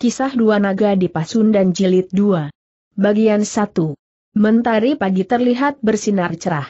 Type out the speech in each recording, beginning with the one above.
Kisah Dua Naga di Pasundan Jilid 2. Bagian 1. Mentari pagi terlihat bersinar cerah.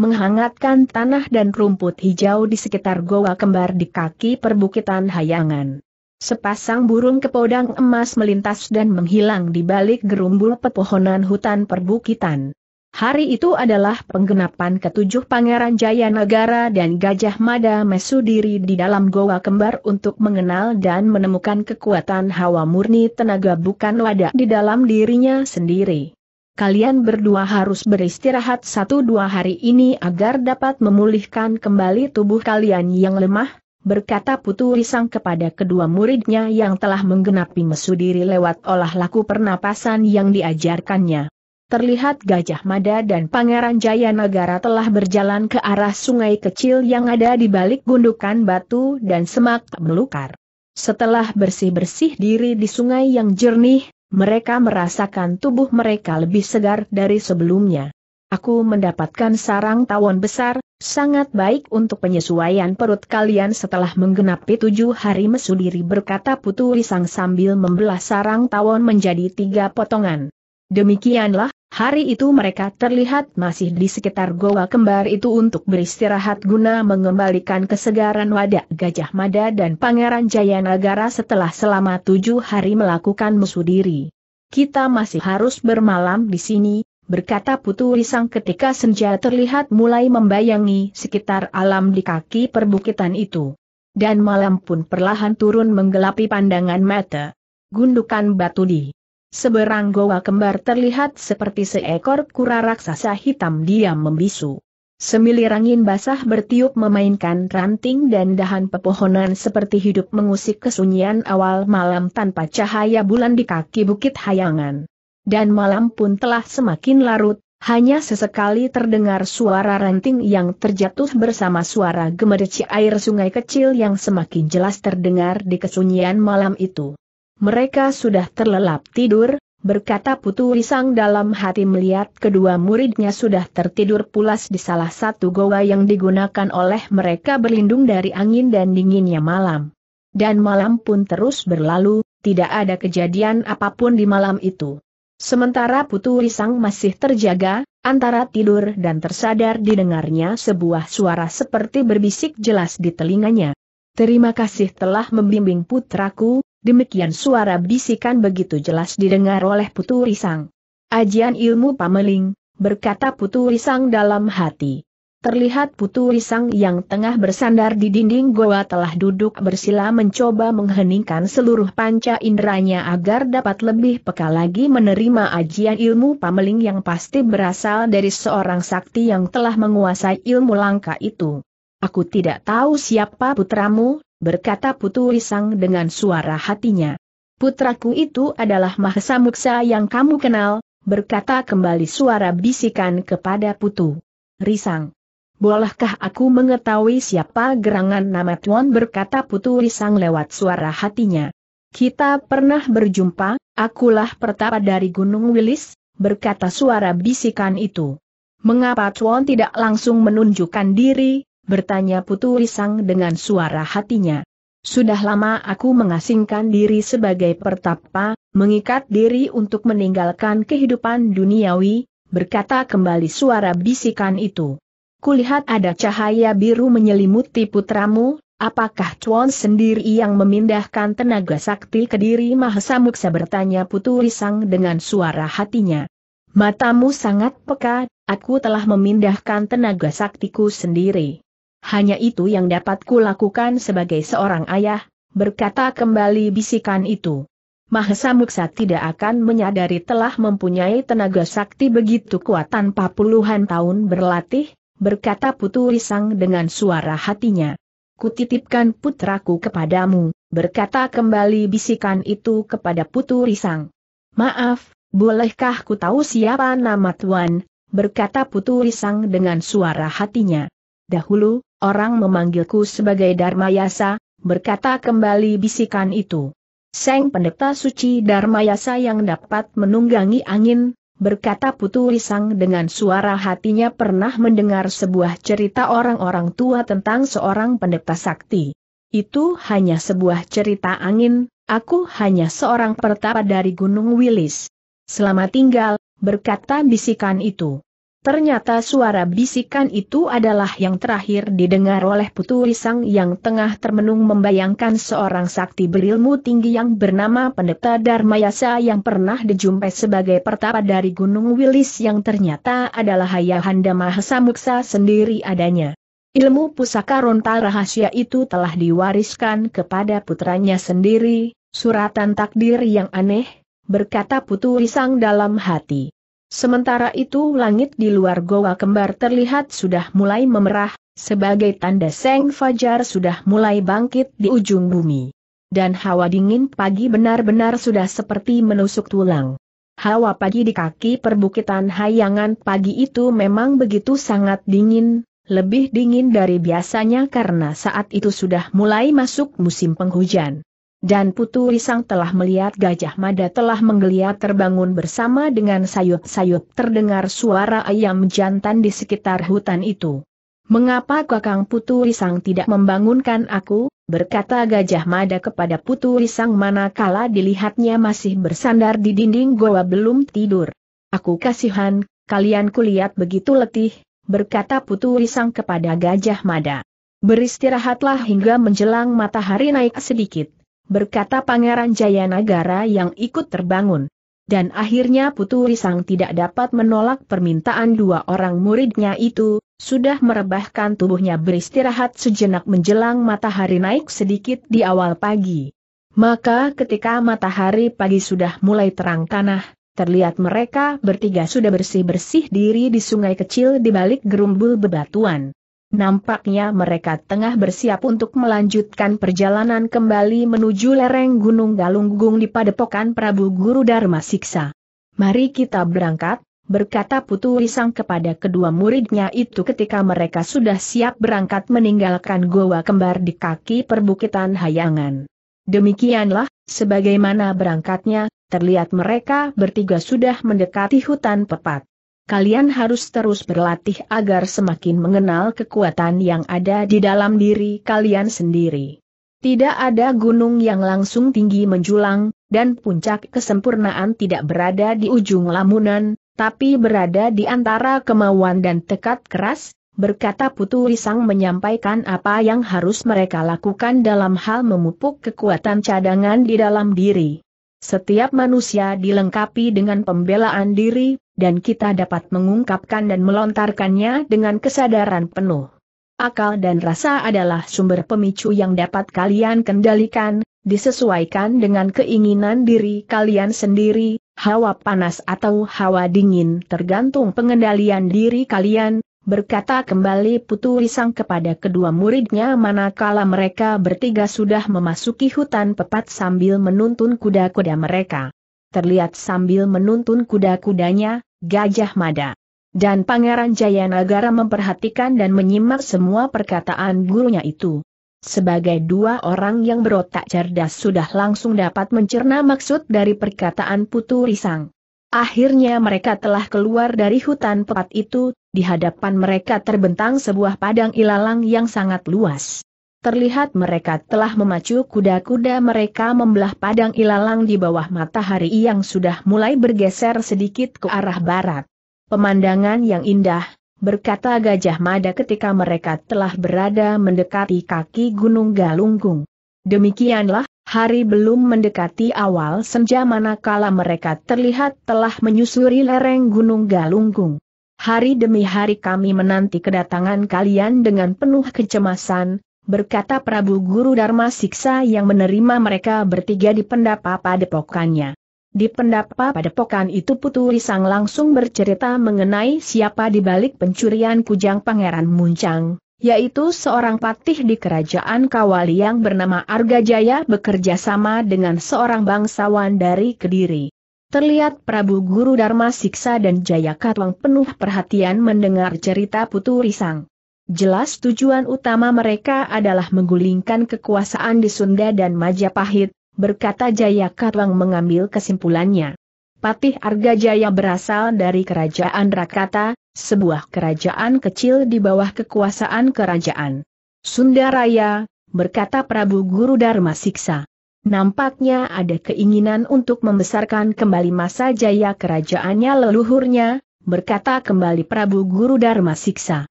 Menghangatkan tanah dan rumput hijau di sekitar goa kembar di kaki perbukitan Hayangan. Sepasang burung kepodang emas melintas dan menghilang di balik gerumbul pepohonan hutan perbukitan. Hari itu adalah penggenapan ketujuh Pangeran Jaya Negara dan Gajah Mada Mesudiri di dalam Goa Kembar untuk mengenal dan menemukan kekuatan hawa murni tenaga bukan wadah di dalam dirinya sendiri. Kalian berdua harus beristirahat satu dua hari ini agar dapat memulihkan kembali tubuh kalian yang lemah, berkata Putu Risang kepada kedua muridnya yang telah menggenapi Mesudiri lewat olah laku pernapasan yang diajarkannya terlihat Gajah Mada dan Pangeran Jaya Negara telah berjalan ke arah sungai kecil yang ada di balik gundukan batu dan semak melukar. Setelah bersih-bersih diri di sungai yang jernih, mereka merasakan tubuh mereka lebih segar dari sebelumnya. Aku mendapatkan sarang tawon besar, sangat baik untuk penyesuaian perut kalian setelah menggenapi tujuh hari mesudiri berkata Putu Risang sambil membelah sarang tawon menjadi tiga potongan. Demikianlah, Hari itu mereka terlihat masih di sekitar goa kembar itu untuk beristirahat guna mengembalikan kesegaran wadah Gajah Mada dan Pangeran Jayanagara setelah selama tujuh hari melakukan musuh diri. Kita masih harus bermalam di sini, berkata Putu Risang ketika senja terlihat mulai membayangi sekitar alam di kaki perbukitan itu. Dan malam pun perlahan turun menggelapi pandangan mata. Gundukan batu di Seberang goa kembar terlihat seperti seekor kura raksasa hitam diam membisu. Semilir angin basah bertiup memainkan ranting dan dahan pepohonan seperti hidup mengusik kesunyian awal malam tanpa cahaya bulan di kaki bukit Hayangan. Dan malam pun telah semakin larut, hanya sesekali terdengar suara ranting yang terjatuh bersama suara gemerici air sungai kecil yang semakin jelas terdengar di kesunyian malam itu mereka sudah terlelap tidur, berkata Putu Wisang dalam hati melihat kedua muridnya sudah tertidur pulas di salah satu goa yang digunakan oleh mereka berlindung dari angin dan dinginnya malam. Dan malam pun terus berlalu, tidak ada kejadian apapun di malam itu. Sementara Putu Wisang masih terjaga, antara tidur dan tersadar didengarnya sebuah suara seperti berbisik jelas di telinganya. Terima kasih telah membimbing putraku, demikian suara bisikan begitu jelas didengar oleh Putu Risang. Ajian ilmu pameling, berkata Putu Risang dalam hati. Terlihat Putu Risang yang tengah bersandar di dinding goa telah duduk bersila mencoba mengheningkan seluruh panca inderanya agar dapat lebih peka lagi menerima ajian ilmu pameling yang pasti berasal dari seorang sakti yang telah menguasai ilmu langka itu. Aku tidak tahu siapa putramu, berkata Putu Risang dengan suara hatinya. Putraku itu adalah Mahesa Muksa yang kamu kenal, berkata kembali suara bisikan kepada Putu. Risang. Bolehkah aku mengetahui siapa gerangan nama Tuan berkata Putu Risang lewat suara hatinya. Kita pernah berjumpa, akulah pertapa dari Gunung Wilis, berkata suara bisikan itu. Mengapa Tuan tidak langsung menunjukkan diri, bertanya Putu Risang dengan suara hatinya. Sudah lama aku mengasingkan diri sebagai pertapa, mengikat diri untuk meninggalkan kehidupan duniawi, berkata kembali suara bisikan itu. Kulihat ada cahaya biru menyelimuti putramu, apakah Chuan sendiri yang memindahkan tenaga sakti ke diri Mahesa Muksa bertanya Putu Risang dengan suara hatinya. Matamu sangat peka, aku telah memindahkan tenaga saktiku sendiri hanya itu yang dapat kulakukan sebagai seorang ayah, berkata kembali bisikan itu. Mahesa Muksa tidak akan menyadari telah mempunyai tenaga sakti begitu kuat tanpa puluhan tahun berlatih, berkata Putu Risang dengan suara hatinya. Kutitipkan putraku kepadamu, berkata kembali bisikan itu kepada Putu Risang. Maaf, bolehkah ku tahu siapa nama tuan, berkata Putu Risang dengan suara hatinya. Dahulu, orang memanggilku sebagai Dharma Yasa, berkata kembali bisikan itu. Seng pendeta suci Dharma Yasa yang dapat menunggangi angin, berkata Putu Risang dengan suara hatinya pernah mendengar sebuah cerita orang-orang tua tentang seorang pendeta sakti. Itu hanya sebuah cerita angin, aku hanya seorang pertapa dari Gunung Wilis. Selamat tinggal, berkata bisikan itu. Ternyata suara bisikan itu adalah yang terakhir didengar oleh Putu Risang yang tengah termenung membayangkan seorang sakti berilmu tinggi yang bernama Pendeta Darmayasa yang pernah dijumpai sebagai pertapa dari Gunung Wilis yang ternyata adalah Ayahanda Mahesa Muksa sendiri adanya. Ilmu pusaka rontal rahasia itu telah diwariskan kepada putranya sendiri, suratan takdir yang aneh, berkata Putu Risang dalam hati. Sementara itu langit di luar goa kembar terlihat sudah mulai memerah, sebagai tanda seng fajar sudah mulai bangkit di ujung bumi. Dan hawa dingin pagi benar-benar sudah seperti menusuk tulang. Hawa pagi di kaki perbukitan hayangan pagi itu memang begitu sangat dingin, lebih dingin dari biasanya karena saat itu sudah mulai masuk musim penghujan dan Putu Risang telah melihat Gajah Mada telah menggeliat terbangun bersama dengan Sayut-Sayut. terdengar suara ayam jantan di sekitar hutan itu. Mengapa Kakang Putu Risang tidak membangunkan aku, berkata Gajah Mada kepada Putu Risang manakala dilihatnya masih bersandar di dinding goa belum tidur. Aku kasihan, kalian kulihat begitu letih, berkata Putu Risang kepada Gajah Mada. Beristirahatlah hingga menjelang matahari naik sedikit, berkata Pangeran Jayanagara yang ikut terbangun. Dan akhirnya Putu Risang tidak dapat menolak permintaan dua orang muridnya itu, sudah merebahkan tubuhnya beristirahat sejenak menjelang matahari naik sedikit di awal pagi. Maka ketika matahari pagi sudah mulai terang tanah, terlihat mereka bertiga sudah bersih-bersih diri di sungai kecil di balik gerumbul bebatuan. Nampaknya mereka tengah bersiap untuk melanjutkan perjalanan kembali menuju lereng Gunung Galunggung di padepokan Prabu Guru Dharma Siksa. Mari kita berangkat, berkata Putu Risang kepada kedua muridnya itu ketika mereka sudah siap berangkat meninggalkan goa kembar di kaki perbukitan Hayangan. Demikianlah, sebagaimana berangkatnya, terlihat mereka bertiga sudah mendekati hutan pepat kalian harus terus berlatih agar semakin mengenal kekuatan yang ada di dalam diri kalian sendiri. Tidak ada gunung yang langsung tinggi menjulang, dan puncak kesempurnaan tidak berada di ujung lamunan, tapi berada di antara kemauan dan tekad keras, berkata Putu Risang menyampaikan apa yang harus mereka lakukan dalam hal memupuk kekuatan cadangan di dalam diri. Setiap manusia dilengkapi dengan pembelaan diri, dan kita dapat mengungkapkan dan melontarkannya dengan kesadaran penuh. Akal dan rasa adalah sumber pemicu yang dapat kalian kendalikan, disesuaikan dengan keinginan diri kalian sendiri, hawa panas atau hawa dingin tergantung pengendalian diri kalian, berkata kembali Putu Risang kepada kedua muridnya manakala mereka bertiga sudah memasuki hutan pepat sambil menuntun kuda-kuda mereka terlihat sambil menuntun kuda-kudanya, Gajah Mada. Dan Pangeran Jayanagara memperhatikan dan menyimak semua perkataan gurunya itu. Sebagai dua orang yang berotak cerdas sudah langsung dapat mencerna maksud dari perkataan Putu Risang. Akhirnya mereka telah keluar dari hutan pekat itu, di hadapan mereka terbentang sebuah padang ilalang yang sangat luas. Terlihat mereka telah memacu kuda-kuda mereka membelah padang ilalang di bawah matahari yang sudah mulai bergeser sedikit ke arah barat. Pemandangan yang indah, berkata Gajah Mada ketika mereka telah berada mendekati kaki Gunung Galunggung. Demikianlah, hari belum mendekati awal senja manakala mereka terlihat telah menyusuri lereng Gunung Galunggung. Hari demi hari kami menanti kedatangan kalian dengan penuh kecemasan, berkata Prabu Guru Dharma Siksa yang menerima mereka bertiga di pendapa padepokannya. Di pendapa padepokan itu Putu Risang langsung bercerita mengenai siapa di balik pencurian Kujang Pangeran Muncang, yaitu seorang patih di kerajaan Kawali yang bernama Jaya bekerja sama dengan seorang bangsawan dari Kediri. Terlihat Prabu Guru Dharma Siksa dan Jaya Katwang penuh perhatian mendengar cerita Putu Risang. Jelas tujuan utama mereka adalah menggulingkan kekuasaan di Sunda dan Majapahit, berkata Jaya Katwang mengambil kesimpulannya. Patih Arga Jaya berasal dari Kerajaan Rakata, sebuah kerajaan kecil di bawah kekuasaan kerajaan. Sunda Raya, berkata Prabu Guru Dharma Siksa. Nampaknya ada keinginan untuk membesarkan kembali masa jaya kerajaannya leluhurnya, berkata kembali Prabu Guru Dharma Siksa.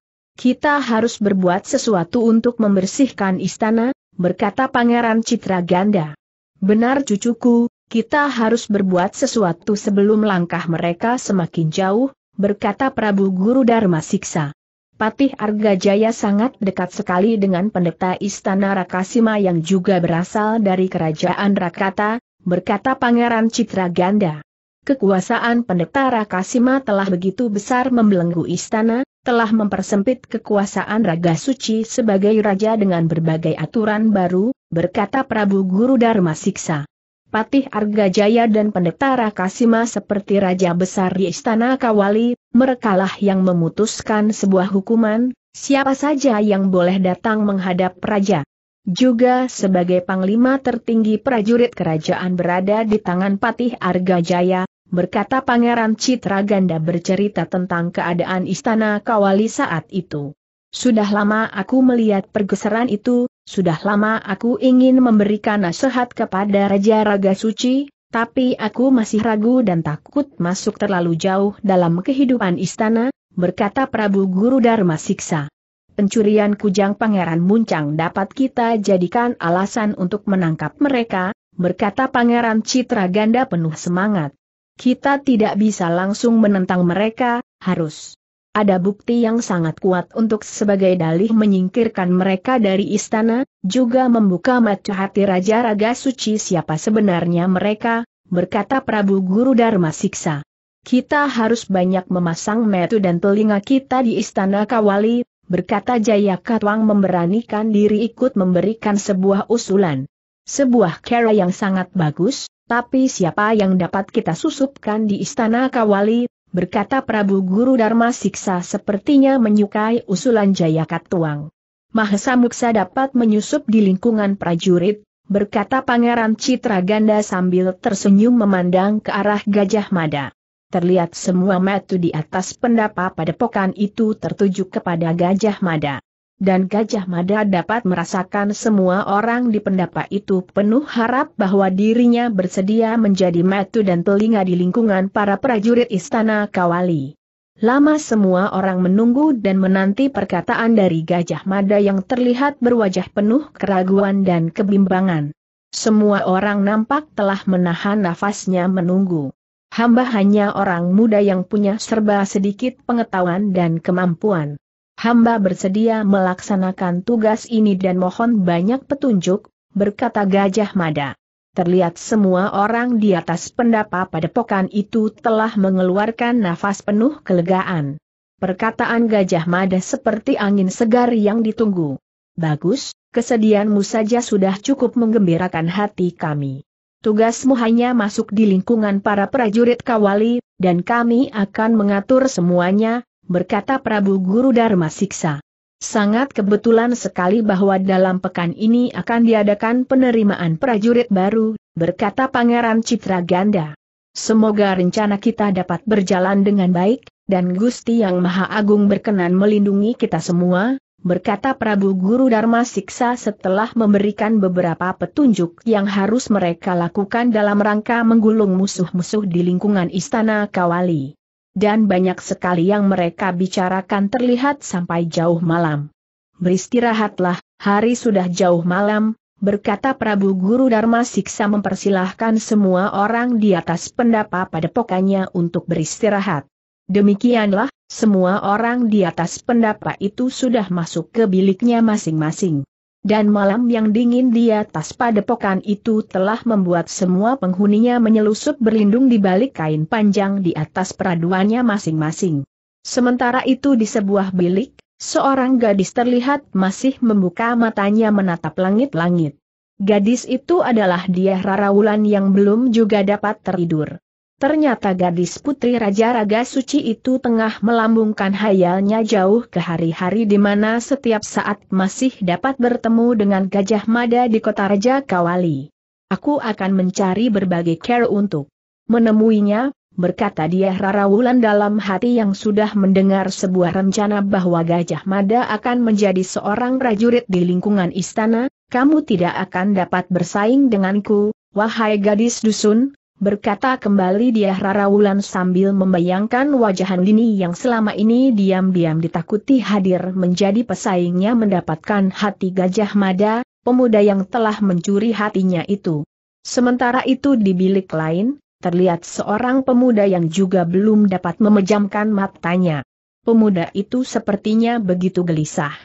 Kita harus berbuat sesuatu untuk membersihkan istana, berkata Pangeran Citra Ganda. Benar cucuku, kita harus berbuat sesuatu sebelum langkah mereka semakin jauh, berkata Prabu Guru Dharma Siksa. Patih Argajaya sangat dekat sekali dengan pendeta Istana Rakasima yang juga berasal dari Kerajaan Rakata, berkata Pangeran Citra Ganda. Kekuasaan pendeta Rakasima telah begitu besar membelenggu istana, telah mempersempit kekuasaan Raga Suci sebagai raja dengan berbagai aturan baru, berkata Prabu Guru Dharma Siksa. Patih Arga Jaya dan Pendeta Rakasima seperti raja besar di Istana Kawali, merekalah yang memutuskan sebuah hukuman, siapa saja yang boleh datang menghadap raja. Juga sebagai panglima tertinggi prajurit kerajaan berada di tangan Patih Arga Jaya, berkata Pangeran Citra Ganda bercerita tentang keadaan istana Kawali saat itu. Sudah lama aku melihat pergeseran itu, sudah lama aku ingin memberikan nasihat kepada Raja Raga Suci, tapi aku masih ragu dan takut masuk terlalu jauh dalam kehidupan istana, berkata Prabu Guru Dharma Siksa. Pencurian kujang Pangeran Muncang dapat kita jadikan alasan untuk menangkap mereka, berkata Pangeran Citra Ganda penuh semangat. Kita tidak bisa langsung menentang mereka, harus. Ada bukti yang sangat kuat untuk sebagai dalih menyingkirkan mereka dari istana, juga membuka mata hati Raja Raga Suci siapa sebenarnya mereka, berkata Prabu Guru Dharma Siksa. Kita harus banyak memasang metu dan telinga kita di istana Kawali, berkata Jaya Katwang memberanikan diri ikut memberikan sebuah usulan. Sebuah cara yang sangat bagus, tapi siapa yang dapat kita susupkan di istana Kawali, berkata Prabu Guru Dharma Siksa sepertinya menyukai usulan Jayakatwang. Mahesa Muksa dapat menyusup di lingkungan prajurit, berkata Pangeran Citra Ganda sambil tersenyum memandang ke arah Gajah Mada. Terlihat semua metu di atas pendapa pada pokan itu tertuju kepada Gajah Mada dan Gajah Mada dapat merasakan semua orang di pendapa itu penuh harap bahwa dirinya bersedia menjadi matu dan telinga di lingkungan para prajurit istana Kawali. Lama semua orang menunggu dan menanti perkataan dari Gajah Mada yang terlihat berwajah penuh keraguan dan kebimbangan. Semua orang nampak telah menahan nafasnya menunggu. Hamba hanya orang muda yang punya serba sedikit pengetahuan dan kemampuan hamba bersedia melaksanakan tugas ini dan mohon banyak petunjuk, berkata Gajah Mada. Terlihat semua orang di atas pendapa padepokan itu telah mengeluarkan nafas penuh kelegaan. Perkataan Gajah Mada seperti angin segar yang ditunggu. Bagus, kesedianmu saja sudah cukup menggembirakan hati kami. Tugasmu hanya masuk di lingkungan para prajurit kawali, dan kami akan mengatur semuanya, berkata Prabu Guru Dharma Siksa. Sangat kebetulan sekali bahwa dalam pekan ini akan diadakan penerimaan prajurit baru, berkata Pangeran Citra Ganda. Semoga rencana kita dapat berjalan dengan baik, dan Gusti Yang Maha Agung berkenan melindungi kita semua, berkata Prabu Guru Dharma Siksa setelah memberikan beberapa petunjuk yang harus mereka lakukan dalam rangka menggulung musuh-musuh di lingkungan Istana Kawali dan banyak sekali yang mereka bicarakan terlihat sampai jauh malam. Beristirahatlah, hari sudah jauh malam, berkata Prabu Guru Dharma Siksa mempersilahkan semua orang di atas pendapa pada pokoknya untuk beristirahat. Demikianlah, semua orang di atas pendapa itu sudah masuk ke biliknya masing-masing. Dan malam yang dingin di atas padepokan itu telah membuat semua penghuninya menyelusup berlindung di balik kain panjang di atas peraduannya masing-masing. Sementara itu di sebuah bilik, seorang gadis terlihat masih membuka matanya menatap langit-langit. Gadis itu adalah dia Rara Wulan yang belum juga dapat tertidur. Ternyata gadis putri Raja Raga Suci itu tengah melambungkan hayalnya jauh ke hari-hari di mana setiap saat masih dapat bertemu dengan Gajah Mada di kota Raja Kawali. Aku akan mencari berbagai care untuk menemuinya, berkata dia Rara Wulan dalam hati yang sudah mendengar sebuah rencana bahwa Gajah Mada akan menjadi seorang prajurit di lingkungan istana, kamu tidak akan dapat bersaing denganku, wahai gadis dusun, berkata kembali dia Rara Wulan sambil membayangkan wajah Handini yang selama ini diam-diam ditakuti hadir menjadi pesaingnya mendapatkan hati Gajah Mada, pemuda yang telah mencuri hatinya itu. Sementara itu di bilik lain, terlihat seorang pemuda yang juga belum dapat memejamkan matanya. Pemuda itu sepertinya begitu gelisah.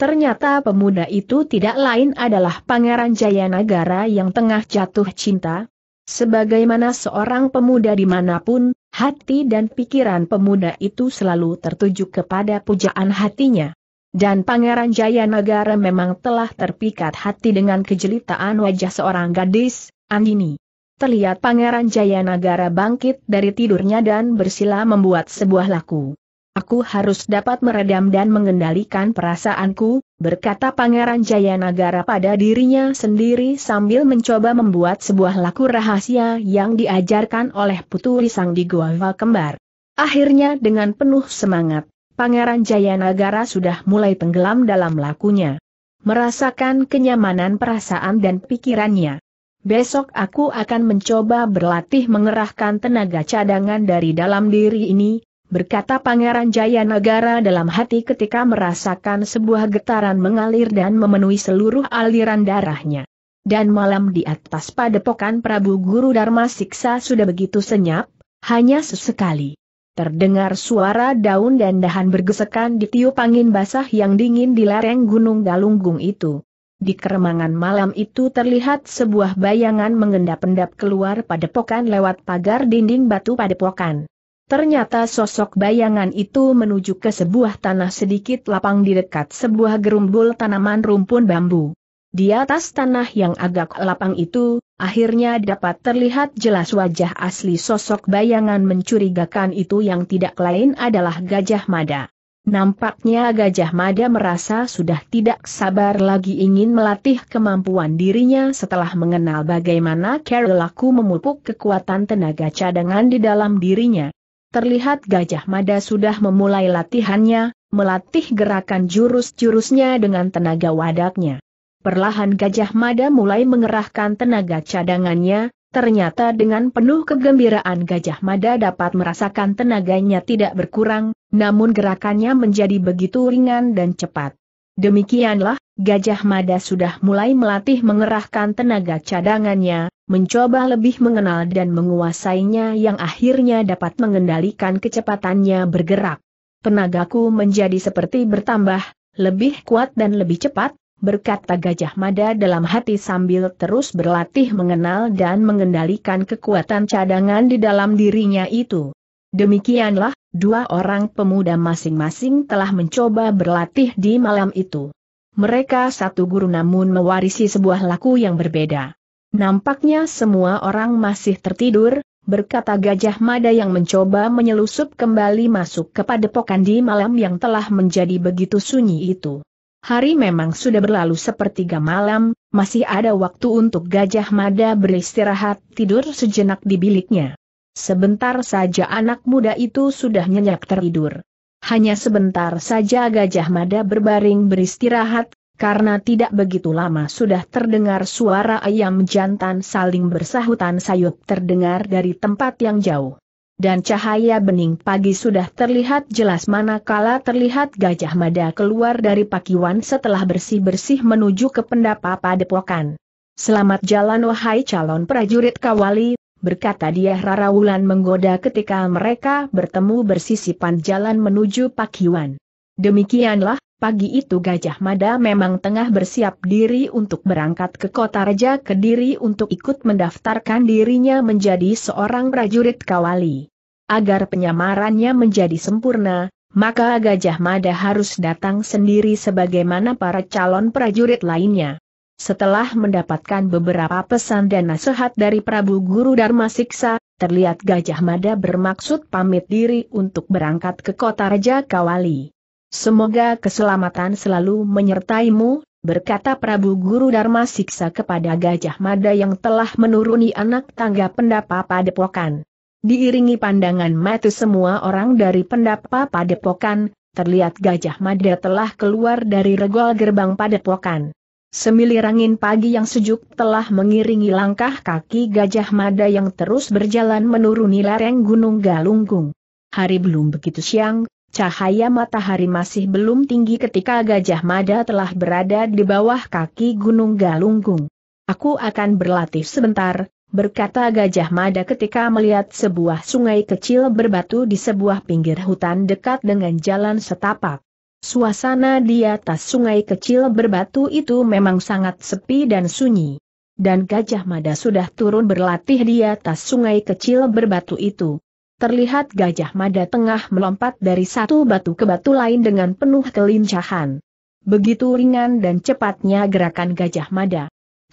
Ternyata pemuda itu tidak lain adalah Pangeran Jayanagara yang tengah jatuh cinta, Sebagaimana seorang pemuda dimanapun, hati dan pikiran pemuda itu selalu tertuju kepada pujaan hatinya. Dan Pangeran Jaya Negara memang telah terpikat hati dengan kejelitaan wajah seorang gadis, Andini. Terlihat Pangeran Jaya Negara bangkit dari tidurnya dan bersila membuat sebuah laku. Aku harus dapat meredam dan mengendalikan perasaanku, berkata Pangeran Jayanagara pada dirinya sendiri sambil mencoba membuat sebuah laku rahasia yang diajarkan oleh Putu Risang di Goa Kembar. Akhirnya dengan penuh semangat, Pangeran Jayanagara sudah mulai tenggelam dalam lakunya. Merasakan kenyamanan perasaan dan pikirannya. Besok aku akan mencoba berlatih mengerahkan tenaga cadangan dari dalam diri ini, berkata Pangeran Jayanagara dalam hati ketika merasakan sebuah getaran mengalir dan memenuhi seluruh aliran darahnya. Dan malam di atas padepokan Prabu Guru Dharma Siksa sudah begitu senyap, hanya sesekali. Terdengar suara daun dan dahan bergesekan di tiup angin basah yang dingin di lereng Gunung Galunggung itu. Di keremangan malam itu terlihat sebuah bayangan mengendap-endap keluar padepokan lewat pagar dinding batu padepokan. Ternyata sosok bayangan itu menuju ke sebuah tanah sedikit lapang di dekat sebuah gerumbul tanaman rumpun bambu. Di atas tanah yang agak lapang itu, akhirnya dapat terlihat jelas wajah asli sosok bayangan mencurigakan itu yang tidak lain adalah Gajah Mada. Nampaknya Gajah Mada merasa sudah tidak sabar lagi ingin melatih kemampuan dirinya setelah mengenal bagaimana Carol laku memupuk kekuatan tenaga cadangan di dalam dirinya. Terlihat Gajah Mada sudah memulai latihannya, melatih gerakan jurus-jurusnya dengan tenaga wadaknya. Perlahan Gajah Mada mulai mengerahkan tenaga cadangannya, ternyata dengan penuh kegembiraan Gajah Mada dapat merasakan tenaganya tidak berkurang, namun gerakannya menjadi begitu ringan dan cepat. Demikianlah, Gajah Mada sudah mulai melatih mengerahkan tenaga cadangannya, mencoba lebih mengenal dan menguasainya yang akhirnya dapat mengendalikan kecepatannya bergerak. Tenagaku menjadi seperti bertambah, lebih kuat dan lebih cepat, berkata Gajah Mada dalam hati sambil terus berlatih mengenal dan mengendalikan kekuatan cadangan di dalam dirinya itu. Demikianlah, dua orang pemuda masing-masing telah mencoba berlatih di malam itu. Mereka satu guru namun mewarisi sebuah laku yang berbeda. Nampaknya semua orang masih tertidur, berkata Gajah Mada yang mencoba menyelusup kembali masuk ke padepokan di malam yang telah menjadi begitu sunyi itu. Hari memang sudah berlalu sepertiga malam, masih ada waktu untuk Gajah Mada beristirahat tidur sejenak di biliknya. Sebentar saja anak muda itu sudah nyenyak tertidur. Hanya sebentar saja Gajah Mada berbaring beristirahat, karena tidak begitu lama sudah terdengar suara ayam jantan saling bersahutan sayup terdengar dari tempat yang jauh. Dan cahaya bening pagi sudah terlihat jelas manakala terlihat Gajah Mada keluar dari pakiwan setelah bersih-bersih menuju ke pendapa padepokan. Selamat jalan wahai calon prajurit kawali, berkata dia Wulan menggoda ketika mereka bertemu bersisipan jalan menuju pakiwan. Demikianlah, Pagi itu Gajah Mada memang tengah bersiap diri untuk berangkat ke kota Raja Kediri untuk ikut mendaftarkan dirinya menjadi seorang prajurit kawali. Agar penyamarannya menjadi sempurna, maka Gajah Mada harus datang sendiri sebagaimana para calon prajurit lainnya. Setelah mendapatkan beberapa pesan dan nasihat dari Prabu Guru Dharma Siksa, terlihat Gajah Mada bermaksud pamit diri untuk berangkat ke kota Raja Kawali. Semoga keselamatan selalu menyertaimu, berkata Prabu Guru Dharma Siksa kepada Gajah Mada yang telah menuruni anak tangga pendapa padepokan. Diiringi pandangan mata semua orang dari pendapa padepokan, terlihat Gajah Mada telah keluar dari regol gerbang padepokan. Semilir angin pagi yang sejuk telah mengiringi langkah kaki Gajah Mada yang terus berjalan menuruni lereng Gunung Galunggung. Hari belum begitu siang, Cahaya matahari masih belum tinggi ketika Gajah Mada telah berada di bawah kaki Gunung Galunggung. Aku akan berlatih sebentar, berkata Gajah Mada ketika melihat sebuah sungai kecil berbatu di sebuah pinggir hutan dekat dengan jalan setapak. Suasana di atas sungai kecil berbatu itu memang sangat sepi dan sunyi. Dan Gajah Mada sudah turun berlatih di atas sungai kecil berbatu itu terlihat Gajah Mada tengah melompat dari satu batu ke batu lain dengan penuh kelincahan. Begitu ringan dan cepatnya gerakan Gajah Mada.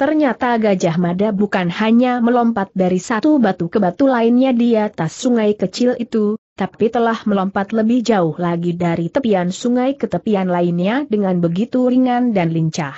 Ternyata Gajah Mada bukan hanya melompat dari satu batu ke batu lainnya di atas sungai kecil itu, tapi telah melompat lebih jauh lagi dari tepian sungai ke tepian lainnya dengan begitu ringan dan lincah.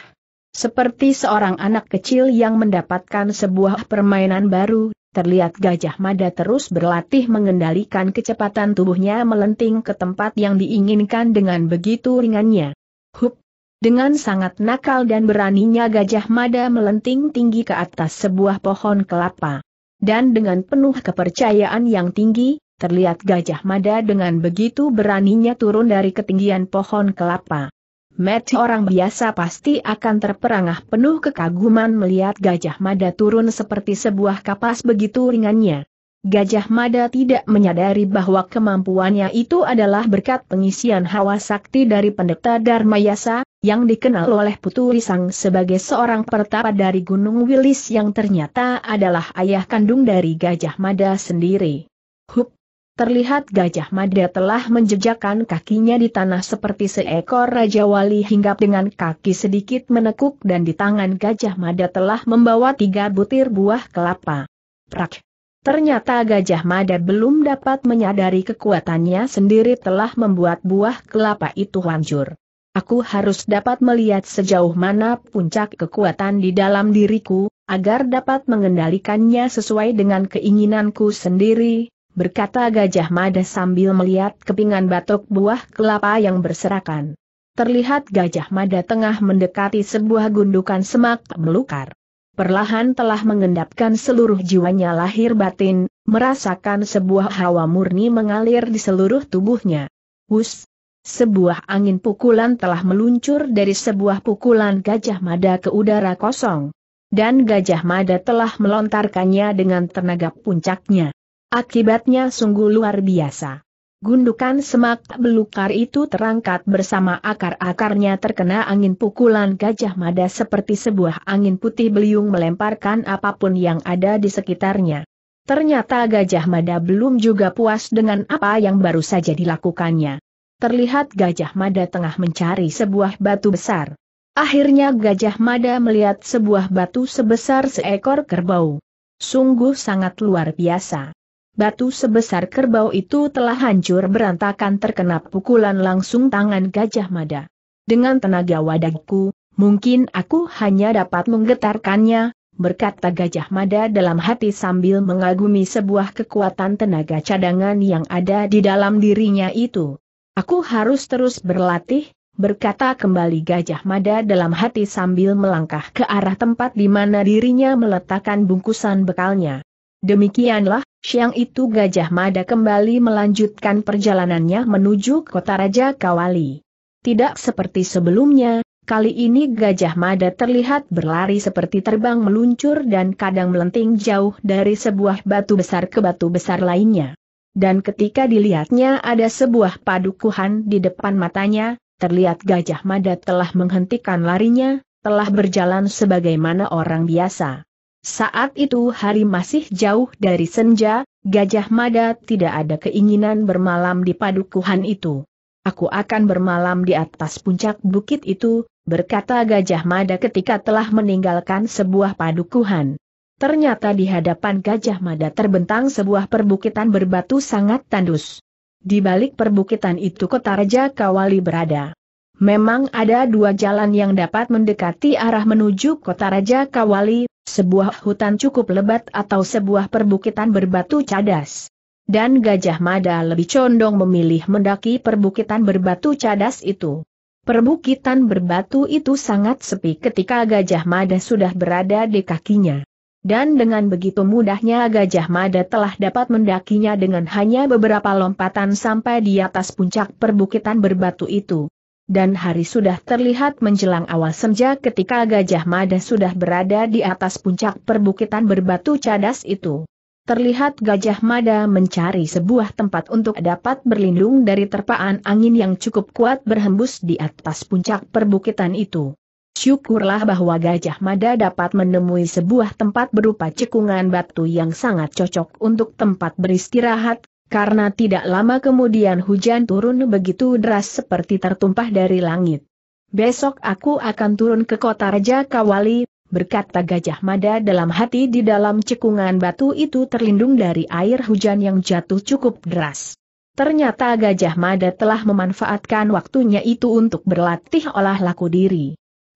Seperti seorang anak kecil yang mendapatkan sebuah permainan baru, terlihat Gajah Mada terus berlatih mengendalikan kecepatan tubuhnya melenting ke tempat yang diinginkan dengan begitu ringannya. Hup! Dengan sangat nakal dan beraninya Gajah Mada melenting tinggi ke atas sebuah pohon kelapa. Dan dengan penuh kepercayaan yang tinggi, terlihat Gajah Mada dengan begitu beraninya turun dari ketinggian pohon kelapa. Mati orang biasa pasti akan terperangah penuh kekaguman melihat Gajah Mada turun seperti sebuah kapas begitu ringannya. Gajah Mada tidak menyadari bahwa kemampuannya itu adalah berkat pengisian hawa sakti dari pendeta Darmayasa, yang dikenal oleh Putu Risang sebagai seorang pertapa dari Gunung Wilis yang ternyata adalah ayah kandung dari Gajah Mada sendiri. Hup! Terlihat Gajah Mada telah menjejakkan kakinya di tanah seperti seekor Raja Wali hingga dengan kaki sedikit menekuk dan di tangan Gajah Mada telah membawa tiga butir buah kelapa. Prak! Ternyata Gajah Mada belum dapat menyadari kekuatannya sendiri telah membuat buah kelapa itu hancur. Aku harus dapat melihat sejauh mana puncak kekuatan di dalam diriku, agar dapat mengendalikannya sesuai dengan keinginanku sendiri, berkata Gajah Mada sambil melihat kepingan batok buah kelapa yang berserakan. Terlihat Gajah Mada tengah mendekati sebuah gundukan semak melukar. Perlahan telah mengendapkan seluruh jiwanya lahir batin, merasakan sebuah hawa murni mengalir di seluruh tubuhnya. hus. Sebuah angin pukulan telah meluncur dari sebuah pukulan Gajah Mada ke udara kosong dan Gajah Mada telah melontarkannya dengan tenaga puncaknya. Akibatnya sungguh luar biasa. Gundukan semak belukar itu terangkat bersama akar-akarnya terkena angin pukulan gajah mada seperti sebuah angin putih beliung melemparkan apapun yang ada di sekitarnya. Ternyata gajah mada belum juga puas dengan apa yang baru saja dilakukannya. Terlihat gajah mada tengah mencari sebuah batu besar. Akhirnya gajah mada melihat sebuah batu sebesar seekor kerbau. Sungguh sangat luar biasa. Batu sebesar kerbau itu telah hancur berantakan terkena pukulan langsung tangan gajah mada. Dengan tenaga wadahku, mungkin aku hanya dapat menggetarkannya, berkata Gajah Mada dalam hati sambil mengagumi sebuah kekuatan tenaga cadangan yang ada di dalam dirinya itu. Aku harus terus berlatih, berkata kembali Gajah Mada dalam hati sambil melangkah ke arah tempat di mana dirinya meletakkan bungkusan bekalnya. Demikianlah, siang itu Gajah Mada kembali melanjutkan perjalanannya menuju kota Raja Kawali. Tidak seperti sebelumnya, kali ini Gajah Mada terlihat berlari seperti terbang meluncur dan kadang melenting jauh dari sebuah batu besar ke batu besar lainnya. Dan ketika dilihatnya ada sebuah padukuhan di depan matanya, terlihat Gajah Mada telah menghentikan larinya, telah berjalan sebagaimana orang biasa. Saat itu hari masih jauh dari senja, Gajah Mada tidak ada keinginan bermalam di padukuhan itu. Aku akan bermalam di atas puncak bukit itu, berkata Gajah Mada ketika telah meninggalkan sebuah padukuhan. Ternyata di hadapan Gajah Mada terbentang sebuah perbukitan berbatu sangat tandus. Di balik perbukitan itu kota Raja Kawali berada. Memang ada dua jalan yang dapat mendekati arah menuju kota Raja Kawali, sebuah hutan cukup lebat atau sebuah perbukitan berbatu cadas. Dan Gajah Mada lebih condong memilih mendaki perbukitan berbatu cadas itu. Perbukitan berbatu itu sangat sepi ketika Gajah Mada sudah berada di kakinya. Dan dengan begitu mudahnya Gajah Mada telah dapat mendakinya dengan hanya beberapa lompatan sampai di atas puncak perbukitan berbatu itu dan hari sudah terlihat menjelang awal senja ketika Gajah Mada sudah berada di atas puncak perbukitan berbatu cadas itu. Terlihat Gajah Mada mencari sebuah tempat untuk dapat berlindung dari terpaan angin yang cukup kuat berhembus di atas puncak perbukitan itu. Syukurlah bahwa Gajah Mada dapat menemui sebuah tempat berupa cekungan batu yang sangat cocok untuk tempat beristirahat, karena tidak lama kemudian hujan turun begitu deras seperti tertumpah dari langit. Besok aku akan turun ke kota Raja Kawali, berkata Gajah Mada dalam hati di dalam cekungan batu itu terlindung dari air hujan yang jatuh cukup deras. Ternyata Gajah Mada telah memanfaatkan waktunya itu untuk berlatih olah laku diri.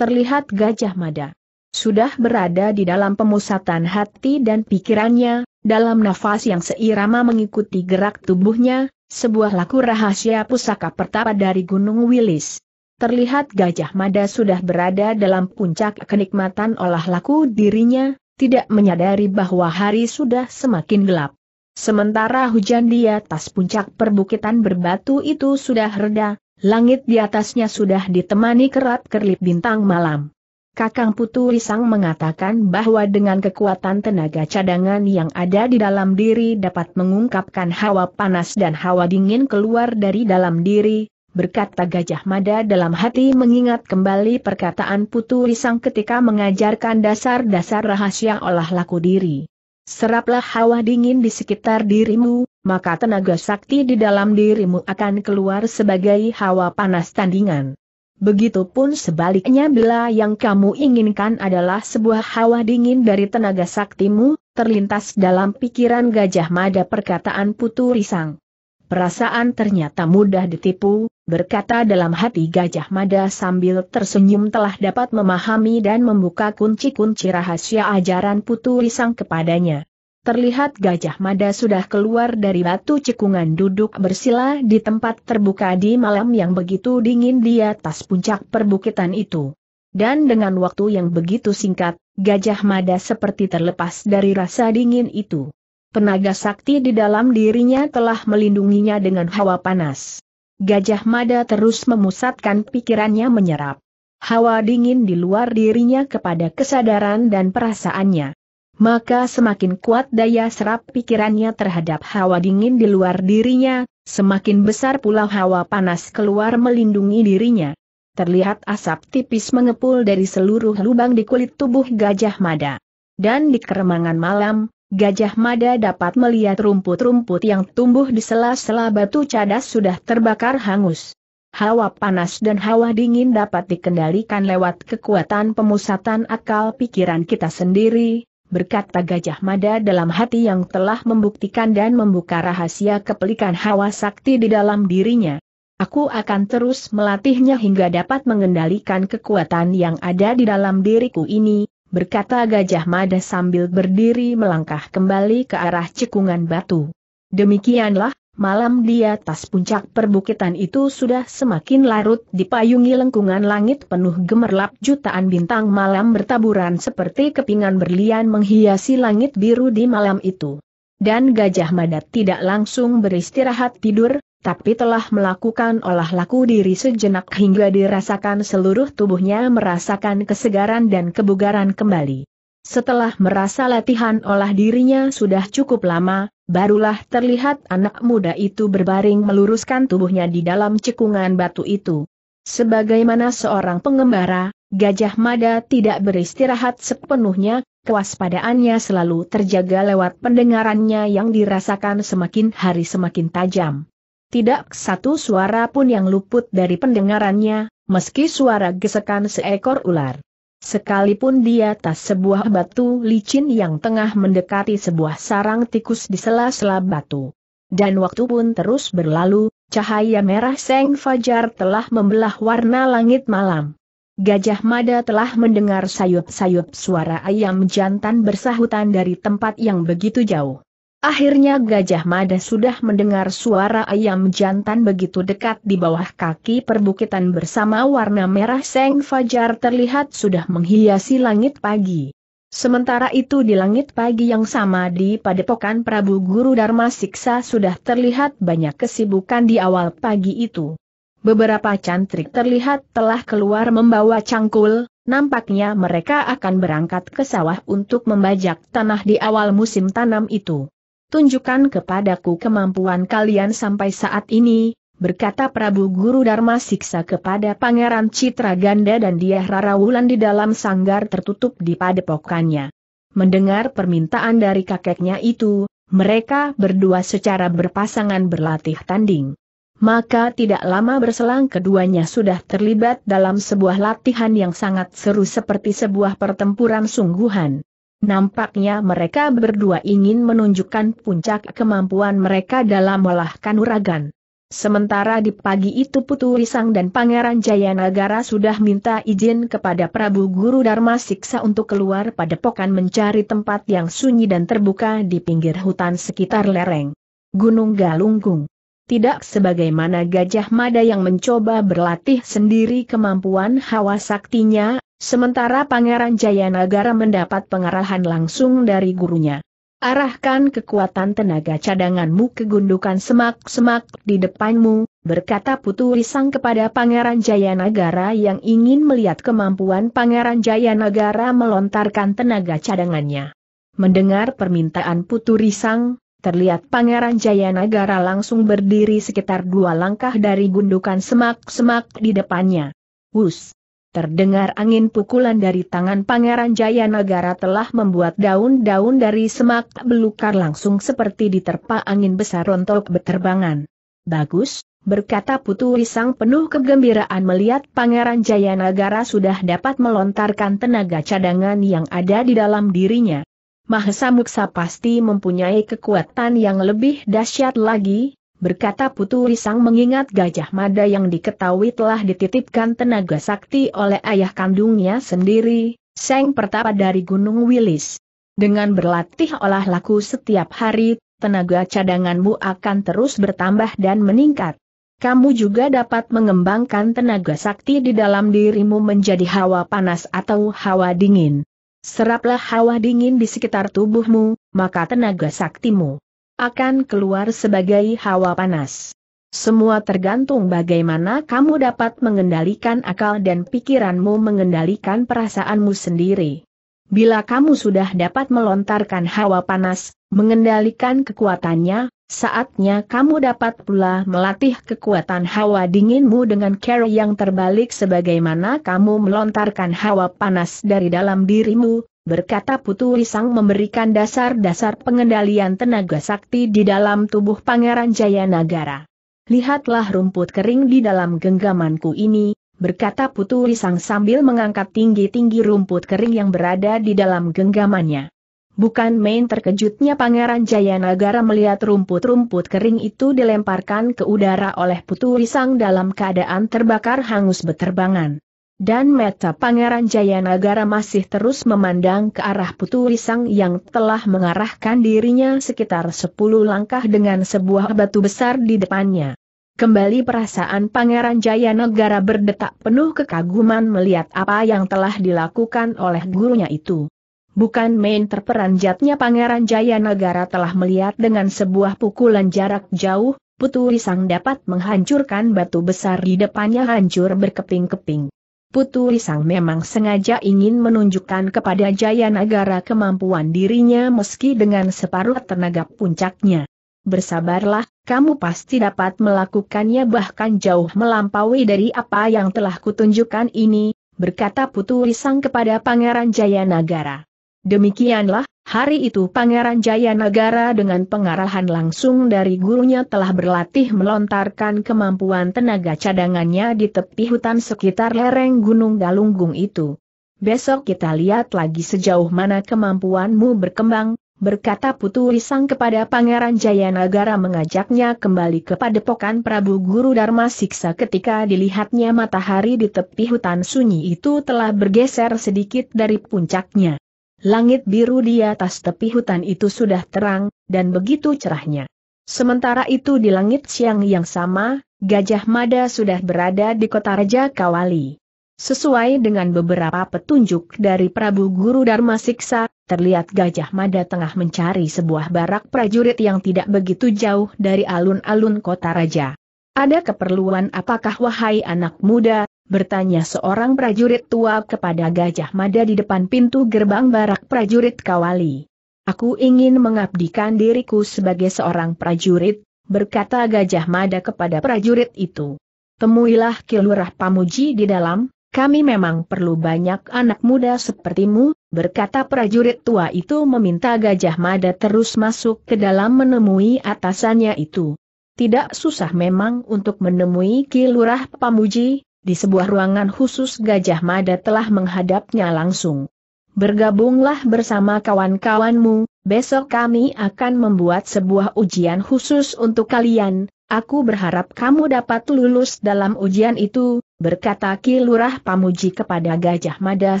Terlihat Gajah Mada sudah berada di dalam pemusatan hati dan pikirannya, dalam nafas yang seirama mengikuti gerak tubuhnya, sebuah laku rahasia pusaka pertama dari Gunung Wilis. Terlihat Gajah Mada sudah berada dalam puncak kenikmatan olah laku dirinya, tidak menyadari bahwa hari sudah semakin gelap. Sementara hujan di atas puncak perbukitan berbatu itu sudah reda, langit di atasnya sudah ditemani kerat kerlip bintang malam. Kakang Putu Risang mengatakan bahwa dengan kekuatan tenaga cadangan yang ada di dalam diri dapat mengungkapkan hawa panas dan hawa dingin keluar dari dalam diri, berkata Gajah Mada dalam hati mengingat kembali perkataan Putu Risang ketika mengajarkan dasar-dasar rahasia olah laku diri. Seraplah hawa dingin di sekitar dirimu, maka tenaga sakti di dalam dirimu akan keluar sebagai hawa panas tandingan. Begitupun sebaliknya bila yang kamu inginkan adalah sebuah hawa dingin dari tenaga saktimu, terlintas dalam pikiran Gajah Mada perkataan Putu Risang. Perasaan ternyata mudah ditipu, berkata dalam hati Gajah Mada sambil tersenyum telah dapat memahami dan membuka kunci-kunci rahasia ajaran Putu Risang kepadanya terlihat Gajah Mada sudah keluar dari batu cekungan duduk bersila di tempat terbuka di malam yang begitu dingin di atas puncak perbukitan itu. Dan dengan waktu yang begitu singkat, Gajah Mada seperti terlepas dari rasa dingin itu. Tenaga sakti di dalam dirinya telah melindunginya dengan hawa panas. Gajah Mada terus memusatkan pikirannya menyerap hawa dingin di luar dirinya kepada kesadaran dan perasaannya maka semakin kuat daya serap pikirannya terhadap hawa dingin di luar dirinya, semakin besar pula hawa panas keluar melindungi dirinya. Terlihat asap tipis mengepul dari seluruh lubang di kulit tubuh Gajah Mada. Dan di keremangan malam, Gajah Mada dapat melihat rumput-rumput yang tumbuh di sela-sela batu cadas sudah terbakar hangus. Hawa panas dan hawa dingin dapat dikendalikan lewat kekuatan pemusatan akal pikiran kita sendiri, berkata Gajah Mada dalam hati yang telah membuktikan dan membuka rahasia kepelikan hawa sakti di dalam dirinya. Aku akan terus melatihnya hingga dapat mengendalikan kekuatan yang ada di dalam diriku ini, berkata Gajah Mada sambil berdiri melangkah kembali ke arah cekungan batu. Demikianlah, malam di atas puncak perbukitan itu sudah semakin larut dipayungi lengkungan langit penuh gemerlap jutaan bintang malam bertaburan seperti kepingan berlian menghiasi langit biru di malam itu. Dan Gajah Mada tidak langsung beristirahat tidur, tapi telah melakukan olah laku diri sejenak hingga dirasakan seluruh tubuhnya merasakan kesegaran dan kebugaran kembali. Setelah merasa latihan olah dirinya sudah cukup lama, barulah terlihat anak muda itu berbaring meluruskan tubuhnya di dalam cekungan batu itu. Sebagaimana seorang pengembara, Gajah Mada tidak beristirahat sepenuhnya, kewaspadaannya selalu terjaga lewat pendengarannya yang dirasakan semakin hari semakin tajam. Tidak satu suara pun yang luput dari pendengarannya, meski suara gesekan seekor ular. Sekalipun di atas sebuah batu licin yang tengah mendekati sebuah sarang tikus di sela-sela batu. Dan waktu pun terus berlalu, cahaya merah seng fajar telah membelah warna langit malam. Gajah Mada telah mendengar sayup-sayup suara ayam jantan bersahutan dari tempat yang begitu jauh. Akhirnya Gajah Mada sudah mendengar suara ayam jantan begitu dekat di bawah kaki perbukitan bersama warna merah seng fajar terlihat sudah menghiasi langit pagi. Sementara itu di langit pagi yang sama di padepokan Prabu Guru Dharma Siksa sudah terlihat banyak kesibukan di awal pagi itu. Beberapa cantrik terlihat telah keluar membawa cangkul, nampaknya mereka akan berangkat ke sawah untuk membajak tanah di awal musim tanam itu tunjukkan kepadaku kemampuan kalian sampai saat ini, berkata Prabu Guru Dharma Siksa kepada Pangeran Citra Ganda dan dia Rarawulan di dalam sanggar tertutup di padepokannya. Mendengar permintaan dari kakeknya itu, mereka berdua secara berpasangan berlatih tanding. Maka tidak lama berselang keduanya sudah terlibat dalam sebuah latihan yang sangat seru seperti sebuah pertempuran sungguhan. Nampaknya mereka berdua ingin menunjukkan puncak kemampuan mereka dalam melahkan kanuragan. Sementara di pagi itu Putu Risang dan Pangeran Jayanagara sudah minta izin kepada Prabu Guru Dharma Siksa untuk keluar pada padepokan mencari tempat yang sunyi dan terbuka di pinggir hutan sekitar lereng Gunung Galunggung. Tidak sebagaimana Gajah Mada yang mencoba berlatih sendiri kemampuan hawa saktinya, Sementara Pangeran Jayanagara mendapat pengarahan langsung dari gurunya. Arahkan kekuatan tenaga cadanganmu ke gundukan semak-semak di depanmu, berkata Putu Risang kepada Pangeran Jayanagara yang ingin melihat kemampuan Pangeran Jayanagara melontarkan tenaga cadangannya. Mendengar permintaan Putu Risang, terlihat Pangeran Jayanagara langsung berdiri sekitar dua langkah dari gundukan semak-semak di depannya. Wus! Terdengar angin pukulan dari tangan Pangeran Jaya Jayanagara telah membuat daun-daun dari semak belukar langsung seperti diterpa angin besar rontok beterbangan. Bagus, berkata Putu Risang penuh kegembiraan melihat Pangeran Jaya Jayanagara sudah dapat melontarkan tenaga cadangan yang ada di dalam dirinya. Mahesa Muksa pasti mempunyai kekuatan yang lebih dahsyat lagi, berkata Putu Risang mengingat Gajah Mada yang diketahui telah dititipkan tenaga sakti oleh ayah kandungnya sendiri, Seng Pertapa dari Gunung Wilis. Dengan berlatih olah laku setiap hari, tenaga cadanganmu akan terus bertambah dan meningkat. Kamu juga dapat mengembangkan tenaga sakti di dalam dirimu menjadi hawa panas atau hawa dingin. Seraplah hawa dingin di sekitar tubuhmu, maka tenaga saktimu akan keluar sebagai hawa panas. Semua tergantung bagaimana kamu dapat mengendalikan akal dan pikiranmu mengendalikan perasaanmu sendiri. Bila kamu sudah dapat melontarkan hawa panas, mengendalikan kekuatannya, saatnya kamu dapat pula melatih kekuatan hawa dinginmu dengan cara yang terbalik sebagaimana kamu melontarkan hawa panas dari dalam dirimu, berkata Putu Risang memberikan dasar-dasar pengendalian tenaga sakti di dalam tubuh Pangeran Jayanagara. Lihatlah rumput kering di dalam genggamanku ini, berkata Putu Risang sambil mengangkat tinggi-tinggi rumput kering yang berada di dalam genggamannya. Bukan main terkejutnya Pangeran Jayanagara melihat rumput-rumput kering itu dilemparkan ke udara oleh Putu Risang dalam keadaan terbakar hangus beterbangan. Dan mata Pangeran Jayanagara masih terus memandang ke arah Putu Risang yang telah mengarahkan dirinya sekitar 10 langkah dengan sebuah batu besar di depannya. Kembali perasaan Pangeran Jayanagara berdetak penuh kekaguman melihat apa yang telah dilakukan oleh gurunya itu. Bukan main terperanjatnya Pangeran Jayanagara telah melihat dengan sebuah pukulan jarak jauh, Putu Risang dapat menghancurkan batu besar di depannya hancur berkeping-keping. Putu Risang memang sengaja ingin menunjukkan kepada Jaya Nagara kemampuan dirinya meski dengan separuh tenaga puncaknya. Bersabarlah, kamu pasti dapat melakukannya bahkan jauh melampaui dari apa yang telah kutunjukkan ini, berkata Putu Risang kepada Pangeran Jaya Nagara. Demikianlah, Hari itu Pangeran Jayanagara dengan pengarahan langsung dari gurunya telah berlatih melontarkan kemampuan tenaga cadangannya di tepi hutan sekitar lereng Gunung Galunggung itu. Besok kita lihat lagi sejauh mana kemampuanmu berkembang, berkata Putu Risang kepada Pangeran Jayanagara mengajaknya kembali kepada padepokan Prabu Guru Dharma Siksa ketika dilihatnya matahari di tepi hutan sunyi itu telah bergeser sedikit dari puncaknya. Langit biru di atas tepi hutan itu sudah terang, dan begitu cerahnya. Sementara itu di langit siang yang sama, Gajah Mada sudah berada di kota Raja Kawali. Sesuai dengan beberapa petunjuk dari Prabu Guru Dharma Siksa, terlihat Gajah Mada tengah mencari sebuah barak prajurit yang tidak begitu jauh dari alun-alun kota Raja. Ada keperluan apakah wahai anak muda, bertanya seorang prajurit tua kepada Gajah Mada di depan pintu gerbang barak prajurit Kawali. Aku ingin mengabdikan diriku sebagai seorang prajurit, berkata Gajah Mada kepada prajurit itu. Temuilah Kilurah Pamuji di dalam, kami memang perlu banyak anak muda sepertimu, berkata prajurit tua itu meminta Gajah Mada terus masuk ke dalam menemui atasannya itu. Tidak susah memang untuk menemui Kilurah Pamuji, di sebuah ruangan khusus Gajah Mada telah menghadapnya langsung. Bergabunglah bersama kawan-kawanmu, besok kami akan membuat sebuah ujian khusus untuk kalian, aku berharap kamu dapat lulus dalam ujian itu, berkata Ki Lurah Pamuji kepada Gajah Mada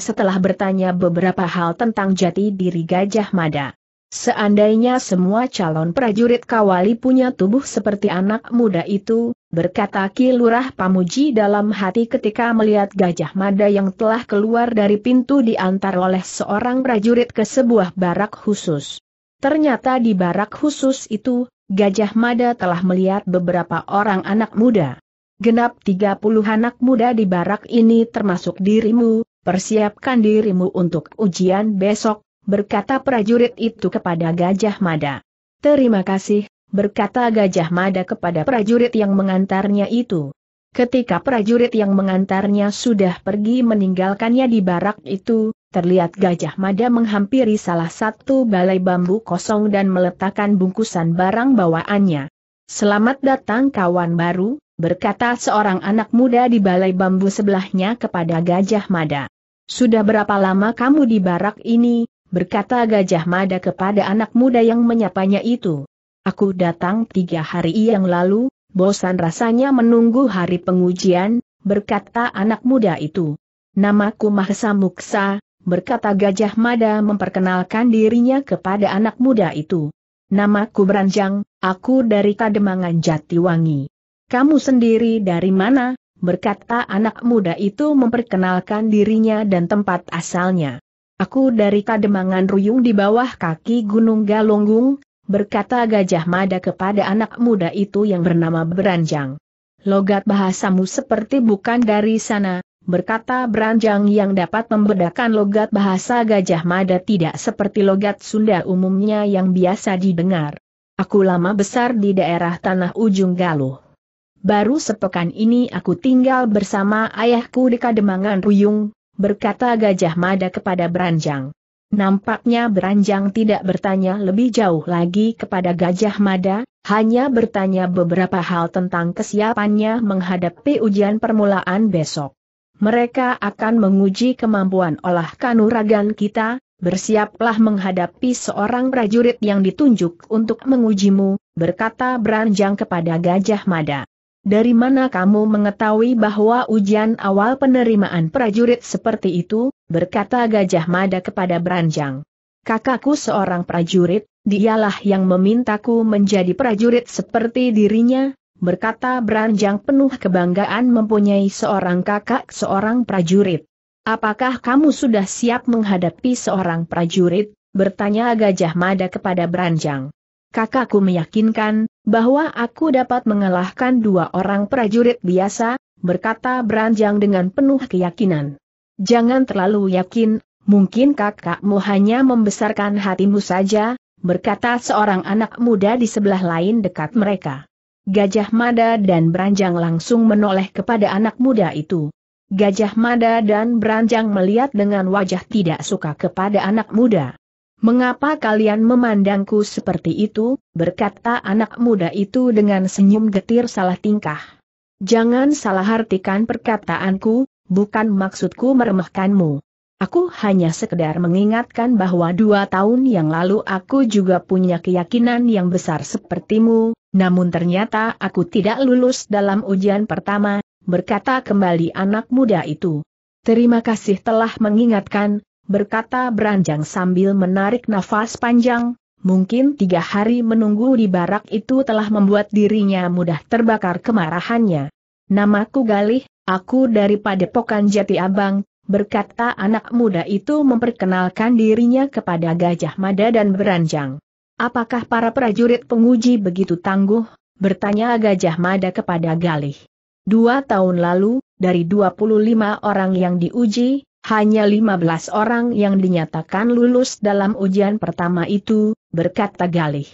setelah bertanya beberapa hal tentang jati diri Gajah Mada. Seandainya semua calon prajurit kawali punya tubuh seperti anak muda itu, berkata kilurah Pamuji dalam hati ketika melihat Gajah Mada yang telah keluar dari pintu diantar oleh seorang prajurit ke sebuah barak khusus. Ternyata di barak khusus itu, Gajah Mada telah melihat beberapa orang anak muda. Genap 30 anak muda di barak ini termasuk dirimu, persiapkan dirimu untuk ujian besok, berkata prajurit itu kepada Gajah Mada. Terima kasih, berkata Gajah Mada kepada prajurit yang mengantarnya itu. Ketika prajurit yang mengantarnya sudah pergi meninggalkannya di barak itu, terlihat Gajah Mada menghampiri salah satu balai bambu kosong dan meletakkan bungkusan barang bawaannya. Selamat datang kawan baru, berkata seorang anak muda di balai bambu sebelahnya kepada Gajah Mada. Sudah berapa lama kamu di barak ini, berkata Gajah Mada kepada anak muda yang menyapanya itu. Aku datang tiga hari yang lalu, bosan rasanya menunggu hari pengujian, berkata anak muda itu. Namaku Mahesa Muksa, berkata Gajah Mada memperkenalkan dirinya kepada anak muda itu. Namaku Beranjang, aku dari Kademangan Jatiwangi. Kamu sendiri dari mana? berkata anak muda itu memperkenalkan dirinya dan tempat asalnya. Aku dari kademangan ruyung di bawah kaki Gunung Galunggung, berkata Gajah Mada kepada anak muda itu yang bernama Beranjang. Logat bahasamu seperti bukan dari sana, berkata Beranjang yang dapat membedakan logat bahasa Gajah Mada tidak seperti logat Sunda umumnya yang biasa didengar. Aku lama besar di daerah Tanah Ujung Galuh. Baru sepekan ini aku tinggal bersama ayahku di Kademangan Ruyung, berkata Gajah Mada kepada Beranjang. Nampaknya Beranjang tidak bertanya lebih jauh lagi kepada Gajah Mada, hanya bertanya beberapa hal tentang kesiapannya menghadapi ujian permulaan besok. Mereka akan menguji kemampuan olah kanuragan kita, bersiaplah menghadapi seorang prajurit yang ditunjuk untuk mengujimu, berkata Beranjang kepada Gajah Mada dari mana kamu mengetahui bahwa ujian awal penerimaan prajurit seperti itu, berkata Gajah Mada kepada Beranjang. Kakakku seorang prajurit, dialah yang memintaku menjadi prajurit seperti dirinya, berkata Beranjang penuh kebanggaan mempunyai seorang kakak seorang prajurit. Apakah kamu sudah siap menghadapi seorang prajurit? bertanya Gajah Mada kepada Beranjang. Kakakku meyakinkan, bahwa aku dapat mengalahkan dua orang prajurit biasa, berkata Beranjang dengan penuh keyakinan. Jangan terlalu yakin, mungkin kakakmu hanya membesarkan hatimu saja, berkata seorang anak muda di sebelah lain dekat mereka. Gajah Mada dan Beranjang langsung menoleh kepada anak muda itu. Gajah Mada dan Beranjang melihat dengan wajah tidak suka kepada anak muda. Mengapa kalian memandangku seperti itu, berkata anak muda itu dengan senyum getir salah tingkah. Jangan salah artikan perkataanku, bukan maksudku meremehkanmu. Aku hanya sekedar mengingatkan bahwa dua tahun yang lalu aku juga punya keyakinan yang besar sepertimu, namun ternyata aku tidak lulus dalam ujian pertama, berkata kembali anak muda itu. Terima kasih telah mengingatkan, berkata beranjang sambil menarik nafas panjang, mungkin tiga hari menunggu di barak itu telah membuat dirinya mudah terbakar kemarahannya. Namaku Galih, aku dari Padepokan Jati Abang, berkata anak muda itu memperkenalkan dirinya kepada Gajah Mada dan beranjang. Apakah para prajurit penguji begitu tangguh? bertanya Gajah Mada kepada Galih. Dua tahun lalu, dari 25 orang yang diuji, hanya 15 orang yang dinyatakan lulus dalam ujian pertama itu, berkata Galih.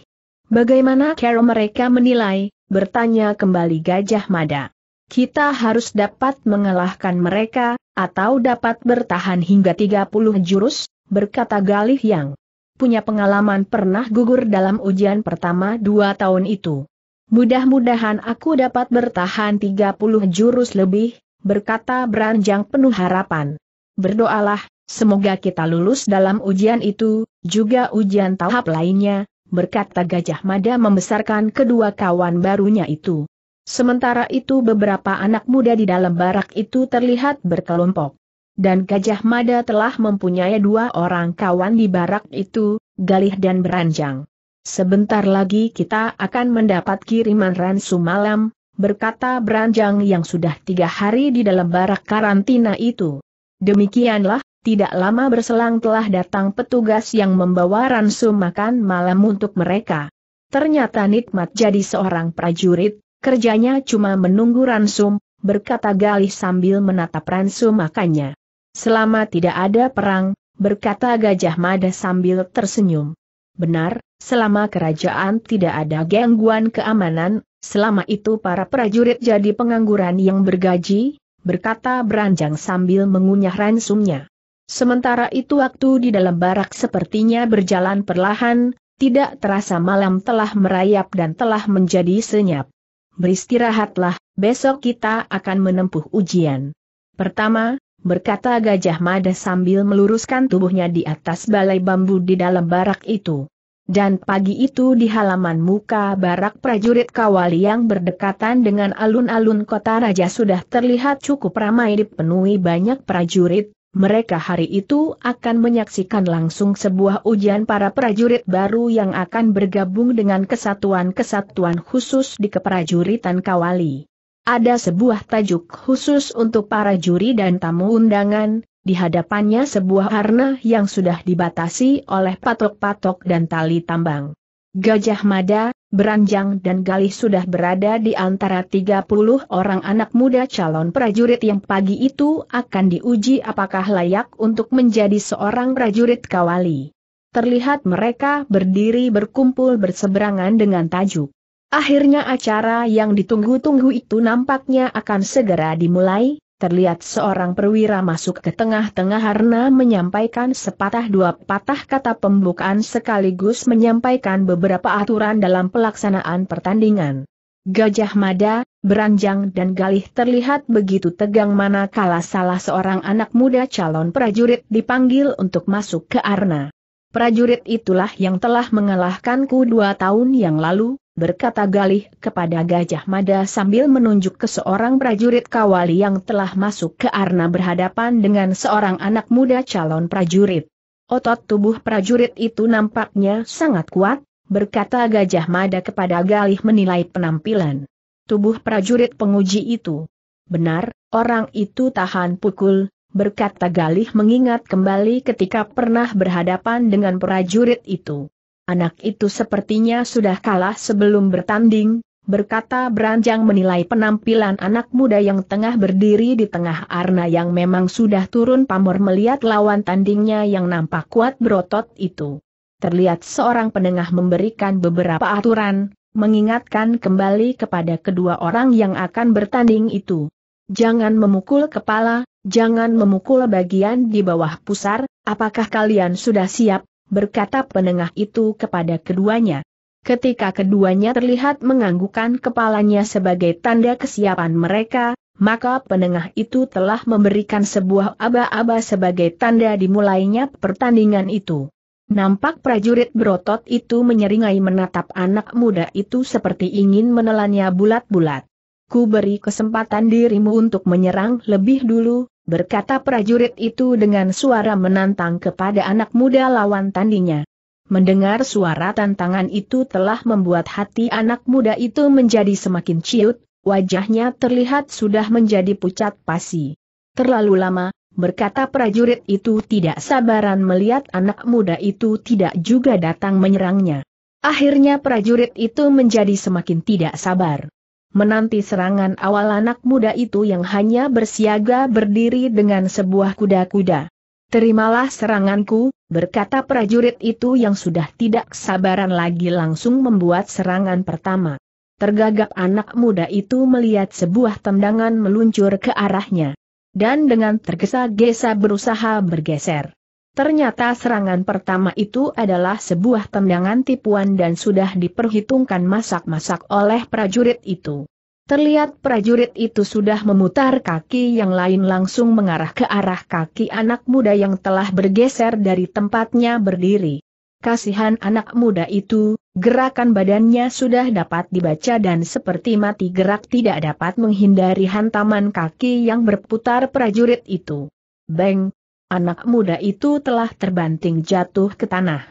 Bagaimana cara mereka menilai, bertanya kembali Gajah Mada. Kita harus dapat mengalahkan mereka, atau dapat bertahan hingga 30 jurus, berkata Galih yang punya pengalaman pernah gugur dalam ujian pertama dua tahun itu. Mudah-mudahan aku dapat bertahan 30 jurus lebih, berkata Beranjang penuh harapan. Berdoalah, semoga kita lulus dalam ujian itu, juga ujian tahap lainnya, berkata Gajah Mada membesarkan kedua kawan barunya itu. Sementara itu beberapa anak muda di dalam barak itu terlihat berkelompok. Dan Gajah Mada telah mempunyai dua orang kawan di barak itu, Galih dan Beranjang. Sebentar lagi kita akan mendapat kiriman ransu malam, berkata Beranjang yang sudah tiga hari di dalam barak karantina itu. Demikianlah, tidak lama berselang telah datang petugas yang membawa ransum makan malam untuk mereka. Ternyata Nikmat jadi seorang prajurit, kerjanya cuma menunggu ransum, berkata Galih sambil menatap ransum makannya. Selama tidak ada perang, berkata Gajah Mada sambil tersenyum. Benar, selama kerajaan tidak ada gangguan keamanan, selama itu para prajurit jadi pengangguran yang bergaji, berkata beranjang sambil mengunyah ransumnya. Sementara itu waktu di dalam barak sepertinya berjalan perlahan, tidak terasa malam telah merayap dan telah menjadi senyap. Beristirahatlah, besok kita akan menempuh ujian. Pertama, berkata Gajah Mada sambil meluruskan tubuhnya di atas balai bambu di dalam barak itu. Dan pagi itu di halaman muka barak prajurit kawali yang berdekatan dengan alun-alun kota raja sudah terlihat cukup ramai dipenuhi banyak prajurit, mereka hari itu akan menyaksikan langsung sebuah ujian para prajurit baru yang akan bergabung dengan kesatuan-kesatuan khusus di keprajuritan Kawali. Ada sebuah tajuk khusus untuk para juri dan tamu undangan, di hadapannya sebuah arna yang sudah dibatasi oleh patok-patok dan tali tambang. Gajah Mada, Beranjang dan Galih sudah berada di antara 30 orang anak muda calon prajurit yang pagi itu akan diuji apakah layak untuk menjadi seorang prajurit kawali. Terlihat mereka berdiri berkumpul berseberangan dengan tajuk. Akhirnya acara yang ditunggu-tunggu itu nampaknya akan segera dimulai, terlihat seorang perwira masuk ke tengah-tengah arna menyampaikan sepatah dua patah kata pembukaan sekaligus menyampaikan beberapa aturan dalam pelaksanaan pertandingan. Gajah Mada, Beranjang dan Galih terlihat begitu tegang mana kala salah seorang anak muda calon prajurit dipanggil untuk masuk ke Arna. Prajurit itulah yang telah mengalahkanku dua tahun yang lalu, berkata Galih kepada Gajah Mada sambil menunjuk ke seorang prajurit kawali yang telah masuk ke arna berhadapan dengan seorang anak muda calon prajurit. Otot tubuh prajurit itu nampaknya sangat kuat, berkata Gajah Mada kepada Galih menilai penampilan tubuh prajurit penguji itu. Benar, orang itu tahan pukul, berkata Galih mengingat kembali ketika pernah berhadapan dengan prajurit itu. Anak itu sepertinya sudah kalah sebelum bertanding, berkata beranjang menilai penampilan anak muda yang tengah berdiri di tengah arna yang memang sudah turun pamor melihat lawan tandingnya yang nampak kuat berotot itu. Terlihat seorang penengah memberikan beberapa aturan, mengingatkan kembali kepada kedua orang yang akan bertanding itu. Jangan memukul kepala, jangan memukul bagian di bawah pusar, apakah kalian sudah siap? berkata penengah itu kepada keduanya. Ketika keduanya terlihat menganggukkan kepalanya sebagai tanda kesiapan mereka, maka penengah itu telah memberikan sebuah aba-aba sebagai tanda dimulainya pertandingan itu. Nampak prajurit berotot itu menyeringai menatap anak muda itu seperti ingin menelannya bulat-bulat. Ku beri kesempatan dirimu untuk menyerang lebih dulu, berkata prajurit itu dengan suara menantang kepada anak muda lawan tandingnya. Mendengar suara tantangan itu telah membuat hati anak muda itu menjadi semakin ciut, wajahnya terlihat sudah menjadi pucat pasi. Terlalu lama, berkata prajurit itu tidak sabaran melihat anak muda itu tidak juga datang menyerangnya. Akhirnya prajurit itu menjadi semakin tidak sabar menanti serangan awal anak muda itu yang hanya bersiaga berdiri dengan sebuah kuda-kuda. Terimalah seranganku, berkata prajurit itu yang sudah tidak sabaran lagi langsung membuat serangan pertama. Tergagap anak muda itu melihat sebuah tendangan meluncur ke arahnya. Dan dengan tergesa-gesa berusaha bergeser. Ternyata serangan pertama itu adalah sebuah tendangan tipuan dan sudah diperhitungkan masak-masak oleh prajurit itu. Terlihat prajurit itu sudah memutar kaki yang lain langsung mengarah ke arah kaki anak muda yang telah bergeser dari tempatnya berdiri. Kasihan anak muda itu, gerakan badannya sudah dapat dibaca dan seperti mati gerak tidak dapat menghindari hantaman kaki yang berputar prajurit itu. Beng, Anak muda itu telah terbanting jatuh ke tanah.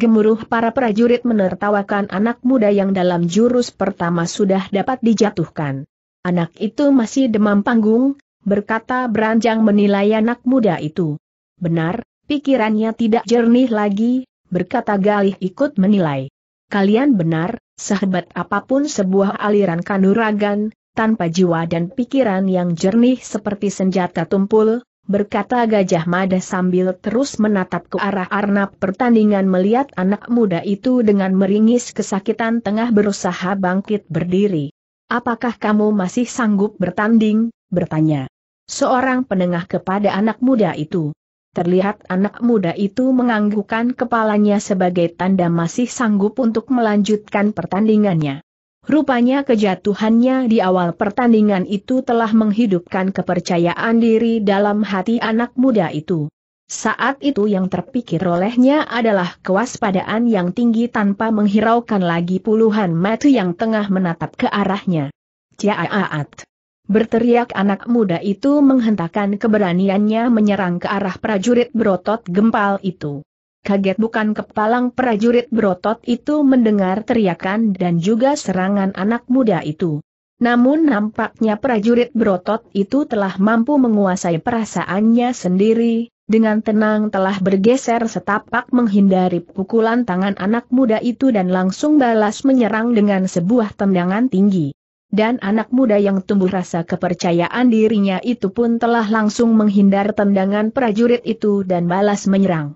Gemuruh para prajurit menertawakan anak muda yang dalam jurus pertama sudah dapat dijatuhkan. Anak itu masih demam panggung, berkata beranjang menilai anak muda itu. Benar, pikirannya tidak jernih lagi, berkata Galih ikut menilai. Kalian benar, sahabat apapun sebuah aliran kanuragan, tanpa jiwa dan pikiran yang jernih seperti senjata tumpul, berkata Gajah Mada sambil terus menatap ke arah arnab pertandingan melihat anak muda itu dengan meringis kesakitan tengah berusaha bangkit berdiri. Apakah kamu masih sanggup bertanding? bertanya. Seorang penengah kepada anak muda itu. Terlihat anak muda itu menganggukkan kepalanya sebagai tanda masih sanggup untuk melanjutkan pertandingannya. Rupanya kejatuhannya di awal pertandingan itu telah menghidupkan kepercayaan diri dalam hati anak muda itu. Saat itu yang terpikir olehnya adalah kewaspadaan yang tinggi tanpa menghiraukan lagi puluhan mata yang tengah menatap ke arahnya. Ciaat! Berteriak anak muda itu menghentakkan keberaniannya menyerang ke arah prajurit berotot gempal itu kaget bukan kepalang prajurit berotot itu mendengar teriakan dan juga serangan anak muda itu. Namun nampaknya prajurit berotot itu telah mampu menguasai perasaannya sendiri, dengan tenang telah bergeser setapak menghindari pukulan tangan anak muda itu dan langsung balas menyerang dengan sebuah tendangan tinggi. Dan anak muda yang tumbuh rasa kepercayaan dirinya itu pun telah langsung menghindar tendangan prajurit itu dan balas menyerang.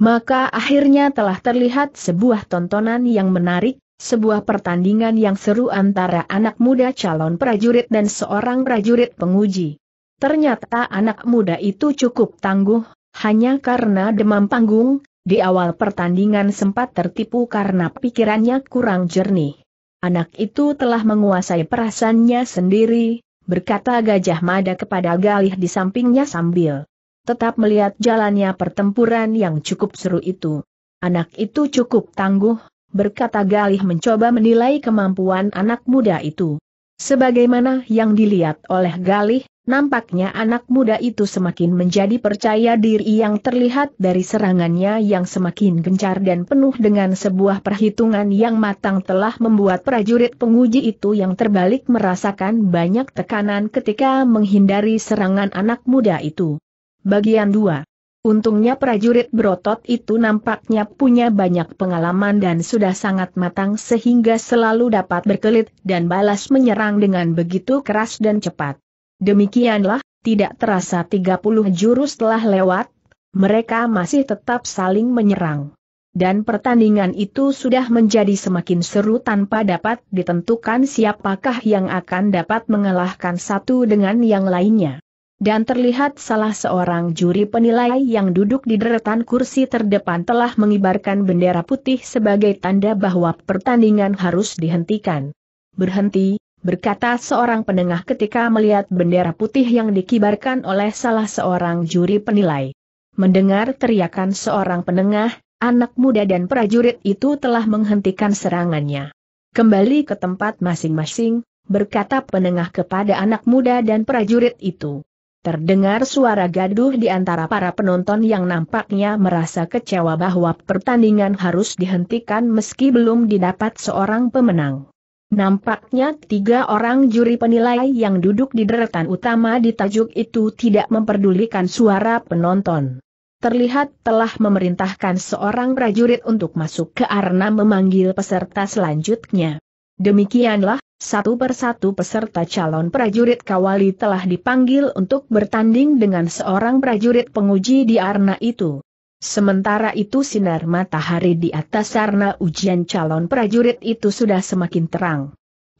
Maka akhirnya telah terlihat sebuah tontonan yang menarik, sebuah pertandingan yang seru antara anak muda calon prajurit dan seorang prajurit penguji. Ternyata anak muda itu cukup tangguh, hanya karena demam panggung, di awal pertandingan sempat tertipu karena pikirannya kurang jernih. Anak itu telah menguasai perasaannya sendiri, berkata Gajah Mada kepada Galih di sampingnya sambil tetap melihat jalannya pertempuran yang cukup seru itu. Anak itu cukup tangguh, berkata Galih mencoba menilai kemampuan anak muda itu. Sebagaimana yang dilihat oleh Galih, nampaknya anak muda itu semakin menjadi percaya diri yang terlihat dari serangannya yang semakin gencar dan penuh dengan sebuah perhitungan yang matang telah membuat prajurit penguji itu yang terbalik merasakan banyak tekanan ketika menghindari serangan anak muda itu. Bagian 2 Untungnya prajurit berotot itu nampaknya punya banyak pengalaman dan sudah sangat matang sehingga selalu dapat berkelit dan balas menyerang dengan begitu keras dan cepat. Demikianlah, tidak terasa 30 jurus telah lewat, mereka masih tetap saling menyerang. Dan pertandingan itu sudah menjadi semakin seru tanpa dapat ditentukan siapakah yang akan dapat mengalahkan satu dengan yang lainnya dan terlihat salah seorang juri penilai yang duduk di deretan kursi terdepan telah mengibarkan bendera putih sebagai tanda bahwa pertandingan harus dihentikan. Berhenti, berkata seorang penengah ketika melihat bendera putih yang dikibarkan oleh salah seorang juri penilai. Mendengar teriakan seorang penengah, anak muda dan prajurit itu telah menghentikan serangannya. Kembali ke tempat masing-masing, berkata penengah kepada anak muda dan prajurit itu. Terdengar suara gaduh di antara para penonton yang nampaknya merasa kecewa bahwa pertandingan harus dihentikan meski belum didapat seorang pemenang. Nampaknya tiga orang juri penilai yang duduk di deretan utama di tajuk itu tidak memperdulikan suara penonton. Terlihat telah memerintahkan seorang prajurit untuk masuk ke arena memanggil peserta selanjutnya. Demikianlah satu persatu peserta calon prajurit kawali telah dipanggil untuk bertanding dengan seorang prajurit penguji di arna itu. Sementara itu sinar matahari di atas sarna ujian calon prajurit itu sudah semakin terang.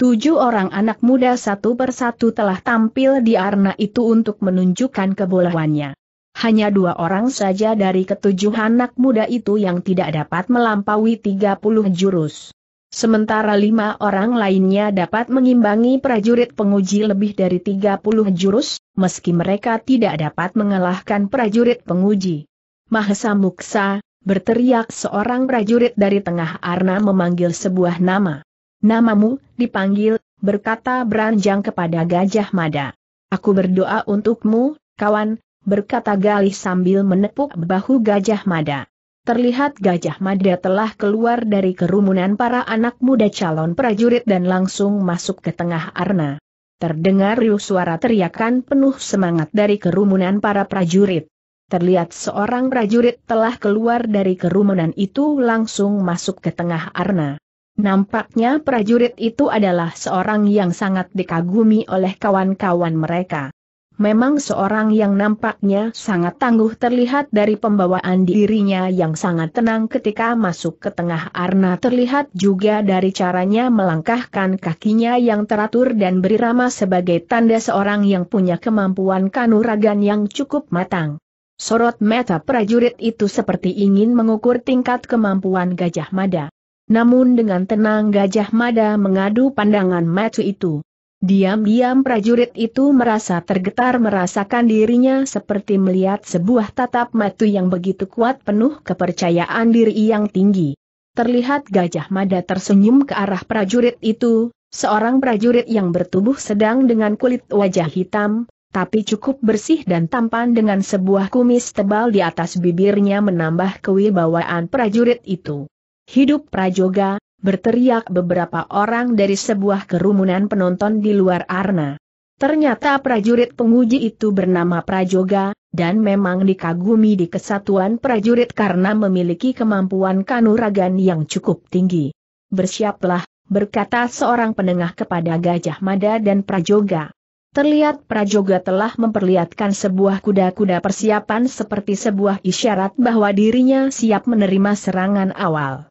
Tujuh orang anak muda satu persatu telah tampil di arna itu untuk menunjukkan kebolehannya. Hanya dua orang saja dari ketujuh anak muda itu yang tidak dapat melampaui 30 jurus. Sementara lima orang lainnya dapat mengimbangi prajurit penguji lebih dari 30 jurus, meski mereka tidak dapat mengalahkan prajurit penguji. Mahesa Muksa, berteriak seorang prajurit dari tengah Arna memanggil sebuah nama. Namamu, dipanggil, berkata beranjang kepada Gajah Mada. Aku berdoa untukmu, kawan, berkata Galih sambil menepuk bahu Gajah Mada terlihat Gajah Mada telah keluar dari kerumunan para anak muda calon prajurit dan langsung masuk ke tengah arna. Terdengar riuh suara teriakan penuh semangat dari kerumunan para prajurit. Terlihat seorang prajurit telah keluar dari kerumunan itu langsung masuk ke tengah arna. Nampaknya prajurit itu adalah seorang yang sangat dikagumi oleh kawan-kawan mereka memang seorang yang nampaknya sangat tangguh terlihat dari pembawaan dirinya yang sangat tenang ketika masuk ke tengah arna terlihat juga dari caranya melangkahkan kakinya yang teratur dan berirama sebagai tanda seorang yang punya kemampuan kanuragan yang cukup matang. Sorot mata prajurit itu seperti ingin mengukur tingkat kemampuan Gajah Mada. Namun dengan tenang Gajah Mada mengadu pandangan mata itu. Diam-diam prajurit itu merasa tergetar merasakan dirinya seperti melihat sebuah tatap matu yang begitu kuat penuh kepercayaan diri yang tinggi. Terlihat Gajah Mada tersenyum ke arah prajurit itu, seorang prajurit yang bertubuh sedang dengan kulit wajah hitam, tapi cukup bersih dan tampan dengan sebuah kumis tebal di atas bibirnya menambah kewibawaan prajurit itu. Hidup Prajoga, berteriak beberapa orang dari sebuah kerumunan penonton di luar Arna. Ternyata prajurit penguji itu bernama Prajoga, dan memang dikagumi di kesatuan prajurit karena memiliki kemampuan kanuragan yang cukup tinggi. Bersiaplah, berkata seorang penengah kepada Gajah Mada dan Prajoga. Terlihat Prajoga telah memperlihatkan sebuah kuda-kuda persiapan seperti sebuah isyarat bahwa dirinya siap menerima serangan awal.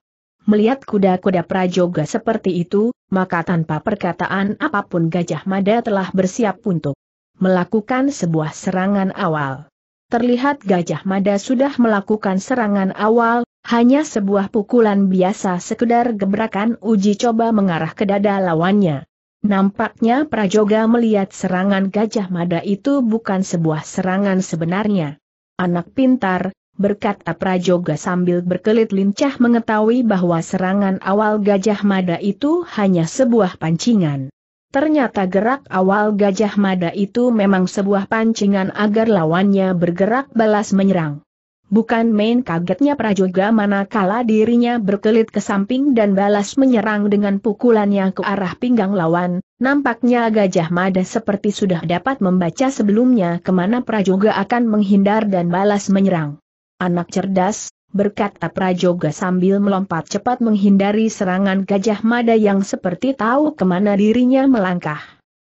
Melihat kuda-kuda prajoga seperti itu, maka tanpa perkataan apapun Gajah Mada telah bersiap untuk melakukan sebuah serangan awal. Terlihat Gajah Mada sudah melakukan serangan awal, hanya sebuah pukulan biasa sekedar gebrakan uji coba mengarah ke dada lawannya. Nampaknya Prajoga melihat serangan Gajah Mada itu bukan sebuah serangan sebenarnya. Anak pintar, berkata Prajoga sambil berkelit lincah mengetahui bahwa serangan awal Gajah Mada itu hanya sebuah pancingan. Ternyata gerak awal Gajah Mada itu memang sebuah pancingan agar lawannya bergerak balas menyerang. Bukan main kagetnya Prajoga manakala dirinya berkelit ke samping dan balas menyerang dengan pukulannya ke arah pinggang lawan, nampaknya Gajah Mada seperti sudah dapat membaca sebelumnya kemana Prajoga akan menghindar dan balas menyerang. Anak cerdas, berkata Prajoga sambil melompat cepat menghindari serangan Gajah Mada yang seperti tahu kemana dirinya melangkah.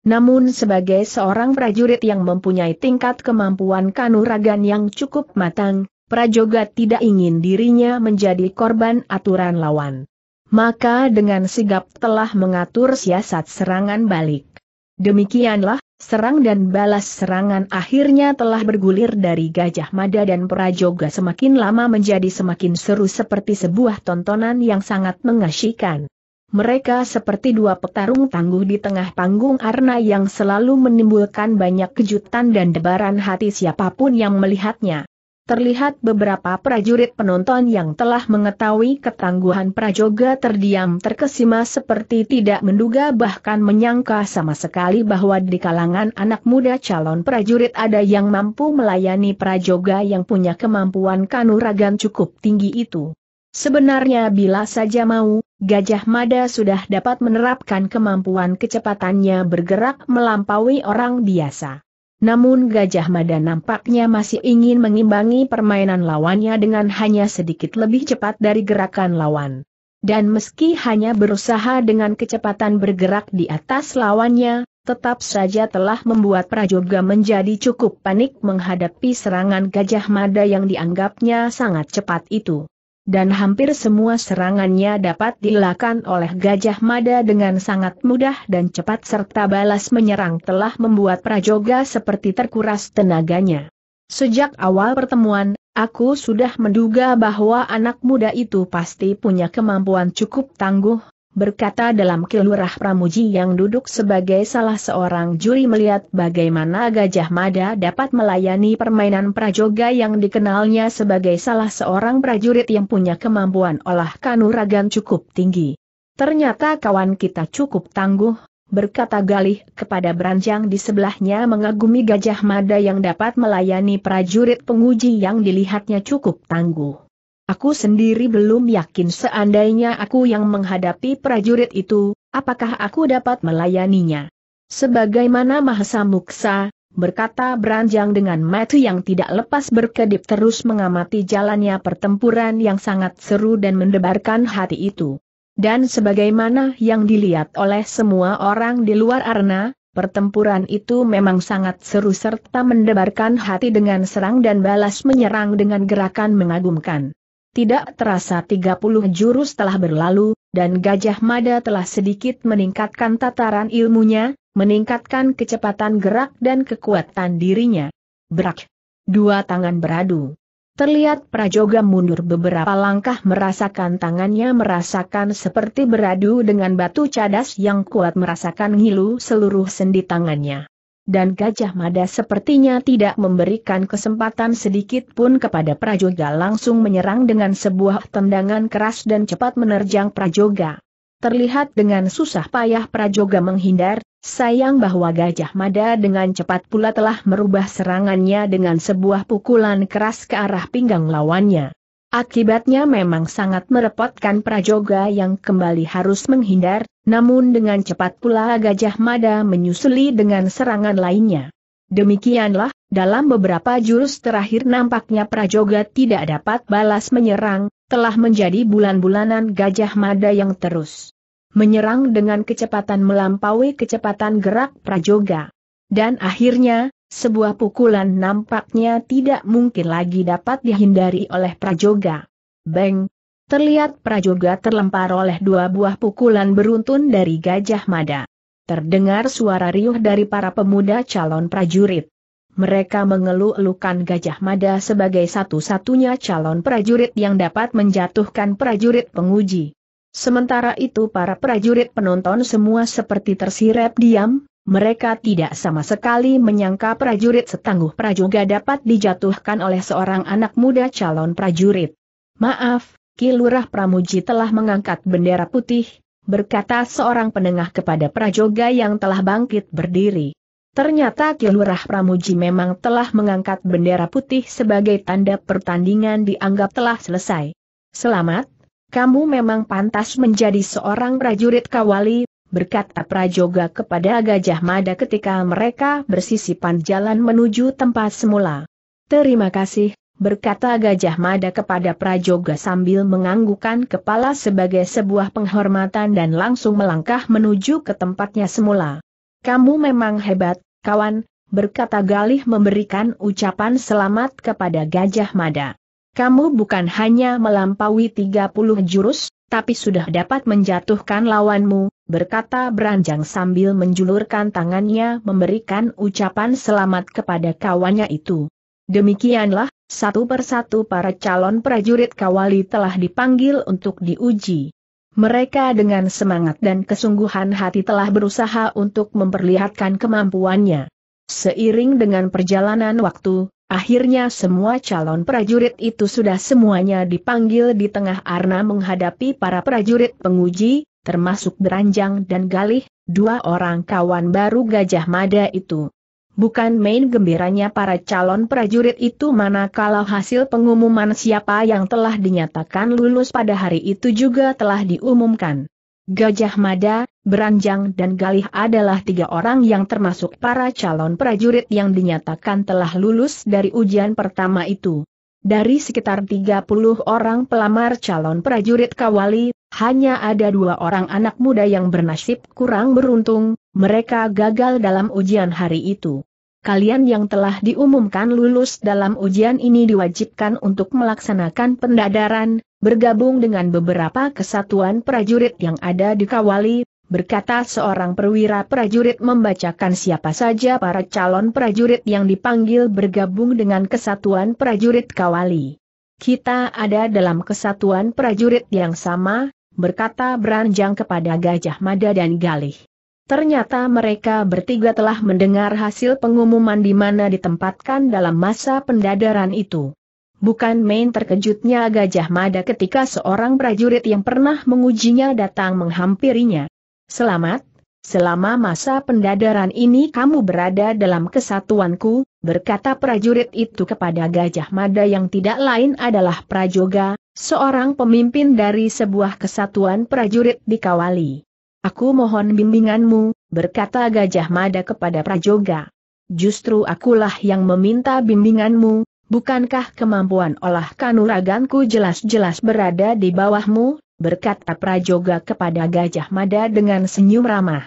Namun sebagai seorang prajurit yang mempunyai tingkat kemampuan kanuragan yang cukup matang, Prajoga tidak ingin dirinya menjadi korban aturan lawan. Maka dengan sigap telah mengatur siasat serangan balik. Demikianlah, Serang dan balas serangan akhirnya telah bergulir dari Gajah Mada dan Prajoga semakin lama menjadi semakin seru seperti sebuah tontonan yang sangat mengasyikan. Mereka seperti dua petarung tangguh di tengah panggung arena yang selalu menimbulkan banyak kejutan dan debaran hati siapapun yang melihatnya terlihat beberapa prajurit penonton yang telah mengetahui ketangguhan Prajoga terdiam terkesima seperti tidak menduga bahkan menyangka sama sekali bahwa di kalangan anak muda calon prajurit ada yang mampu melayani Prajoga yang punya kemampuan kanuragan cukup tinggi itu. Sebenarnya bila saja mau, Gajah Mada sudah dapat menerapkan kemampuan kecepatannya bergerak melampaui orang biasa. Namun Gajah Mada nampaknya masih ingin mengimbangi permainan lawannya dengan hanya sedikit lebih cepat dari gerakan lawan. Dan meski hanya berusaha dengan kecepatan bergerak di atas lawannya, tetap saja telah membuat Prajoga menjadi cukup panik menghadapi serangan Gajah Mada yang dianggapnya sangat cepat itu dan hampir semua serangannya dapat dilakukan oleh Gajah Mada dengan sangat mudah dan cepat serta balas menyerang telah membuat Prajoga seperti terkuras tenaganya. Sejak awal pertemuan, aku sudah menduga bahwa anak muda itu pasti punya kemampuan cukup tangguh, berkata dalam kilurah Pramuji yang duduk sebagai salah seorang juri melihat bagaimana Gajah Mada dapat melayani permainan prajoga yang dikenalnya sebagai salah seorang prajurit yang punya kemampuan olah kanuragan cukup tinggi. Ternyata kawan kita cukup tangguh, berkata Galih kepada Beranjang di sebelahnya mengagumi Gajah Mada yang dapat melayani prajurit penguji yang dilihatnya cukup tangguh. Aku sendiri belum yakin seandainya aku yang menghadapi prajurit itu, apakah aku dapat melayaninya. Sebagaimana Mahasa Muksa, berkata beranjang dengan mati yang tidak lepas berkedip terus mengamati jalannya pertempuran yang sangat seru dan mendebarkan hati itu. Dan sebagaimana yang dilihat oleh semua orang di luar arena, pertempuran itu memang sangat seru serta mendebarkan hati dengan serang dan balas menyerang dengan gerakan mengagumkan. Tidak terasa 30 jurus telah berlalu, dan Gajah Mada telah sedikit meningkatkan tataran ilmunya, meningkatkan kecepatan gerak dan kekuatan dirinya. Berak. Dua tangan beradu. Terlihat Prajoga mundur beberapa langkah merasakan tangannya merasakan seperti beradu dengan batu cadas yang kuat merasakan ngilu seluruh sendi tangannya dan Gajah Mada sepertinya tidak memberikan kesempatan sedikit pun kepada Prajoga langsung menyerang dengan sebuah tendangan keras dan cepat menerjang Prajoga. Terlihat dengan susah payah Prajoga menghindar, sayang bahwa Gajah Mada dengan cepat pula telah merubah serangannya dengan sebuah pukulan keras ke arah pinggang lawannya. Akibatnya memang sangat merepotkan Prajoga yang kembali harus menghindar, namun dengan cepat pula Gajah Mada menyusuli dengan serangan lainnya. Demikianlah, dalam beberapa jurus terakhir nampaknya Prajoga tidak dapat balas menyerang, telah menjadi bulan-bulanan Gajah Mada yang terus menyerang dengan kecepatan melampaui kecepatan gerak Prajoga. Dan akhirnya, sebuah pukulan nampaknya tidak mungkin lagi dapat dihindari oleh Prajoga. Beng! Terlihat Prajoga terlempar oleh dua buah pukulan beruntun dari Gajah Mada. Terdengar suara riuh dari para pemuda calon prajurit. Mereka mengeluh-elukan Gajah Mada sebagai satu-satunya calon prajurit yang dapat menjatuhkan prajurit penguji. Sementara itu para prajurit penonton semua seperti tersirep diam, mereka tidak sama sekali menyangka prajurit setangguh prajuga dapat dijatuhkan oleh seorang anak muda calon prajurit. Maaf, Kilurah Pramuji telah mengangkat bendera putih, berkata seorang penengah kepada prajoga yang telah bangkit berdiri. Ternyata Kilurah Pramuji memang telah mengangkat bendera putih sebagai tanda pertandingan dianggap telah selesai. Selamat, kamu memang pantas menjadi seorang prajurit kawali, berkata Prajoga kepada Gajah Mada ketika mereka bersisipan jalan menuju tempat semula. Terima kasih, berkata Gajah Mada kepada Prajoga sambil menganggukkan kepala sebagai sebuah penghormatan dan langsung melangkah menuju ke tempatnya semula. Kamu memang hebat, kawan, berkata Galih memberikan ucapan selamat kepada Gajah Mada. Kamu bukan hanya melampaui 30 jurus, tapi sudah dapat menjatuhkan lawanmu, berkata beranjang sambil menjulurkan tangannya memberikan ucapan selamat kepada kawannya itu. Demikianlah, satu persatu para calon prajurit kawali telah dipanggil untuk diuji. Mereka dengan semangat dan kesungguhan hati telah berusaha untuk memperlihatkan kemampuannya. Seiring dengan perjalanan waktu, Akhirnya semua calon prajurit itu sudah semuanya dipanggil di tengah arna menghadapi para prajurit penguji, termasuk Beranjang dan Galih, dua orang kawan baru Gajah Mada itu. Bukan main gembiranya para calon prajurit itu manakala hasil pengumuman siapa yang telah dinyatakan lulus pada hari itu juga telah diumumkan. Gajah Mada, Beranjang dan Galih adalah tiga orang yang termasuk para calon prajurit yang dinyatakan telah lulus dari ujian pertama itu. Dari sekitar 30 orang pelamar calon prajurit Kawali, hanya ada dua orang anak muda yang bernasib kurang beruntung, mereka gagal dalam ujian hari itu. Kalian yang telah diumumkan lulus dalam ujian ini diwajibkan untuk melaksanakan pendadaran, bergabung dengan beberapa kesatuan prajurit yang ada di Kawali, berkata seorang perwira prajurit membacakan siapa saja para calon prajurit yang dipanggil bergabung dengan kesatuan prajurit Kawali. Kita ada dalam kesatuan prajurit yang sama, berkata beranjang kepada Gajah Mada dan Galih. Ternyata mereka bertiga telah mendengar hasil pengumuman di mana ditempatkan dalam masa pendadaran itu. Bukan main terkejutnya Gajah Mada ketika seorang prajurit yang pernah mengujinya datang menghampirinya. Selamat, selama masa pendadaran ini kamu berada dalam kesatuanku, berkata prajurit itu kepada Gajah Mada yang tidak lain adalah Prajoga, seorang pemimpin dari sebuah kesatuan prajurit di Kawali. Aku mohon bimbinganmu, berkata Gajah Mada kepada Prajoga. Justru akulah yang meminta bimbinganmu, bukankah kemampuan olah kanuraganku jelas-jelas berada di bawahmu, berkata Prajoga kepada Gajah Mada dengan senyum ramah.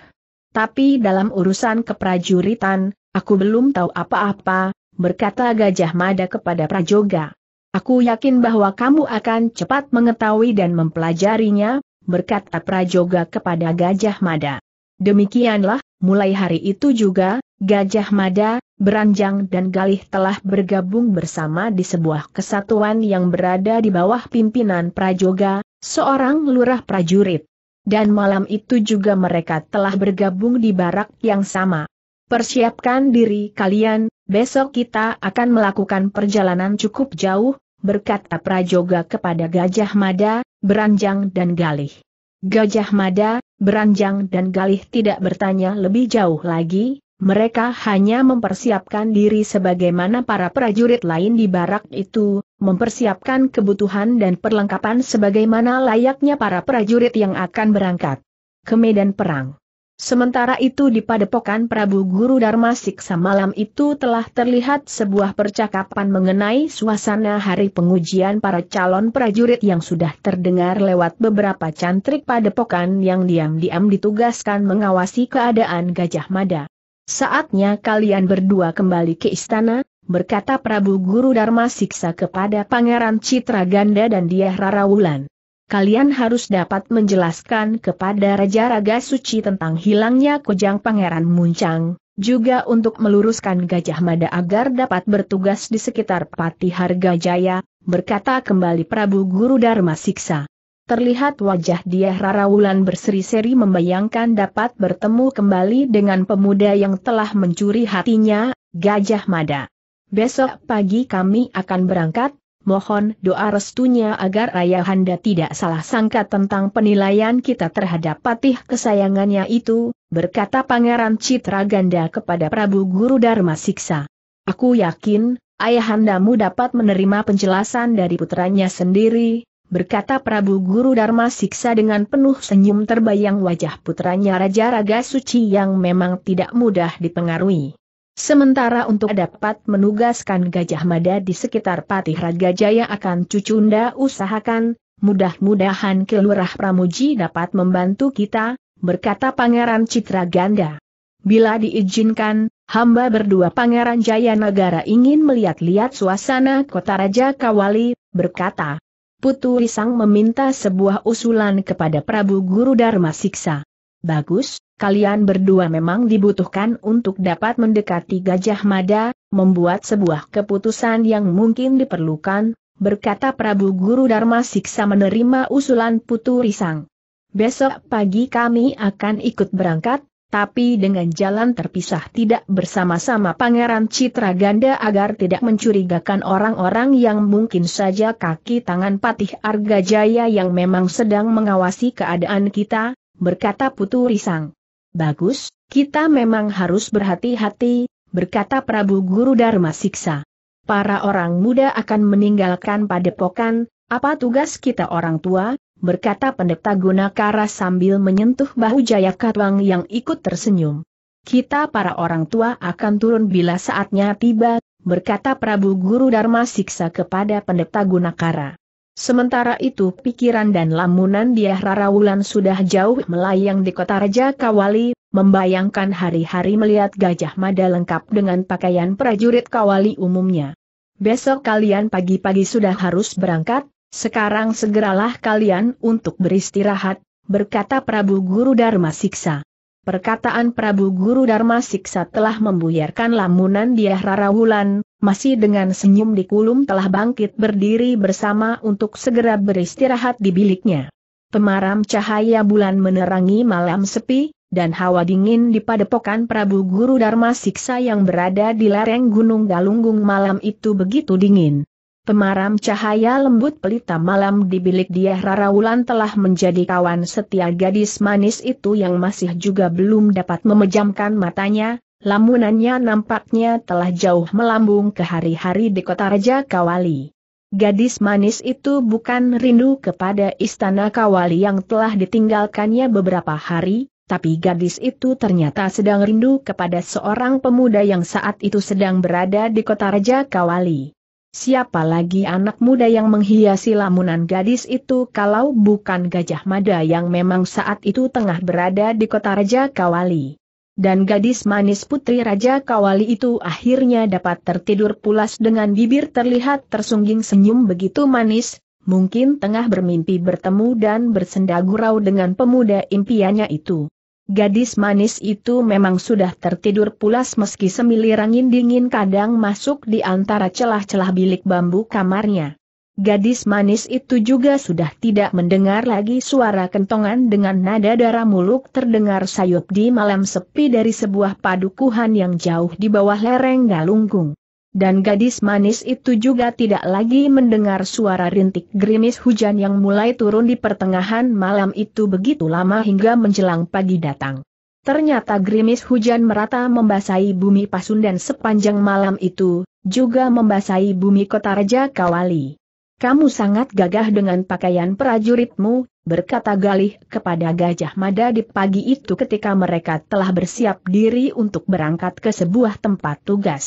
Tapi dalam urusan keprajuritan, aku belum tahu apa-apa, berkata Gajah Mada kepada Prajoga. Aku yakin bahwa kamu akan cepat mengetahui dan mempelajarinya, berkata Prajoga kepada Gajah Mada. Demikianlah, mulai hari itu juga, Gajah Mada, Beranjang dan Galih telah bergabung bersama di sebuah kesatuan yang berada di bawah pimpinan Prajoga, seorang lurah prajurit. Dan malam itu juga mereka telah bergabung di barak yang sama. Persiapkan diri kalian, besok kita akan melakukan perjalanan cukup jauh, berkata Prajoga kepada Gajah Mada, Beranjang dan Galih. Gajah Mada, Beranjang dan Galih tidak bertanya lebih jauh lagi, mereka hanya mempersiapkan diri sebagaimana para prajurit lain di barak itu, mempersiapkan kebutuhan dan perlengkapan sebagaimana layaknya para prajurit yang akan berangkat ke medan perang. Sementara itu di padepokan Prabu Guru Dharma Siksa malam itu telah terlihat sebuah percakapan mengenai suasana hari pengujian para calon prajurit yang sudah terdengar lewat beberapa cantrik padepokan yang diam-diam ditugaskan mengawasi keadaan Gajah Mada. Saatnya kalian berdua kembali ke istana, berkata Prabu Guru Dharma Siksa kepada Pangeran Citra Ganda dan Diah Rarawulan. Kalian harus dapat menjelaskan kepada Raja Raga Suci tentang hilangnya kujang Pangeran Muncang, juga untuk meluruskan Gajah Mada agar dapat bertugas di sekitar Pati Harga Jaya, berkata kembali Prabu Guru Dharma Siksa terlihat wajah dia Wulan berseri-seri membayangkan dapat bertemu kembali dengan pemuda yang telah mencuri hatinya, Gajah Mada. Besok pagi kami akan berangkat, mohon doa restunya agar Ayahanda tidak salah sangka tentang penilaian kita terhadap patih kesayangannya itu, berkata Pangeran Citraganda kepada Prabu Guru Dharma Siksa. Aku yakin, Ayahandamu dapat menerima penjelasan dari putranya sendiri, berkata Prabu Guru Dharma Siksa dengan penuh senyum terbayang wajah putranya Raja Raga Suci yang memang tidak mudah dipengaruhi. Sementara untuk dapat menugaskan Gajah Mada di sekitar Patih Raga Jaya akan Cucunda usahakan, mudah-mudahan Kelurah Pramuji dapat membantu kita, berkata Pangeran Citra Ganda. Bila diizinkan, hamba berdua Pangeran Jaya Negara ingin melihat-lihat suasana kota Raja Kawali, berkata Putu Risang meminta sebuah usulan kepada Prabu Guru Dharma Siksa. Bagus, kalian berdua memang dibutuhkan untuk dapat mendekati Gajah Mada, membuat sebuah keputusan yang mungkin diperlukan, berkata Prabu Guru Dharma Siksa menerima usulan Putu Risang. Besok pagi kami akan ikut berangkat, tapi dengan jalan terpisah tidak bersama-sama Pangeran Citra Ganda agar tidak mencurigakan orang-orang yang mungkin saja kaki tangan Patih Arga Jaya yang memang sedang mengawasi keadaan kita, berkata Putu Risang. Bagus, kita memang harus berhati-hati, berkata Prabu Guru Dharma Siksa. Para orang muda akan meninggalkan padepokan, apa tugas kita orang tua, berkata pendeta Gunakara sambil menyentuh bahu Jaya Katwang yang ikut tersenyum. Kita para orang tua akan turun bila saatnya tiba, berkata Prabu Guru Dharma Siksa kepada pendeta Gunakara. Sementara itu pikiran dan lamunan dia Rarawulan sudah jauh melayang di kota Raja Kawali, membayangkan hari-hari melihat Gajah Mada lengkap dengan pakaian prajurit Kawali umumnya. Besok kalian pagi-pagi sudah harus berangkat, sekarang segeralah kalian untuk beristirahat, berkata Prabu Guru Dharma Siksa. Perkataan Prabu Guru Dharma Siksa telah membuyarkan lamunan dia Rara Wulan, masih dengan senyum di kulum telah bangkit berdiri bersama untuk segera beristirahat di biliknya. Pemaram cahaya bulan menerangi malam sepi, dan hawa dingin di padepokan Prabu Guru Dharma Siksa yang berada di lereng Gunung Galunggung malam itu begitu dingin. Pemaram cahaya lembut pelita malam di bilik dia Rara Wulan telah menjadi kawan setia gadis manis itu yang masih juga belum dapat memejamkan matanya, lamunannya nampaknya telah jauh melambung ke hari-hari di kota Raja Kawali. Gadis manis itu bukan rindu kepada istana Kawali yang telah ditinggalkannya beberapa hari, tapi gadis itu ternyata sedang rindu kepada seorang pemuda yang saat itu sedang berada di kota Raja Kawali. Siapa lagi anak muda yang menghiasi lamunan gadis itu kalau bukan Gajah Mada yang memang saat itu tengah berada di kota Raja Kawali. Dan gadis manis putri Raja Kawali itu akhirnya dapat tertidur pulas dengan bibir terlihat tersungging senyum begitu manis, mungkin tengah bermimpi bertemu dan bersenda gurau dengan pemuda impiannya itu. Gadis manis itu memang sudah tertidur pulas meski semilir angin dingin kadang masuk di antara celah-celah bilik bambu kamarnya. Gadis manis itu juga sudah tidak mendengar lagi suara kentongan dengan nada darah muluk terdengar sayup di malam sepi dari sebuah padukuhan yang jauh di bawah lereng Galunggung dan gadis manis itu juga tidak lagi mendengar suara rintik gerimis hujan yang mulai turun di pertengahan malam itu begitu lama hingga menjelang pagi datang. Ternyata gerimis hujan merata membasahi bumi Pasundan sepanjang malam itu, juga membasahi bumi kota Raja Kawali. Kamu sangat gagah dengan pakaian prajuritmu, berkata Galih kepada Gajah Mada di pagi itu ketika mereka telah bersiap diri untuk berangkat ke sebuah tempat tugas.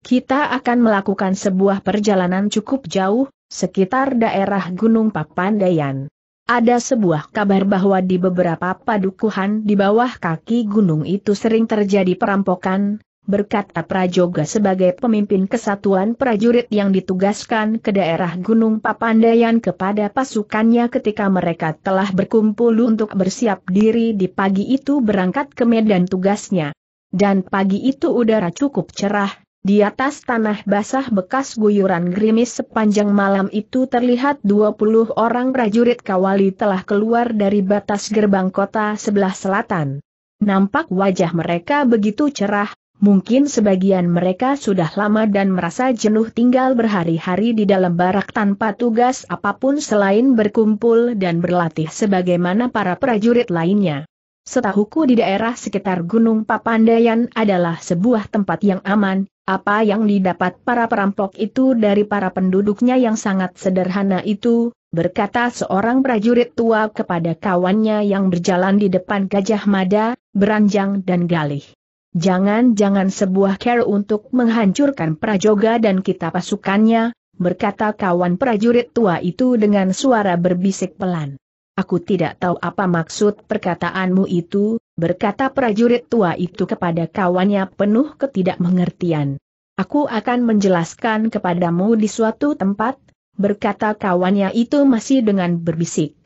Kita akan melakukan sebuah perjalanan cukup jauh, sekitar daerah Gunung Papandayan. Ada sebuah kabar bahwa di beberapa padukuhan di bawah kaki gunung itu sering terjadi perampokan, berkata Prajoga sebagai pemimpin kesatuan prajurit yang ditugaskan ke daerah Gunung Papandayan kepada pasukannya ketika mereka telah berkumpul untuk bersiap diri di pagi itu berangkat ke medan tugasnya. Dan pagi itu udara cukup cerah, di atas tanah basah bekas guyuran gerimis sepanjang malam itu terlihat 20 orang prajurit kawali telah keluar dari batas gerbang kota sebelah selatan. Nampak wajah mereka begitu cerah, mungkin sebagian mereka sudah lama dan merasa jenuh tinggal berhari-hari di dalam barak tanpa tugas apapun selain berkumpul dan berlatih sebagaimana para prajurit lainnya. Setahuku di daerah sekitar Gunung Papandayan adalah sebuah tempat yang aman, apa yang didapat para perampok itu dari para penduduknya yang sangat sederhana itu, berkata seorang prajurit tua kepada kawannya yang berjalan di depan Gajah Mada, beranjang dan galih. Jangan-jangan sebuah care untuk menghancurkan Prajoga dan kita pasukannya, berkata kawan prajurit tua itu dengan suara berbisik pelan. Aku tidak tahu apa maksud perkataanmu itu, berkata prajurit tua itu kepada kawannya penuh ketidakmengertian. Aku akan menjelaskan kepadamu di suatu tempat, berkata kawannya itu masih dengan berbisik.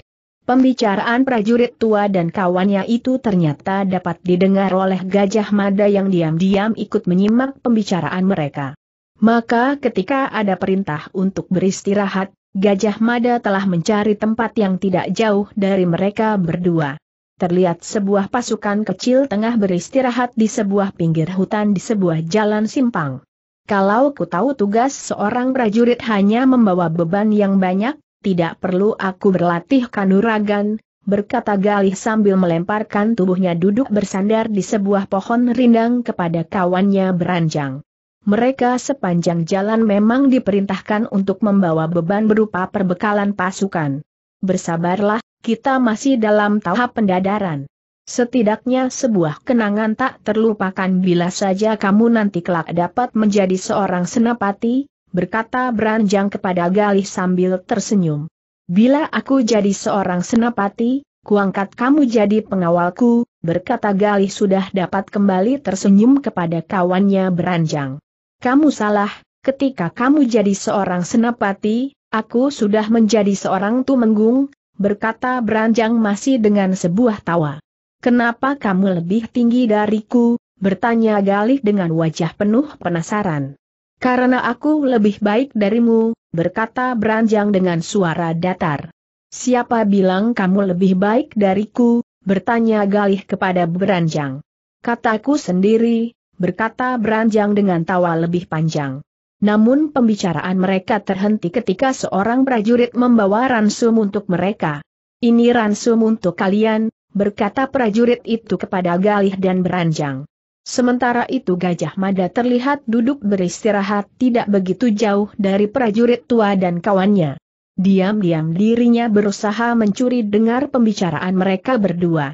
Pembicaraan prajurit tua dan kawannya itu ternyata dapat didengar oleh Gajah Mada yang diam-diam ikut menyimak pembicaraan mereka. Maka ketika ada perintah untuk beristirahat, Gajah Mada telah mencari tempat yang tidak jauh dari mereka berdua. Terlihat sebuah pasukan kecil tengah beristirahat di sebuah pinggir hutan di sebuah jalan simpang. Kalau ku tahu tugas seorang prajurit hanya membawa beban yang banyak, tidak perlu aku berlatih kanuragan, berkata Galih sambil melemparkan tubuhnya duduk bersandar di sebuah pohon rindang kepada kawannya beranjang mereka sepanjang jalan memang diperintahkan untuk membawa beban berupa perbekalan pasukan. Bersabarlah, kita masih dalam tahap pendadaran. Setidaknya sebuah kenangan tak terlupakan bila saja kamu nanti kelak dapat menjadi seorang senapati, berkata beranjang kepada Galih sambil tersenyum. Bila aku jadi seorang senapati, kuangkat kamu jadi pengawalku, berkata Galih sudah dapat kembali tersenyum kepada kawannya beranjang kamu salah, ketika kamu jadi seorang senapati, aku sudah menjadi seorang tumenggung, berkata beranjang masih dengan sebuah tawa. Kenapa kamu lebih tinggi dariku, bertanya Galih dengan wajah penuh penasaran. Karena aku lebih baik darimu, berkata beranjang dengan suara datar. Siapa bilang kamu lebih baik dariku, bertanya Galih kepada beranjang. Kataku sendiri, berkata beranjang dengan tawa lebih panjang. Namun pembicaraan mereka terhenti ketika seorang prajurit membawa ransum untuk mereka. Ini ransum untuk kalian, berkata prajurit itu kepada Galih dan Beranjang. Sementara itu Gajah Mada terlihat duduk beristirahat tidak begitu jauh dari prajurit tua dan kawannya. Diam-diam dirinya berusaha mencuri dengar pembicaraan mereka berdua.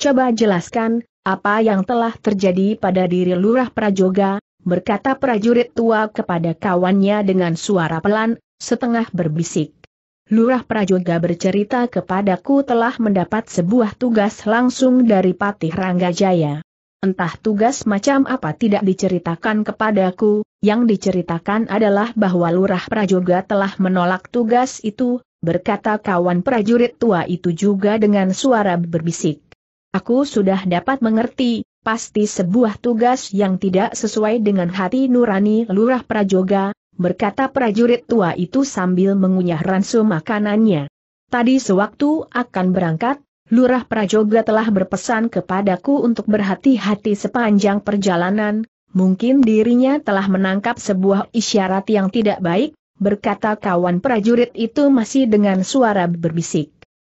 Coba jelaskan, apa yang telah terjadi pada diri Lurah Prajoga, berkata prajurit tua kepada kawannya dengan suara pelan, setengah berbisik. Lurah Prajoga bercerita kepadaku telah mendapat sebuah tugas langsung dari Patih Ranggajaya. Entah tugas macam apa tidak diceritakan kepadaku, yang diceritakan adalah bahwa Lurah Prajoga telah menolak tugas itu, berkata kawan prajurit tua itu juga dengan suara berbisik. Aku sudah dapat mengerti, pasti sebuah tugas yang tidak sesuai dengan hati nurani Lurah Prajoga, berkata prajurit tua itu sambil mengunyah ransum makanannya. Tadi sewaktu akan berangkat, Lurah Prajoga telah berpesan kepadaku untuk berhati-hati sepanjang perjalanan, mungkin dirinya telah menangkap sebuah isyarat yang tidak baik, berkata kawan prajurit itu masih dengan suara berbisik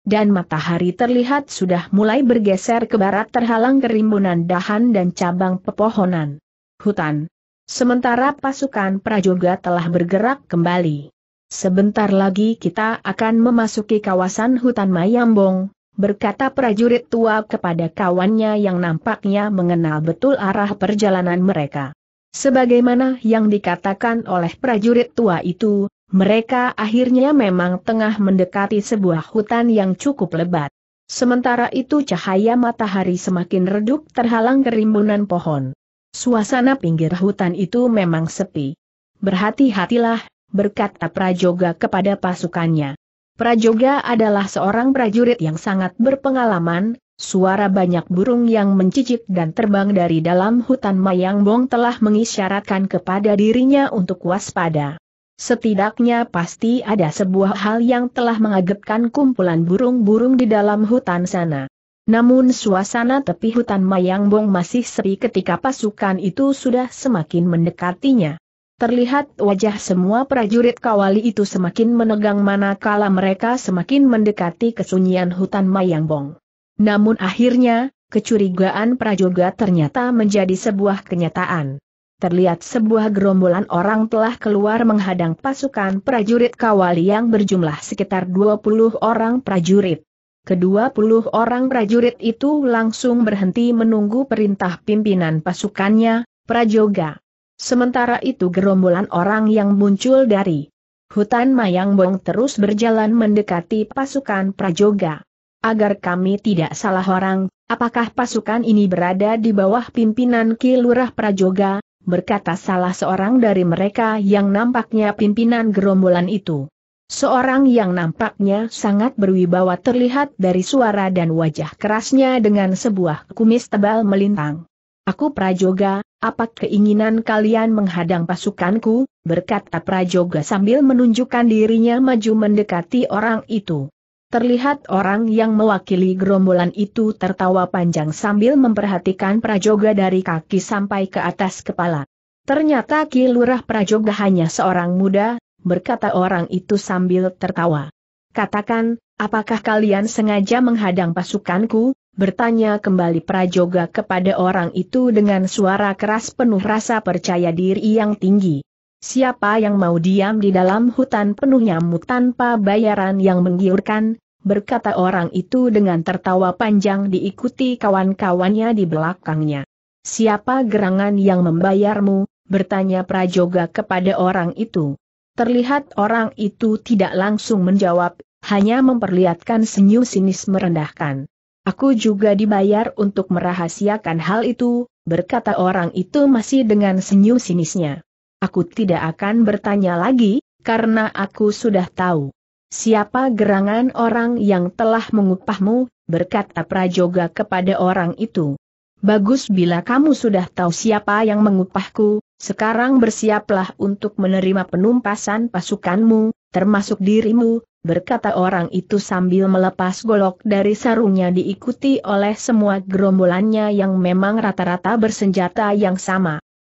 dan matahari terlihat sudah mulai bergeser ke barat terhalang kerimbunan dahan dan cabang pepohonan. Hutan. Sementara pasukan Prajoga telah bergerak kembali. Sebentar lagi kita akan memasuki kawasan hutan Mayambong, berkata prajurit tua kepada kawannya yang nampaknya mengenal betul arah perjalanan mereka. Sebagaimana yang dikatakan oleh prajurit tua itu, mereka akhirnya memang tengah mendekati sebuah hutan yang cukup lebat. Sementara itu cahaya matahari semakin redup terhalang kerimbunan pohon. Suasana pinggir hutan itu memang sepi. Berhati-hatilah, berkata Prajoga kepada pasukannya. Prajoga adalah seorang prajurit yang sangat berpengalaman, suara banyak burung yang mencicik dan terbang dari dalam hutan Mayangbong telah mengisyaratkan kepada dirinya untuk waspada. Setidaknya pasti ada sebuah hal yang telah mengagetkan kumpulan burung-burung di dalam hutan sana. Namun suasana tepi hutan Mayangbong masih sepi ketika pasukan itu sudah semakin mendekatinya. Terlihat wajah semua prajurit kawali itu semakin menegang manakala mereka semakin mendekati kesunyian hutan Mayangbong. Namun akhirnya, kecurigaan prajurit ternyata menjadi sebuah kenyataan terlihat sebuah gerombolan orang telah keluar menghadang pasukan prajurit kawali yang berjumlah sekitar 20 orang prajurit. Kedua puluh orang prajurit itu langsung berhenti menunggu perintah pimpinan pasukannya, Prajoga. Sementara itu gerombolan orang yang muncul dari hutan Mayangbong terus berjalan mendekati pasukan Prajoga. Agar kami tidak salah orang, apakah pasukan ini berada di bawah pimpinan Kilurah Prajoga, berkata salah seorang dari mereka yang nampaknya pimpinan gerombolan itu. Seorang yang nampaknya sangat berwibawa terlihat dari suara dan wajah kerasnya dengan sebuah kumis tebal melintang. Aku Prajoga, apa keinginan kalian menghadang pasukanku, berkata Prajoga sambil menunjukkan dirinya maju mendekati orang itu. Terlihat orang yang mewakili gerombolan itu tertawa panjang sambil memperhatikan Prajoga dari kaki sampai ke atas kepala. Ternyata Ki Lurah Prajoga hanya seorang muda, berkata orang itu sambil tertawa. Katakan, apakah kalian sengaja menghadang pasukanku? Bertanya kembali Prajoga kepada orang itu dengan suara keras penuh rasa percaya diri yang tinggi. Siapa yang mau diam di dalam hutan penuh nyamuk tanpa bayaran yang menggiurkan, berkata orang itu dengan tertawa panjang diikuti kawan-kawannya di belakangnya. Siapa gerangan yang membayarmu, bertanya Prajoga kepada orang itu. Terlihat orang itu tidak langsung menjawab, hanya memperlihatkan senyum sinis merendahkan. Aku juga dibayar untuk merahasiakan hal itu, berkata orang itu masih dengan senyum sinisnya. Aku tidak akan bertanya lagi, karena aku sudah tahu. Siapa gerangan orang yang telah mengupahmu, berkata Prajoga kepada orang itu. Bagus bila kamu sudah tahu siapa yang mengupahku, sekarang bersiaplah untuk menerima penumpasan pasukanmu, termasuk dirimu, berkata orang itu sambil melepas golok dari sarungnya diikuti oleh semua gerombolannya yang memang rata-rata bersenjata yang sama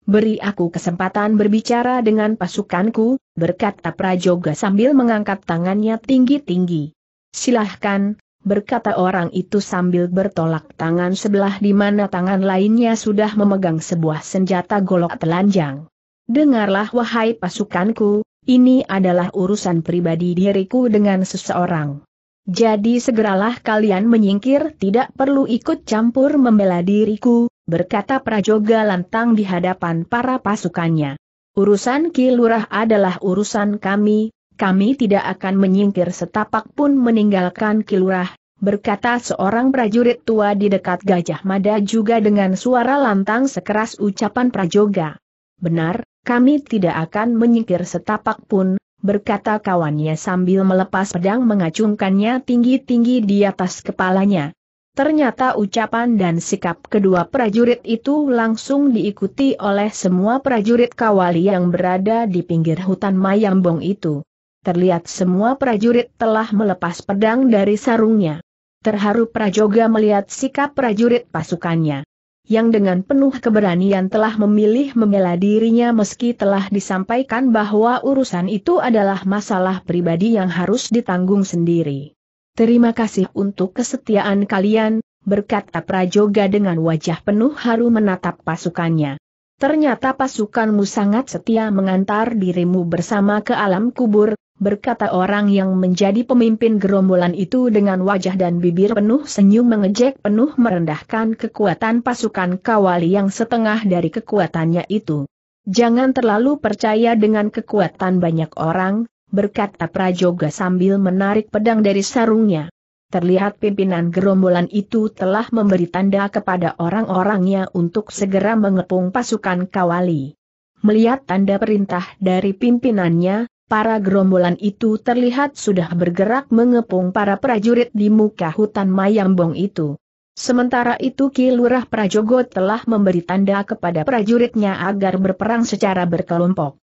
beri aku kesempatan berbicara dengan pasukanku, berkata Prajoga sambil mengangkat tangannya tinggi-tinggi. Silahkan, berkata orang itu sambil bertolak tangan sebelah di mana tangan lainnya sudah memegang sebuah senjata golok telanjang. Dengarlah wahai pasukanku, ini adalah urusan pribadi diriku dengan seseorang. Jadi segeralah kalian menyingkir tidak perlu ikut campur membela diriku, berkata Prajoga lantang di hadapan para pasukannya. Urusan kilurah adalah urusan kami, kami tidak akan menyingkir setapak pun meninggalkan kilurah. berkata seorang prajurit tua di dekat Gajah Mada juga dengan suara lantang sekeras ucapan Prajoga. Benar, kami tidak akan menyingkir setapak pun, berkata kawannya sambil melepas pedang mengacungkannya tinggi-tinggi di atas kepalanya. Ternyata ucapan dan sikap kedua prajurit itu langsung diikuti oleh semua prajurit kawali yang berada di pinggir hutan Mayambong itu. Terlihat semua prajurit telah melepas pedang dari sarungnya. Terharu Prajoga melihat sikap prajurit pasukannya. Yang dengan penuh keberanian telah memilih membela dirinya meski telah disampaikan bahwa urusan itu adalah masalah pribadi yang harus ditanggung sendiri. Terima kasih untuk kesetiaan kalian, berkata Prajoga dengan wajah penuh haru menatap pasukannya. Ternyata pasukanmu sangat setia mengantar dirimu bersama ke alam kubur, berkata orang yang menjadi pemimpin gerombolan itu dengan wajah dan bibir penuh senyum mengejek penuh merendahkan kekuatan pasukan kawali yang setengah dari kekuatannya itu. Jangan terlalu percaya dengan kekuatan banyak orang, berkata Prajoga sambil menarik pedang dari sarungnya. Terlihat pimpinan gerombolan itu telah memberi tanda kepada orang-orangnya untuk segera mengepung pasukan Kawali. Melihat tanda perintah dari pimpinannya, para gerombolan itu terlihat sudah bergerak mengepung para prajurit di muka hutan Mayambong itu. Sementara itu Ki Lurah Prajogo telah memberi tanda kepada prajuritnya agar berperang secara berkelompok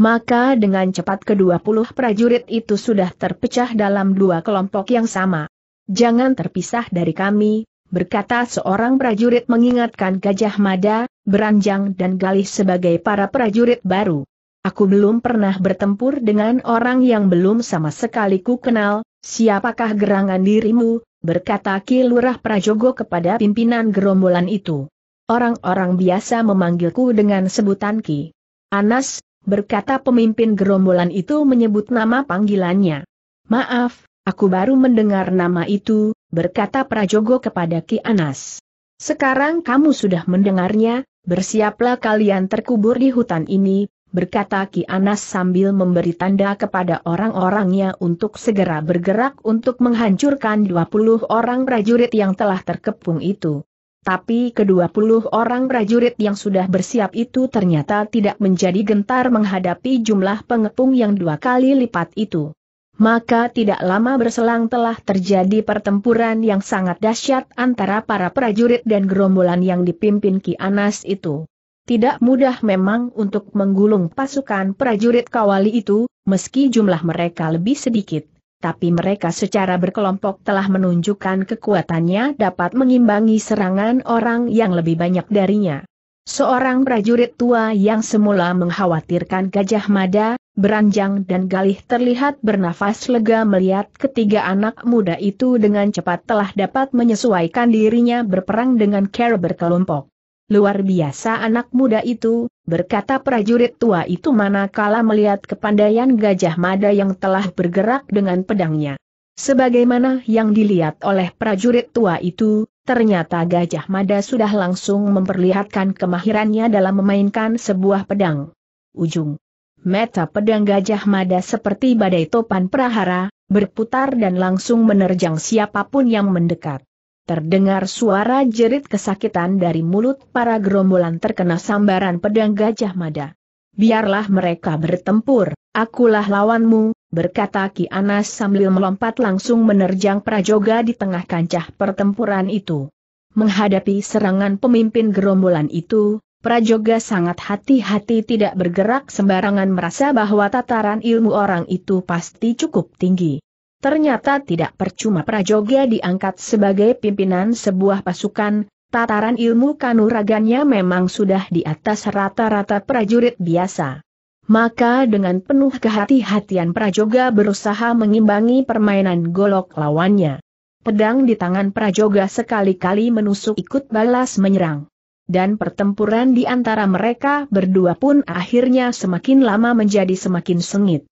maka dengan cepat kedua puluh prajurit itu sudah terpecah dalam dua kelompok yang sama. Jangan terpisah dari kami, berkata seorang prajurit mengingatkan Gajah Mada, Beranjang dan Galih sebagai para prajurit baru. Aku belum pernah bertempur dengan orang yang belum sama sekali ku kenal, siapakah gerangan dirimu, berkata Kilurah Lurah Prajogo kepada pimpinan gerombolan itu. Orang-orang biasa memanggilku dengan sebutan Ki. Anas, berkata pemimpin gerombolan itu menyebut nama panggilannya. Maaf, aku baru mendengar nama itu, berkata Prajogo kepada Ki Anas. Sekarang kamu sudah mendengarnya, bersiaplah kalian terkubur di hutan ini, berkata Ki Anas sambil memberi tanda kepada orang-orangnya untuk segera bergerak untuk menghancurkan 20 orang prajurit yang telah terkepung itu. Tapi kedua puluh orang prajurit yang sudah bersiap itu ternyata tidak menjadi gentar menghadapi jumlah pengepung yang dua kali lipat itu. Maka tidak lama berselang telah terjadi pertempuran yang sangat dahsyat antara para prajurit dan gerombolan yang dipimpin Ki Anas itu. Tidak mudah memang untuk menggulung pasukan prajurit kawali itu, meski jumlah mereka lebih sedikit, tapi mereka secara berkelompok telah menunjukkan kekuatannya dapat mengimbangi serangan orang yang lebih banyak darinya. Seorang prajurit tua yang semula mengkhawatirkan Gajah Mada, beranjang dan galih terlihat bernafas lega melihat ketiga anak muda itu dengan cepat telah dapat menyesuaikan dirinya berperang dengan cara berkelompok. Luar biasa anak muda itu, berkata prajurit tua itu manakala melihat kepandaian Gajah Mada yang telah bergerak dengan pedangnya. Sebagaimana yang dilihat oleh prajurit tua itu, ternyata Gajah Mada sudah langsung memperlihatkan kemahirannya dalam memainkan sebuah pedang. Ujung meta pedang Gajah Mada seperti badai topan prahara, berputar dan langsung menerjang siapapun yang mendekat. Terdengar suara jerit kesakitan dari mulut para gerombolan terkena sambaran pedang Gajah Mada. Biarlah mereka bertempur, akulah lawanmu, berkata Ki Anas sambil melompat langsung menerjang Prajoga di tengah kancah pertempuran itu. Menghadapi serangan pemimpin gerombolan itu, Prajoga sangat hati-hati tidak bergerak sembarangan merasa bahwa tataran ilmu orang itu pasti cukup tinggi. Ternyata tidak percuma Prajoga diangkat sebagai pimpinan sebuah pasukan, tataran ilmu kanuragannya memang sudah di atas rata-rata prajurit biasa. Maka dengan penuh kehati-hatian Prajoga berusaha mengimbangi permainan golok lawannya. Pedang di tangan Prajoga sekali-kali menusuk ikut balas menyerang. Dan pertempuran di antara mereka berdua pun akhirnya semakin lama menjadi semakin sengit.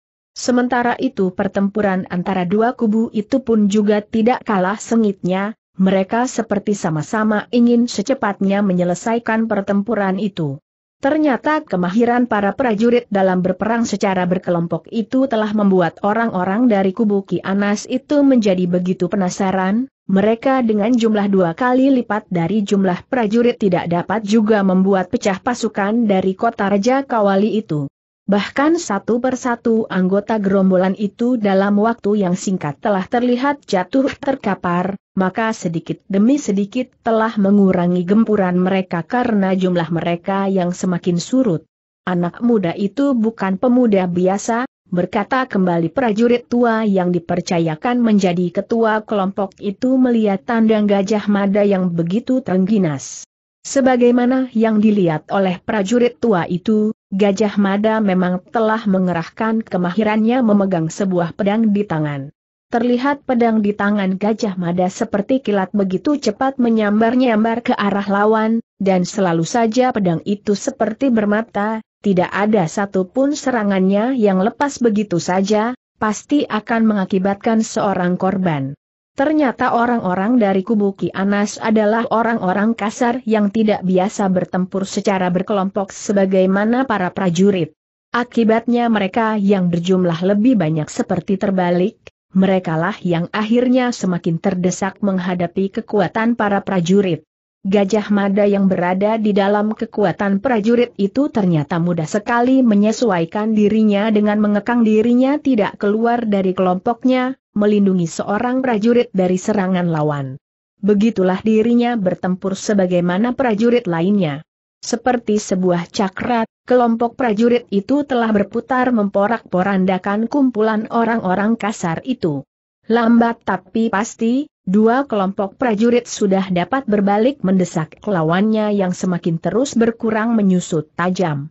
Sementara itu pertempuran antara dua kubu itu pun juga tidak kalah sengitnya, mereka seperti sama-sama ingin secepatnya menyelesaikan pertempuran itu. Ternyata kemahiran para prajurit dalam berperang secara berkelompok itu telah membuat orang-orang dari kubu Ki Anas itu menjadi begitu penasaran, mereka dengan jumlah dua kali lipat dari jumlah prajurit tidak dapat juga membuat pecah pasukan dari kota Raja Kawali itu. Bahkan satu persatu anggota gerombolan itu dalam waktu yang singkat telah terlihat jatuh terkapar, maka sedikit demi sedikit telah mengurangi gempuran mereka karena jumlah mereka yang semakin surut. Anak muda itu bukan pemuda biasa, berkata kembali prajurit tua yang dipercayakan menjadi ketua kelompok itu melihat tandang gajah mada yang begitu terengginas. Sebagaimana yang dilihat oleh prajurit tua itu, Gajah Mada memang telah mengerahkan kemahirannya memegang sebuah pedang di tangan. Terlihat pedang di tangan Gajah Mada seperti kilat begitu cepat menyambar-nyambar ke arah lawan, dan selalu saja pedang itu seperti bermata, tidak ada satupun serangannya yang lepas begitu saja, pasti akan mengakibatkan seorang korban. Ternyata orang-orang dari kubu Ki Anas adalah orang-orang kasar yang tidak biasa bertempur secara berkelompok sebagaimana para prajurit. Akibatnya mereka yang berjumlah lebih banyak seperti terbalik, merekalah yang akhirnya semakin terdesak menghadapi kekuatan para prajurit. Gajah Mada yang berada di dalam kekuatan prajurit itu ternyata mudah sekali menyesuaikan dirinya dengan mengekang dirinya tidak keluar dari kelompoknya, melindungi seorang prajurit dari serangan lawan. Begitulah dirinya bertempur sebagaimana prajurit lainnya. Seperti sebuah cakrat, kelompok prajurit itu telah berputar memporak-porandakan kumpulan orang-orang kasar itu. Lambat tapi pasti, Dua kelompok prajurit sudah dapat berbalik mendesak lawannya yang semakin terus berkurang menyusut tajam.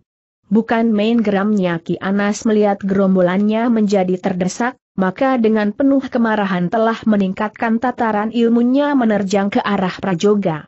Bukan main geramnya Ki Anas melihat gerombolannya menjadi terdesak, maka dengan penuh kemarahan telah meningkatkan tataran ilmunya menerjang ke arah Prajoga.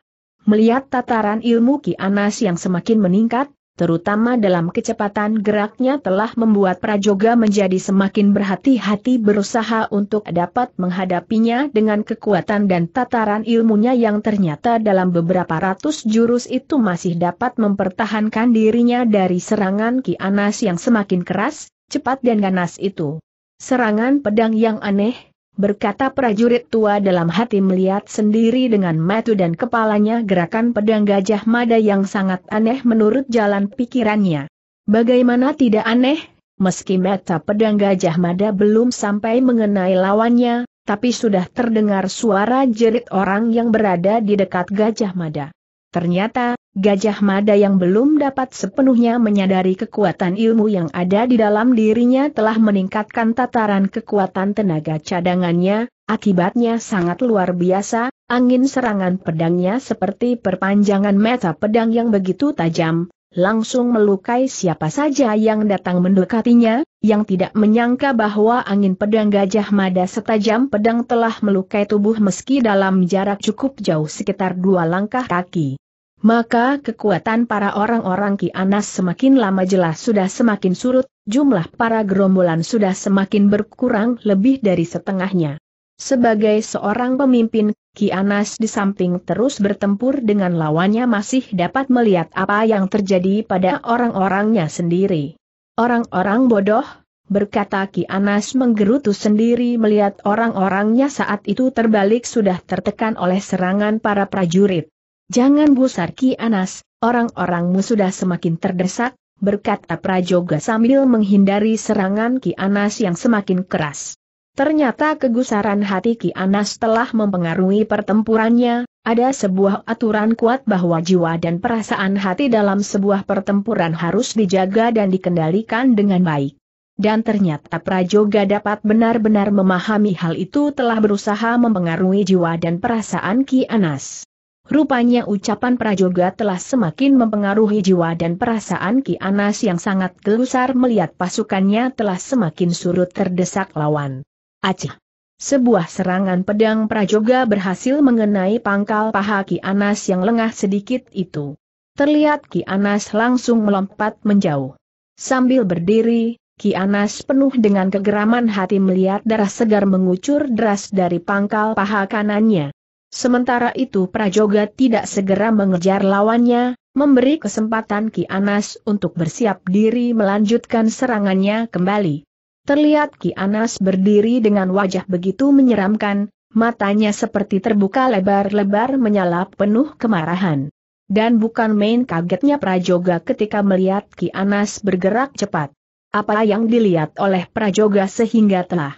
Melihat tataran ilmu Ki Anas yang semakin meningkat, terutama dalam kecepatan geraknya telah membuat Prajoga menjadi semakin berhati-hati berusaha untuk dapat menghadapinya dengan kekuatan dan tataran ilmunya yang ternyata dalam beberapa ratus jurus itu masih dapat mempertahankan dirinya dari serangan Ki Anas yang semakin keras, cepat dan ganas itu. Serangan pedang yang aneh, berkata prajurit tua dalam hati melihat sendiri dengan mata dan kepalanya gerakan pedang gajah mada yang sangat aneh menurut jalan pikirannya. Bagaimana tidak aneh, meski mata pedang gajah mada belum sampai mengenai lawannya, tapi sudah terdengar suara jerit orang yang berada di dekat gajah mada. Ternyata, Gajah Mada yang belum dapat sepenuhnya menyadari kekuatan ilmu yang ada di dalam dirinya telah meningkatkan tataran kekuatan tenaga cadangannya, akibatnya sangat luar biasa, angin serangan pedangnya seperti perpanjangan meta pedang yang begitu tajam, langsung melukai siapa saja yang datang mendekatinya, yang tidak menyangka bahwa angin pedang Gajah Mada setajam pedang telah melukai tubuh meski dalam jarak cukup jauh sekitar dua langkah kaki. Maka kekuatan para orang-orang Ki Anas semakin lama jelas sudah semakin surut, jumlah para gerombolan sudah semakin berkurang lebih dari setengahnya. Sebagai seorang pemimpin, Ki Anas di samping terus bertempur dengan lawannya masih dapat melihat apa yang terjadi pada orang-orangnya sendiri. Orang-orang bodoh, berkata Ki Anas menggerutu sendiri melihat orang-orangnya saat itu terbalik sudah tertekan oleh serangan para prajurit. Jangan busar Ki Anas, orang-orangmu sudah semakin terdesak, berkata Prajoga sambil menghindari serangan Ki Anas yang semakin keras. Ternyata kegusaran hati Ki Anas telah mempengaruhi pertempurannya, ada sebuah aturan kuat bahwa jiwa dan perasaan hati dalam sebuah pertempuran harus dijaga dan dikendalikan dengan baik. Dan ternyata Prajoga dapat benar-benar memahami hal itu telah berusaha mempengaruhi jiwa dan perasaan Ki Anas. Rupanya ucapan Prajoga telah semakin mempengaruhi jiwa dan perasaan Ki Anas yang sangat gelusar melihat pasukannya telah semakin surut terdesak lawan. Aceh. Sebuah serangan pedang Prajoga berhasil mengenai pangkal paha Ki Anas yang lengah sedikit itu. Terlihat Ki Anas langsung melompat menjauh. Sambil berdiri, Ki Anas penuh dengan kegeraman hati melihat darah segar mengucur deras dari pangkal paha kanannya. Sementara itu Prajoga tidak segera mengejar lawannya, memberi kesempatan Ki Anas untuk bersiap diri melanjutkan serangannya kembali. Terlihat Ki Anas berdiri dengan wajah begitu menyeramkan, matanya seperti terbuka lebar-lebar menyala penuh kemarahan. Dan bukan main kagetnya Prajoga ketika melihat Ki Anas bergerak cepat. Apa yang dilihat oleh Prajoga sehingga telah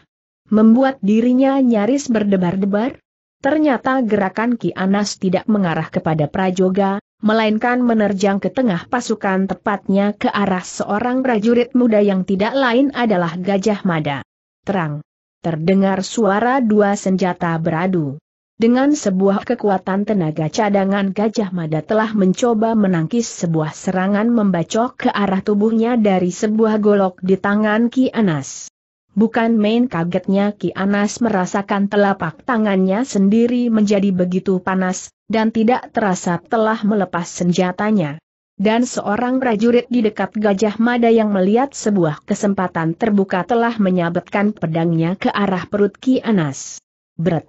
membuat dirinya nyaris berdebar-debar? Ternyata gerakan Ki Anas tidak mengarah kepada Prajoga, melainkan menerjang ke tengah pasukan tepatnya ke arah seorang prajurit muda yang tidak lain adalah Gajah Mada. Terang. Terdengar suara dua senjata beradu. Dengan sebuah kekuatan tenaga cadangan Gajah Mada telah mencoba menangkis sebuah serangan membacok ke arah tubuhnya dari sebuah golok di tangan Ki Anas. Bukan main kagetnya Ki Anas merasakan telapak tangannya sendiri menjadi begitu panas, dan tidak terasa telah melepas senjatanya. Dan seorang prajurit di dekat Gajah Mada yang melihat sebuah kesempatan terbuka telah menyabetkan pedangnya ke arah perut Ki Anas. Bret.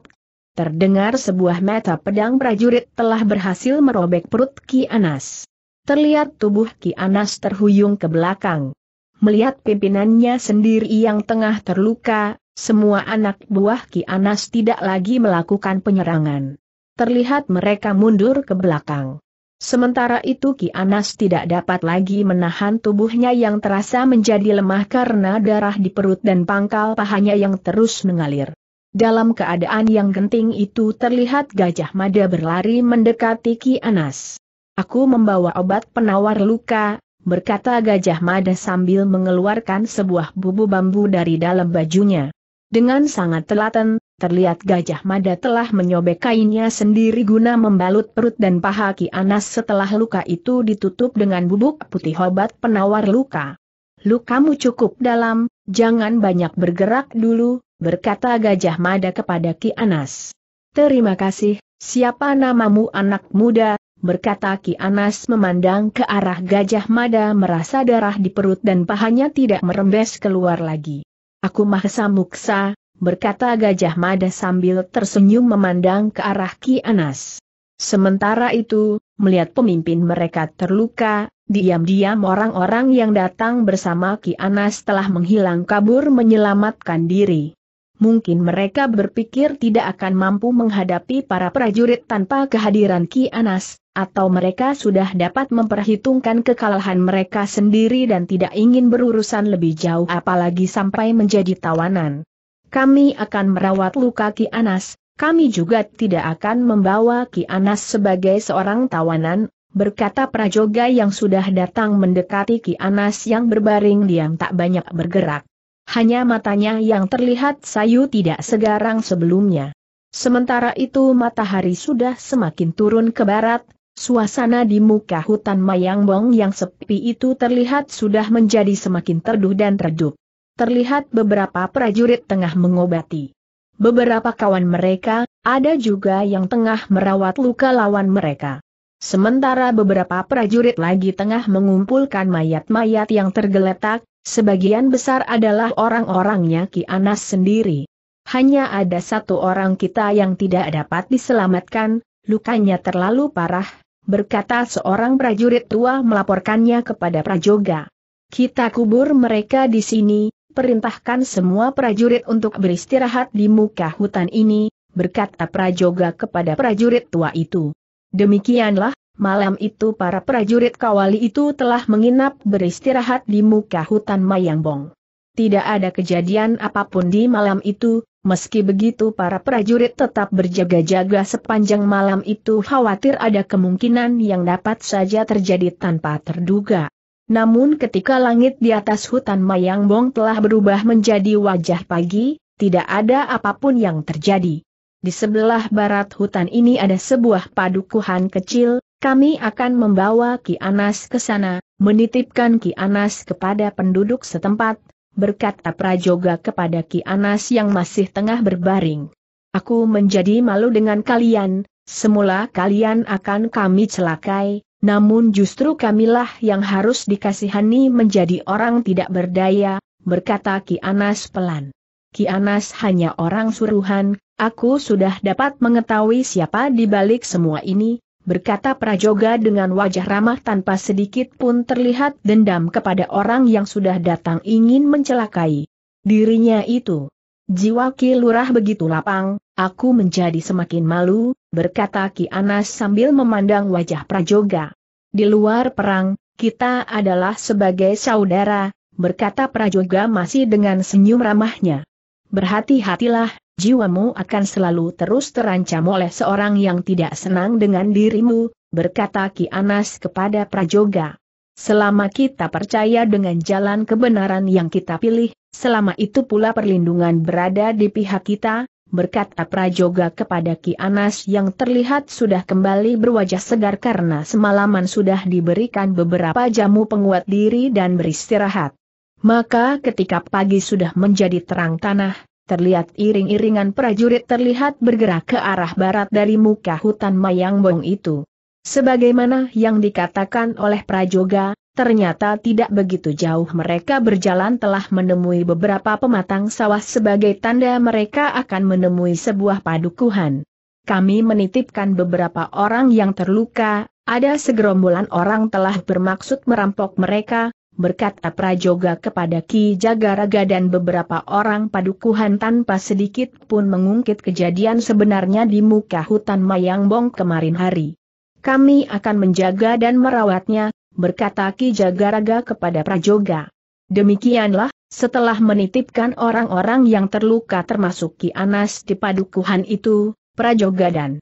Terdengar sebuah meta pedang prajurit telah berhasil merobek perut Ki Anas. Terlihat tubuh Ki Anas terhuyung ke belakang. Melihat pimpinannya sendiri yang tengah terluka, semua anak buah Ki Anas tidak lagi melakukan penyerangan. Terlihat mereka mundur ke belakang. Sementara itu Ki Anas tidak dapat lagi menahan tubuhnya yang terasa menjadi lemah karena darah di perut dan pangkal pahanya yang terus mengalir. Dalam keadaan yang genting itu terlihat Gajah Mada berlari mendekati Ki Anas. Aku membawa obat penawar luka, berkata Gajah Mada sambil mengeluarkan sebuah bubu bambu dari dalam bajunya. Dengan sangat telaten, terlihat Gajah Mada telah menyobek kainnya sendiri guna membalut perut dan paha Ki Anas setelah luka itu ditutup dengan bubuk putih obat penawar luka. Lukamu cukup dalam, jangan banyak bergerak dulu, berkata Gajah Mada kepada Ki Anas. Terima kasih, siapa namamu anak muda, berkata Ki Anas memandang ke arah Gajah Mada merasa darah di perut dan pahanya tidak merembes keluar lagi. Aku Mahesa Muksa, berkata Gajah Mada sambil tersenyum memandang ke arah Ki Anas. Sementara itu, melihat pemimpin mereka terluka, diam-diam orang-orang yang datang bersama Ki Anas telah menghilang kabur menyelamatkan diri. Mungkin mereka berpikir tidak akan mampu menghadapi para prajurit tanpa kehadiran Ki Anas, atau mereka sudah dapat memperhitungkan kekalahan mereka sendiri dan tidak ingin berurusan lebih jauh apalagi sampai menjadi tawanan. Kami akan merawat luka Ki Anas, kami juga tidak akan membawa Ki Anas sebagai seorang tawanan, berkata Prajoga yang sudah datang mendekati Ki Anas yang berbaring diam tak banyak bergerak. Hanya matanya yang terlihat sayu tidak segarang sebelumnya. Sementara itu matahari sudah semakin turun ke barat, Suasana di muka hutan Mayangbong yang sepi itu terlihat sudah menjadi semakin terduh dan redup. Terlihat beberapa prajurit tengah mengobati. Beberapa kawan mereka, ada juga yang tengah merawat luka lawan mereka. Sementara beberapa prajurit lagi tengah mengumpulkan mayat-mayat yang tergeletak, sebagian besar adalah orang-orangnya Ki Anas sendiri. Hanya ada satu orang kita yang tidak dapat diselamatkan, lukanya terlalu parah, berkata seorang prajurit tua melaporkannya kepada Prajoga. Kita kubur mereka di sini, perintahkan semua prajurit untuk beristirahat di muka hutan ini, berkata Prajoga kepada prajurit tua itu. Demikianlah, malam itu para prajurit kawali itu telah menginap beristirahat di muka hutan Mayangbong. Tidak ada kejadian apapun di malam itu, meski begitu para prajurit tetap berjaga-jaga sepanjang malam itu khawatir ada kemungkinan yang dapat saja terjadi tanpa terduga. Namun ketika langit di atas hutan Mayang Bong telah berubah menjadi wajah pagi, tidak ada apapun yang terjadi. Di sebelah barat hutan ini ada sebuah padukuhan kecil, kami akan membawa Ki Anas ke sana, menitipkan Ki Anas kepada penduduk setempat, berkata Prajoga kepada Ki Anas yang masih tengah berbaring. Aku menjadi malu dengan kalian, semula kalian akan kami celakai, namun justru kamilah yang harus dikasihani menjadi orang tidak berdaya, berkata Ki Anas pelan. Ki Anas hanya orang suruhan, aku sudah dapat mengetahui siapa di balik semua ini, berkata Prajoga dengan wajah ramah tanpa sedikit pun terlihat dendam kepada orang yang sudah datang ingin mencelakai dirinya itu. Jiwa Ki Lurah begitu lapang, aku menjadi semakin malu, berkata Ki Anas sambil memandang wajah Prajoga. Di luar perang, kita adalah sebagai saudara, berkata Prajoga masih dengan senyum ramahnya. Berhati-hatilah, jiwamu akan selalu terus terancam oleh seorang yang tidak senang dengan dirimu, berkata Ki Anas kepada Prajoga. Selama kita percaya dengan jalan kebenaran yang kita pilih, selama itu pula perlindungan berada di pihak kita, berkata Prajoga kepada Ki Anas yang terlihat sudah kembali berwajah segar karena semalaman sudah diberikan beberapa jamu penguat diri dan beristirahat. Maka ketika pagi sudah menjadi terang tanah, terlihat iring-iringan prajurit terlihat bergerak ke arah barat dari muka hutan Mayangbong itu. Sebagaimana yang dikatakan oleh Prajoga, ternyata tidak begitu jauh mereka berjalan telah menemui beberapa pematang sawah sebagai tanda mereka akan menemui sebuah padukuhan. Kami menitipkan beberapa orang yang terluka, ada segerombolan orang telah bermaksud merampok mereka, berkata Prajoga kepada Ki Jagaraga dan beberapa orang padukuhan tanpa sedikit pun mengungkit kejadian sebenarnya di muka hutan Mayangbong kemarin hari. Kami akan menjaga dan merawatnya, berkata Ki Jagaraga kepada Prajoga. Demikianlah, setelah menitipkan orang-orang yang terluka termasuk Ki Anas di padukuhan itu, Prajoga dan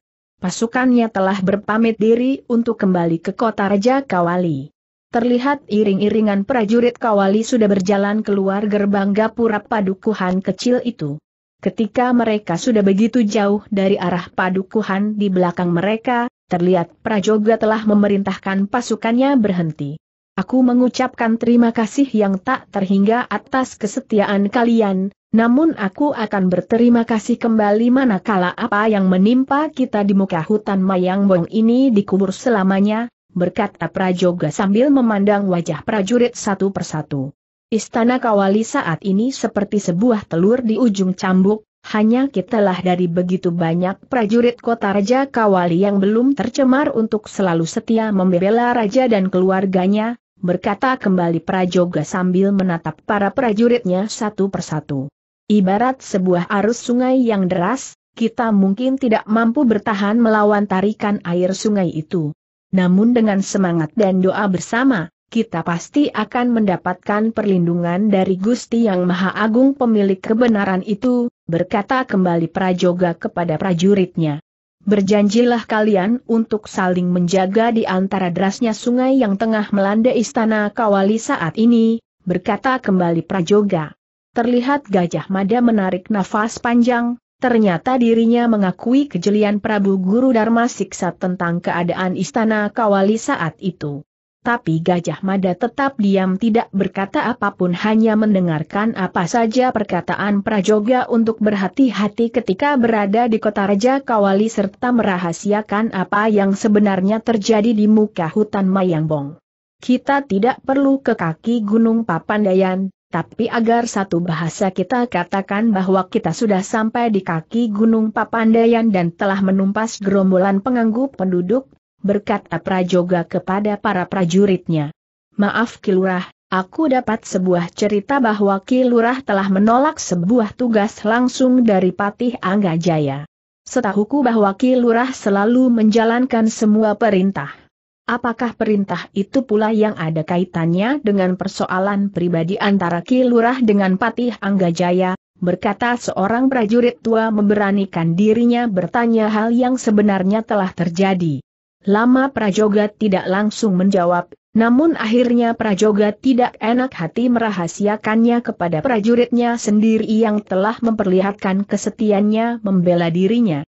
pasukannya telah berpamit diri untuk kembali ke kota Raja Kawali. Terlihat iring-iringan prajurit kawali sudah berjalan keluar gerbang gapura padukuhan kecil itu. Ketika mereka sudah begitu jauh dari arah padukuhan di belakang mereka, terlihat Prajoga telah memerintahkan pasukannya berhenti. Aku mengucapkan terima kasih yang tak terhingga atas kesetiaan kalian, namun aku akan berterima kasih kembali manakala apa yang menimpa kita di muka hutan Mayang Bong ini dikubur selamanya, berkata Prajoga sambil memandang wajah prajurit satu persatu. Istana Kawali saat ini seperti sebuah telur di ujung cambuk, hanya kitalah dari begitu banyak prajurit kota Raja Kawali yang belum tercemar untuk selalu setia membela Raja dan keluarganya, berkata kembali Prajoga sambil menatap para prajuritnya satu persatu. Ibarat sebuah arus sungai yang deras, kita mungkin tidak mampu bertahan melawan tarikan air sungai itu namun dengan semangat dan doa bersama, kita pasti akan mendapatkan perlindungan dari Gusti Yang Maha Agung pemilik kebenaran itu, berkata kembali Prajoga kepada prajuritnya. Berjanjilah kalian untuk saling menjaga di antara derasnya sungai yang tengah melanda istana Kawali saat ini, berkata kembali Prajoga. Terlihat Gajah Mada menarik nafas panjang, ternyata dirinya mengakui kejelian Prabu Guru Dharma Siksa tentang keadaan istana Kawali saat itu. Tapi Gajah Mada tetap diam tidak berkata apapun hanya mendengarkan apa saja perkataan Prajoga untuk berhati-hati ketika berada di kota Raja Kawali serta merahasiakan apa yang sebenarnya terjadi di muka hutan Mayangbong. Kita tidak perlu ke kaki Gunung Papandayan, tapi agar satu bahasa kita katakan bahwa kita sudah sampai di kaki Gunung Papandayan dan telah menumpas gerombolan penganggup penduduk, berkata Prajoga kepada para prajuritnya. Maaf Kilurah, aku dapat sebuah cerita bahwa Kilurah telah menolak sebuah tugas langsung dari Patih Angga Jaya. Setahuku bahwa Kilurah selalu menjalankan semua perintah. Apakah perintah itu pula yang ada kaitannya dengan persoalan pribadi antara Ki Lurah dengan Patih Anggajaya, berkata seorang prajurit tua memberanikan dirinya bertanya hal yang sebenarnya telah terjadi. Lama Prajoga tidak langsung menjawab, namun akhirnya Prajoga tidak enak hati merahasiakannya kepada prajuritnya sendiri yang telah memperlihatkan kesetiannya membela dirinya.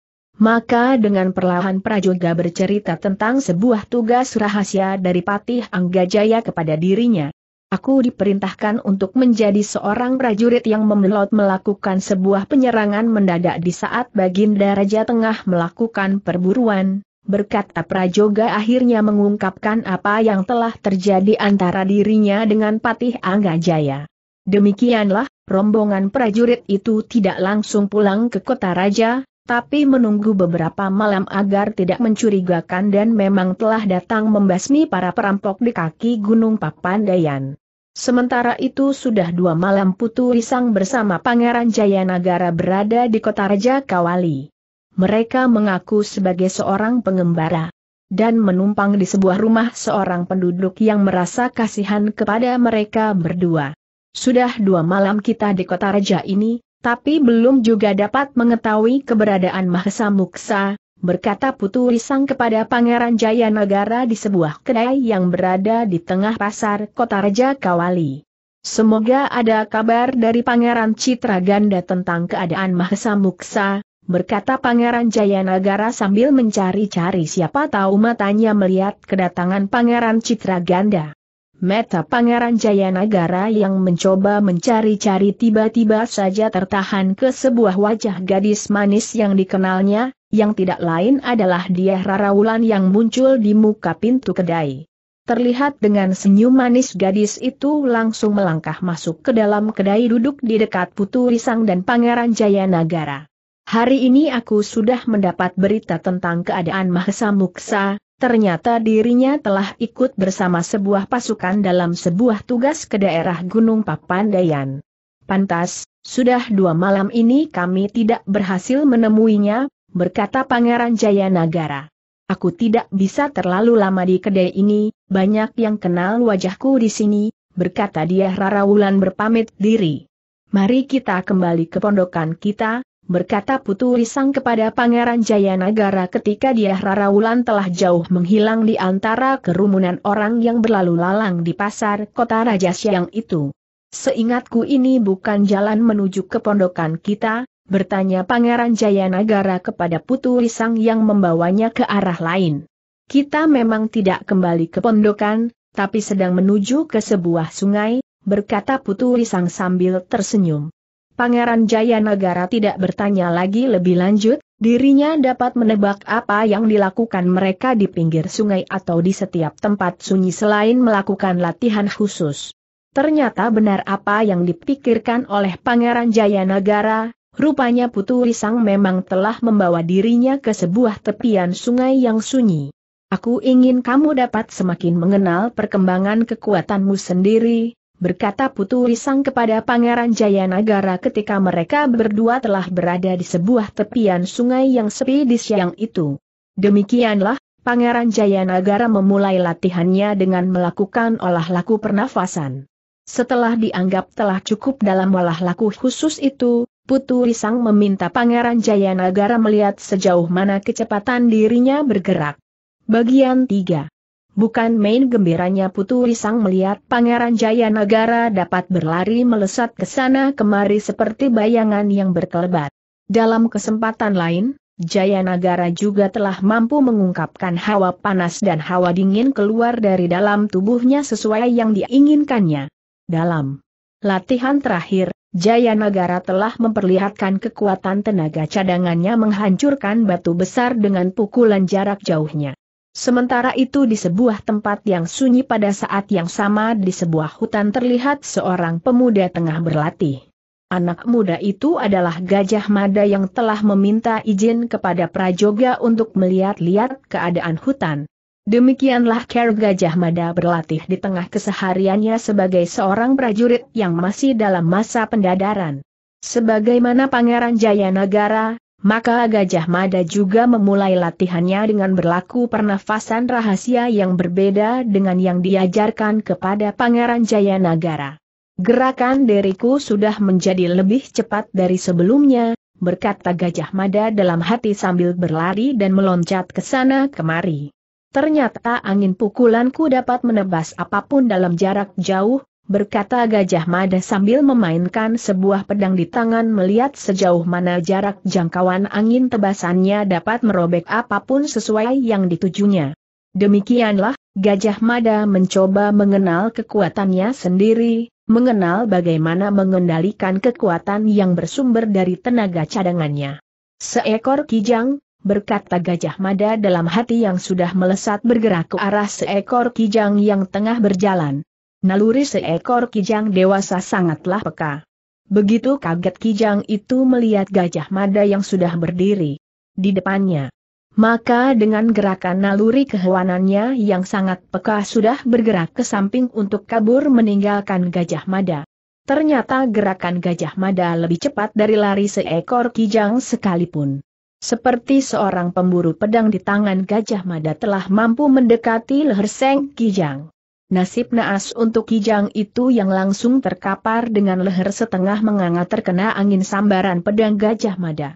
Maka dengan perlahan Prajoga bercerita tentang sebuah tugas rahasia dari Patih Anggajaya kepada dirinya. Aku diperintahkan untuk menjadi seorang prajurit yang memelot melakukan sebuah penyerangan mendadak di saat Baginda Raja Tengah melakukan perburuan, berkata Prajoga akhirnya mengungkapkan apa yang telah terjadi antara dirinya dengan Patih Anggajaya. Demikianlah, rombongan prajurit itu tidak langsung pulang ke kota raja, tapi menunggu beberapa malam agar tidak mencurigakan dan memang telah datang membasmi para perampok di kaki Gunung Papandayan. Sementara itu sudah dua malam Putu Risang bersama Pangeran Jayanagara berada di kota Raja Kawali. Mereka mengaku sebagai seorang pengembara dan menumpang di sebuah rumah seorang penduduk yang merasa kasihan kepada mereka berdua. Sudah dua malam kita di kota raja ini, tapi belum juga dapat mengetahui keberadaan Mahesa Muksa, berkata Putu Risang kepada Pangeran Jaya Negara di sebuah kedai yang berada di tengah pasar kota Raja Kawali. Semoga ada kabar dari Pangeran Citra Ganda tentang keadaan Mahesa Muksa, berkata Pangeran Jaya Negara sambil mencari-cari siapa tahu matanya melihat kedatangan Pangeran Citra Ganda. Meta Pangeran Jayanagara yang mencoba mencari-cari tiba-tiba saja tertahan ke sebuah wajah gadis manis yang dikenalnya, yang tidak lain adalah dia Raraulan yang muncul di muka pintu kedai. Terlihat dengan senyum manis gadis itu langsung melangkah masuk ke dalam kedai duduk di dekat Putu Risang dan Pangeran Jayanagara. Hari ini aku sudah mendapat berita tentang keadaan Mahesa Muksa, Ternyata dirinya telah ikut bersama sebuah pasukan dalam sebuah tugas ke daerah Gunung Papandayan. Pantas, sudah dua malam ini kami tidak berhasil menemuinya, berkata Pangeran Jayanagara. Aku tidak bisa terlalu lama di kedai ini, banyak yang kenal wajahku di sini, berkata dia Rara Wulan berpamit diri. Mari kita kembali ke pondokan kita, berkata Putu Risang kepada Pangeran Jayanagara ketika dia Raraulan telah jauh menghilang di antara kerumunan orang yang berlalu lalang di pasar kota Raja Siang itu. Seingatku ini bukan jalan menuju ke pondokan kita, bertanya Pangeran Jayanagara kepada Putu Risang yang membawanya ke arah lain. Kita memang tidak kembali ke pondokan, tapi sedang menuju ke sebuah sungai, berkata Putu Risang sambil tersenyum. Pangeran Jaya Negara tidak bertanya lagi lebih lanjut, dirinya dapat menebak apa yang dilakukan mereka di pinggir sungai atau di setiap tempat sunyi selain melakukan latihan khusus. Ternyata benar apa yang dipikirkan oleh Pangeran Jaya Negara, rupanya Putu Risang memang telah membawa dirinya ke sebuah tepian sungai yang sunyi. Aku ingin kamu dapat semakin mengenal perkembangan kekuatanmu sendiri, berkata Putu Risang kepada Pangeran Jayanagara ketika mereka berdua telah berada di sebuah tepian sungai yang sepi di siang itu. Demikianlah, Pangeran Jayanagara memulai latihannya dengan melakukan olah laku pernafasan. Setelah dianggap telah cukup dalam olah laku khusus itu, Putu Risang meminta Pangeran Jayanagara melihat sejauh mana kecepatan dirinya bergerak. Bagian 3 Bukan main gembiranya Putu Risang melihat Pangeran Jayanagara dapat berlari melesat ke sana kemari seperti bayangan yang berkelebat. Dalam kesempatan lain, Jayanagara juga telah mampu mengungkapkan hawa panas dan hawa dingin keluar dari dalam tubuhnya sesuai yang diinginkannya. Dalam latihan terakhir, Jayanagara telah memperlihatkan kekuatan tenaga cadangannya menghancurkan batu besar dengan pukulan jarak jauhnya. Sementara itu di sebuah tempat yang sunyi pada saat yang sama di sebuah hutan terlihat seorang pemuda tengah berlatih. Anak muda itu adalah Gajah Mada yang telah meminta izin kepada Prajoga untuk melihat-lihat keadaan hutan. Demikianlah Ker Gajah Mada berlatih di tengah kesehariannya sebagai seorang prajurit yang masih dalam masa pendadaran. Sebagaimana Pangeran Jayanagara, maka Gajah Mada juga memulai latihannya dengan berlaku pernafasan rahasia yang berbeda dengan yang diajarkan kepada Pangeran Jayanagara. Gerakan deriku sudah menjadi lebih cepat dari sebelumnya, berkata Gajah Mada dalam hati sambil berlari dan meloncat ke sana kemari. Ternyata angin pukulanku dapat menebas apapun dalam jarak jauh, berkata Gajah Mada sambil memainkan sebuah pedang di tangan melihat sejauh mana jarak jangkauan angin tebasannya dapat merobek apapun sesuai yang ditujunya. Demikianlah, Gajah Mada mencoba mengenal kekuatannya sendiri, mengenal bagaimana mengendalikan kekuatan yang bersumber dari tenaga cadangannya. Seekor kijang, berkata Gajah Mada dalam hati yang sudah melesat bergerak ke arah seekor kijang yang tengah berjalan. Naluri seekor kijang dewasa sangatlah peka. Begitu kaget kijang itu melihat gajah mada yang sudah berdiri di depannya. Maka dengan gerakan naluri kehewanannya yang sangat peka sudah bergerak ke samping untuk kabur meninggalkan gajah mada. Ternyata gerakan gajah mada lebih cepat dari lari seekor kijang sekalipun. Seperti seorang pemburu pedang di tangan gajah mada telah mampu mendekati leher seng kijang. Nasib naas untuk Kijang itu yang langsung terkapar dengan leher setengah menganga terkena angin sambaran pedang Gajah Mada.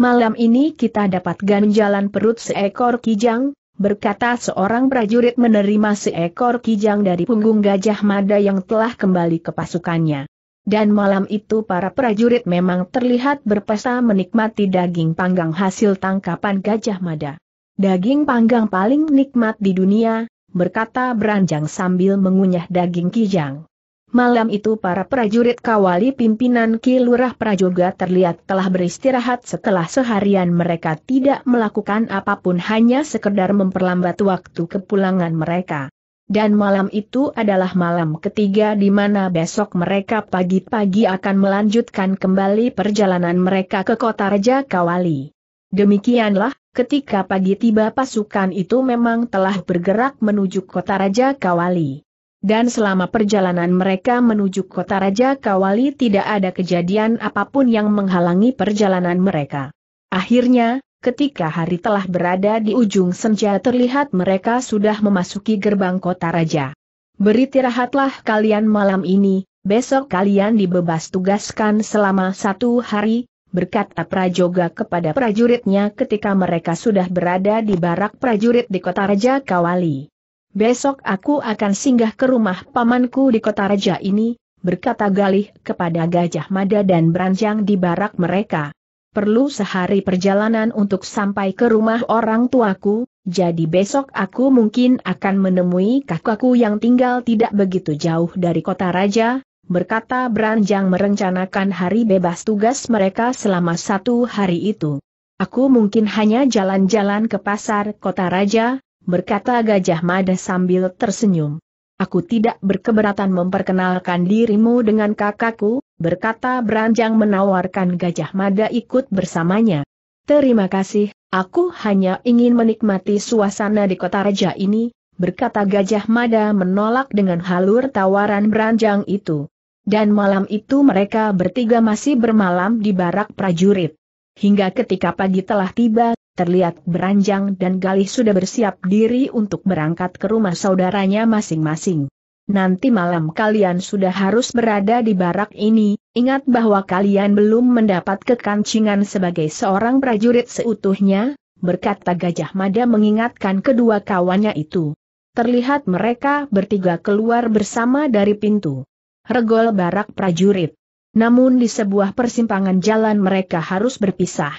Malam ini kita dapat ganjalan perut seekor Kijang, berkata seorang prajurit menerima seekor Kijang dari punggung Gajah Mada yang telah kembali ke pasukannya. Dan malam itu para prajurit memang terlihat berpesa menikmati daging panggang hasil tangkapan Gajah Mada. Daging panggang paling nikmat di dunia, berkata beranjang sambil mengunyah daging kijang. Malam itu para prajurit kawali pimpinan Kilurah Prajoga terlihat telah beristirahat setelah seharian mereka tidak melakukan apapun hanya sekedar memperlambat waktu kepulangan mereka. Dan malam itu adalah malam ketiga di mana besok mereka pagi-pagi akan melanjutkan kembali perjalanan mereka ke kota Raja Kawali. Demikianlah Ketika pagi tiba pasukan itu memang telah bergerak menuju kota Raja Kawali. Dan selama perjalanan mereka menuju kota Raja Kawali tidak ada kejadian apapun yang menghalangi perjalanan mereka. Akhirnya, ketika hari telah berada di ujung senja terlihat mereka sudah memasuki gerbang kota Raja. Beritirahatlah kalian malam ini, besok kalian dibebas tugaskan selama satu hari, berkata Prajoga kepada prajuritnya ketika mereka sudah berada di barak prajurit di kota Raja Kawali. Besok aku akan singgah ke rumah pamanku di kota Raja ini, berkata Galih kepada Gajah Mada dan Beranjang di barak mereka. Perlu sehari perjalanan untuk sampai ke rumah orang tuaku, jadi besok aku mungkin akan menemui kakakku yang tinggal tidak begitu jauh dari kota Raja, berkata beranjang merencanakan hari bebas tugas mereka selama satu hari itu. Aku mungkin hanya jalan-jalan ke pasar kota raja, berkata Gajah Mada sambil tersenyum. Aku tidak berkeberatan memperkenalkan dirimu dengan kakakku, berkata beranjang menawarkan Gajah Mada ikut bersamanya. Terima kasih, aku hanya ingin menikmati suasana di kota raja ini, berkata Gajah Mada menolak dengan halur tawaran beranjang itu. Dan malam itu mereka bertiga masih bermalam di barak prajurit. Hingga ketika pagi telah tiba, terlihat beranjang dan Galih sudah bersiap diri untuk berangkat ke rumah saudaranya masing-masing. Nanti malam kalian sudah harus berada di barak ini, ingat bahwa kalian belum mendapat kekancingan sebagai seorang prajurit seutuhnya, berkata Gajah Mada mengingatkan kedua kawannya itu. Terlihat mereka bertiga keluar bersama dari pintu regol barak prajurit. Namun di sebuah persimpangan jalan mereka harus berpisah.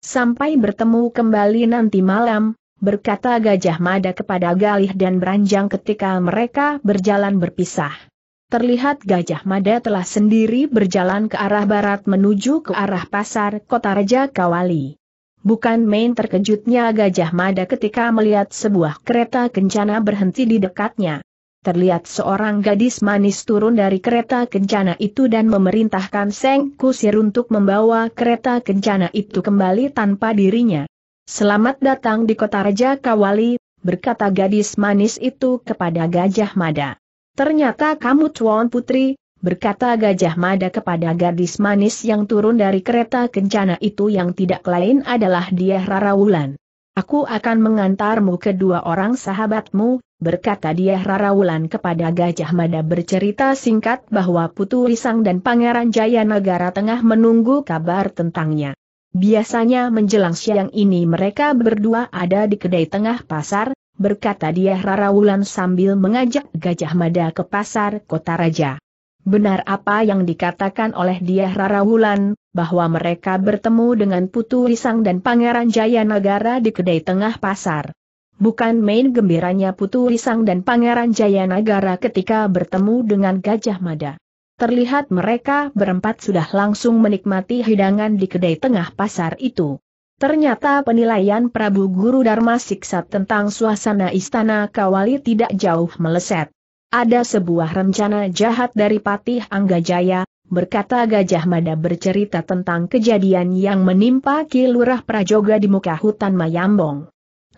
Sampai bertemu kembali nanti malam, berkata Gajah Mada kepada Galih dan Beranjang ketika mereka berjalan berpisah. Terlihat Gajah Mada telah sendiri berjalan ke arah barat menuju ke arah pasar kota Raja Kawali. Bukan main terkejutnya Gajah Mada ketika melihat sebuah kereta kencana berhenti di dekatnya terlihat seorang gadis manis turun dari kereta kencana itu dan memerintahkan Seng Kusir untuk membawa kereta kencana itu kembali tanpa dirinya. Selamat datang di kota Raja Kawali, berkata gadis manis itu kepada Gajah Mada. Ternyata kamu Tuan Putri, berkata Gajah Mada kepada gadis manis yang turun dari kereta kencana itu yang tidak lain adalah dia Rara Wulan. Aku akan mengantarmu kedua orang sahabatmu, berkata dia Rarawulan kepada Gajah Mada bercerita singkat bahwa Putu Risang dan Pangeran Jaya Negara tengah menunggu kabar tentangnya. Biasanya menjelang siang ini mereka berdua ada di kedai tengah pasar, berkata dia Rarawulan sambil mengajak Gajah Mada ke pasar kota raja. Benar apa yang dikatakan oleh dia Rarawulan, bahwa mereka bertemu dengan Putu Risang dan Pangeran Jaya Negara di kedai tengah pasar. Bukan main gembiranya Putu Risang dan Pangeran Jayanagara ketika bertemu dengan Gajah Mada. Terlihat mereka berempat sudah langsung menikmati hidangan di kedai tengah pasar itu. Ternyata penilaian Prabu Guru Dharma Siksa tentang suasana istana Kawali tidak jauh meleset. Ada sebuah rencana jahat dari Patih Angga Jaya, berkata Gajah Mada bercerita tentang kejadian yang menimpa Kilurah Prajoga di muka hutan Mayambong.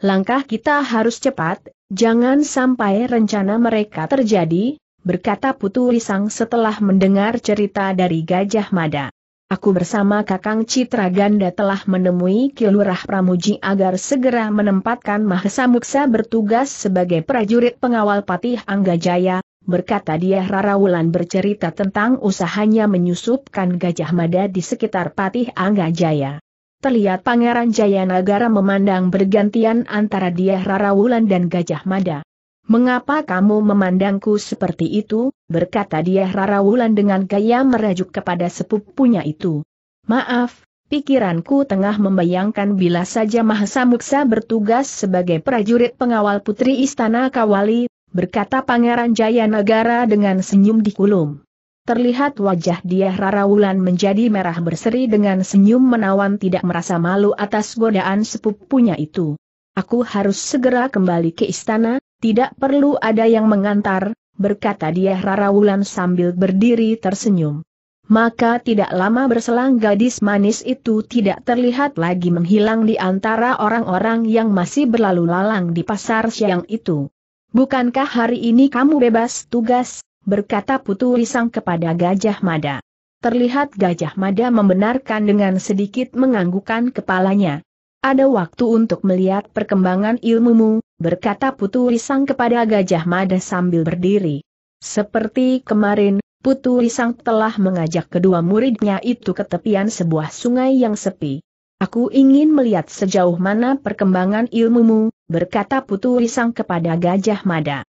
Langkah kita harus cepat, jangan sampai rencana mereka terjadi, berkata Putu Risang setelah mendengar cerita dari Gajah Mada. Aku bersama Kakang Citra Ganda telah menemui Kilurah Pramuji agar segera menempatkan Mahesa Muksa bertugas sebagai prajurit pengawal Patih Angga Jaya, berkata dia Rarawulan bercerita tentang usahanya menyusupkan Gajah Mada di sekitar Patih Angga Jaya terlihat Pangeran Jayanagara memandang bergantian antara dia Wulan dan Gajah Mada. Mengapa kamu memandangku seperti itu, berkata dia Wulan dengan gaya merajuk kepada sepupunya itu. Maaf, pikiranku tengah membayangkan bila saja Mahasa Muksa bertugas sebagai prajurit pengawal putri istana Kawali, berkata Pangeran Jayanagara dengan senyum di kulum. Terlihat wajah dia Rara Wulan menjadi merah berseri dengan senyum menawan tidak merasa malu atas godaan sepupunya itu. Aku harus segera kembali ke istana, tidak perlu ada yang mengantar, berkata dia Rara Wulan sambil berdiri tersenyum. Maka tidak lama berselang gadis manis itu tidak terlihat lagi menghilang di antara orang-orang yang masih berlalu lalang di pasar siang itu. Bukankah hari ini kamu bebas tugas? berkata Putu Risang kepada Gajah Mada. Terlihat Gajah Mada membenarkan dengan sedikit menganggukan kepalanya. Ada waktu untuk melihat perkembangan ilmumu, berkata Putu Risang kepada Gajah Mada sambil berdiri. Seperti kemarin, Putu Risang telah mengajak kedua muridnya itu ke tepian sebuah sungai yang sepi. Aku ingin melihat sejauh mana perkembangan ilmumu, berkata Putu Risang kepada Gajah Mada.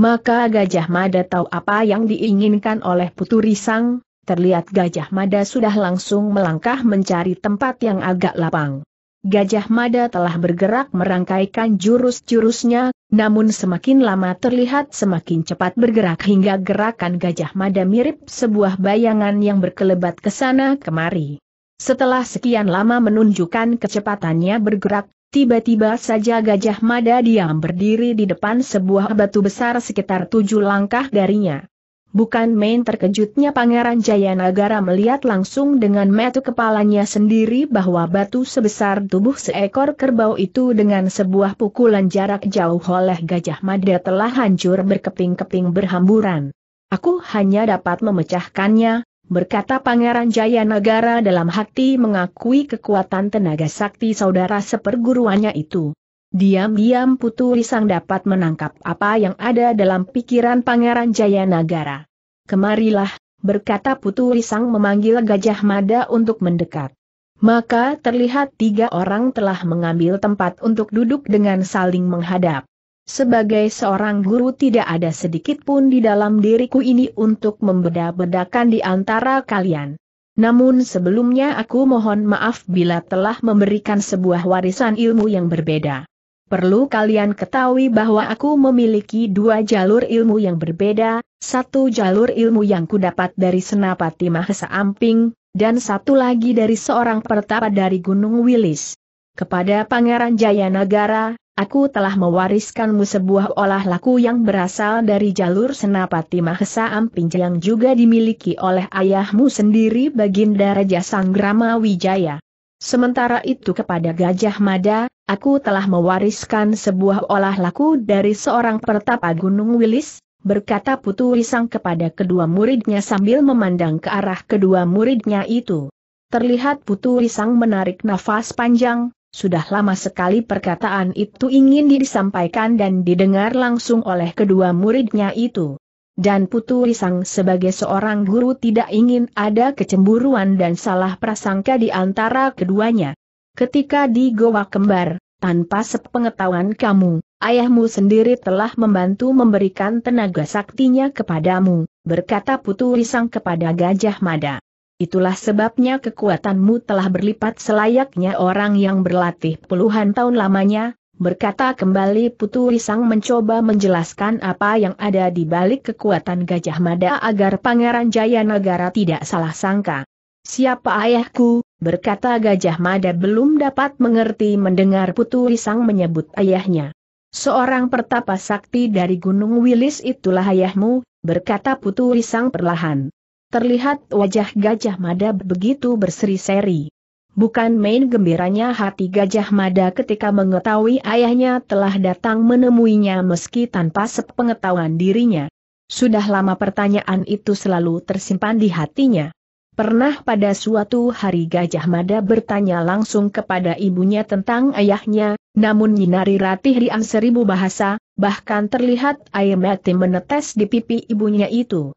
Maka Gajah Mada tahu apa yang diinginkan oleh Putu Risang. terlihat Gajah Mada sudah langsung melangkah mencari tempat yang agak lapang. Gajah Mada telah bergerak merangkaikan jurus-jurusnya, namun semakin lama terlihat semakin cepat bergerak hingga gerakan Gajah Mada mirip sebuah bayangan yang berkelebat ke sana kemari. Setelah sekian lama menunjukkan kecepatannya bergerak, Tiba-tiba saja Gajah Mada diam berdiri di depan sebuah batu besar sekitar tujuh langkah darinya. Bukan main terkejutnya Pangeran Jayanagara melihat langsung dengan metu kepalanya sendiri bahwa batu sebesar tubuh seekor kerbau itu dengan sebuah pukulan jarak jauh oleh Gajah Mada telah hancur berkeping-keping berhamburan. Aku hanya dapat memecahkannya, berkata Pangeran Jayanagara dalam hati mengakui kekuatan tenaga sakti saudara seperguruannya itu. Diam-diam Putu Risang dapat menangkap apa yang ada dalam pikiran Pangeran Jayanagara. Kemarilah, berkata Putu Risang memanggil Gajah Mada untuk mendekat. Maka terlihat tiga orang telah mengambil tempat untuk duduk dengan saling menghadap. Sebagai seorang guru tidak ada sedikit pun di dalam diriku ini untuk membeda-bedakan di antara kalian. Namun sebelumnya aku mohon maaf bila telah memberikan sebuah warisan ilmu yang berbeda. Perlu kalian ketahui bahwa aku memiliki dua jalur ilmu yang berbeda, satu jalur ilmu yang kudapat dari Senapati Mahesa Amping, dan satu lagi dari seorang pertapa dari Gunung Wilis. Kepada Pangeran Jayanagara, aku telah mewariskanmu sebuah olah laku yang berasal dari jalur Senapati Mahesa Amping yang juga dimiliki oleh ayahmu sendiri Baginda Raja Sanggrama Wijaya. Sementara itu kepada Gajah Mada, aku telah mewariskan sebuah olah laku dari seorang pertapa Gunung Wilis, berkata Putu Risang kepada kedua muridnya sambil memandang ke arah kedua muridnya itu. Terlihat Putu Risang menarik nafas panjang, sudah lama sekali perkataan itu ingin disampaikan dan didengar langsung oleh kedua muridnya itu. Dan Putu Risang sebagai seorang guru tidak ingin ada kecemburuan dan salah prasangka di antara keduanya. Ketika di Goa Kembar, tanpa sepengetahuan kamu, ayahmu sendiri telah membantu memberikan tenaga saktinya kepadamu, berkata Putu Risang kepada Gajah Mada. Itulah sebabnya kekuatanmu telah berlipat selayaknya orang yang berlatih puluhan tahun lamanya, berkata kembali Putu Risang mencoba menjelaskan apa yang ada di balik kekuatan Gajah Mada agar Pangeran Jaya Negara tidak salah sangka. Siapa ayahku, berkata Gajah Mada belum dapat mengerti mendengar Putu Risang menyebut ayahnya. Seorang pertapa sakti dari Gunung Wilis itulah ayahmu, berkata Putu Risang perlahan. Terlihat wajah Gajah Mada begitu berseri-seri. Bukan main gembiranya hati Gajah Mada ketika mengetahui ayahnya telah datang menemuinya meski tanpa sepengetahuan dirinya. Sudah lama pertanyaan itu selalu tersimpan di hatinya. Pernah pada suatu hari Gajah Mada bertanya langsung kepada ibunya tentang ayahnya, namun Nyinari Ratih riang seribu bahasa, bahkan terlihat air mati menetes di pipi ibunya itu.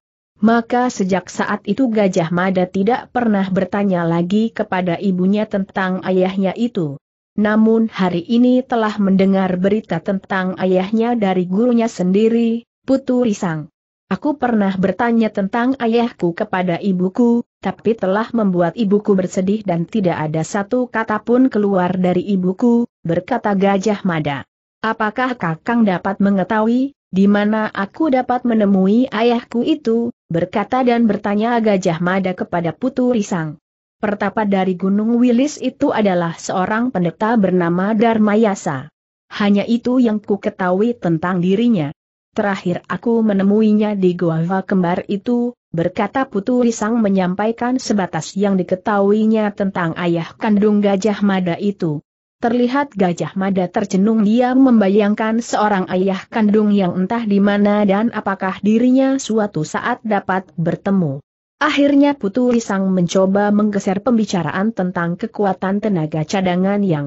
Maka sejak saat itu Gajah Mada tidak pernah bertanya lagi kepada ibunya tentang ayahnya itu. Namun hari ini telah mendengar berita tentang ayahnya dari gurunya sendiri, Putu Risang. Aku pernah bertanya tentang ayahku kepada ibuku, tapi telah membuat ibuku bersedih dan tidak ada satu kata pun keluar dari ibuku, berkata Gajah Mada. Apakah Kakang dapat mengetahui, di mana aku dapat menemui ayahku itu, berkata dan bertanya Gajah Mada kepada Putu Risang. Pertapa dari Gunung Wilis itu adalah seorang pendeta bernama Darmayasa. Hanya itu yang ku ketahui tentang dirinya. Terakhir aku menemuinya di Goa kembar itu, berkata Putu Risang menyampaikan sebatas yang diketahuinya tentang ayah kandung Gajah Mada itu. Terlihat Gajah Mada tercenung dia membayangkan seorang ayah kandung yang entah di mana dan apakah dirinya suatu saat dapat bertemu. Akhirnya Putu Lisang mencoba menggeser pembicaraan tentang kekuatan tenaga cadangan yang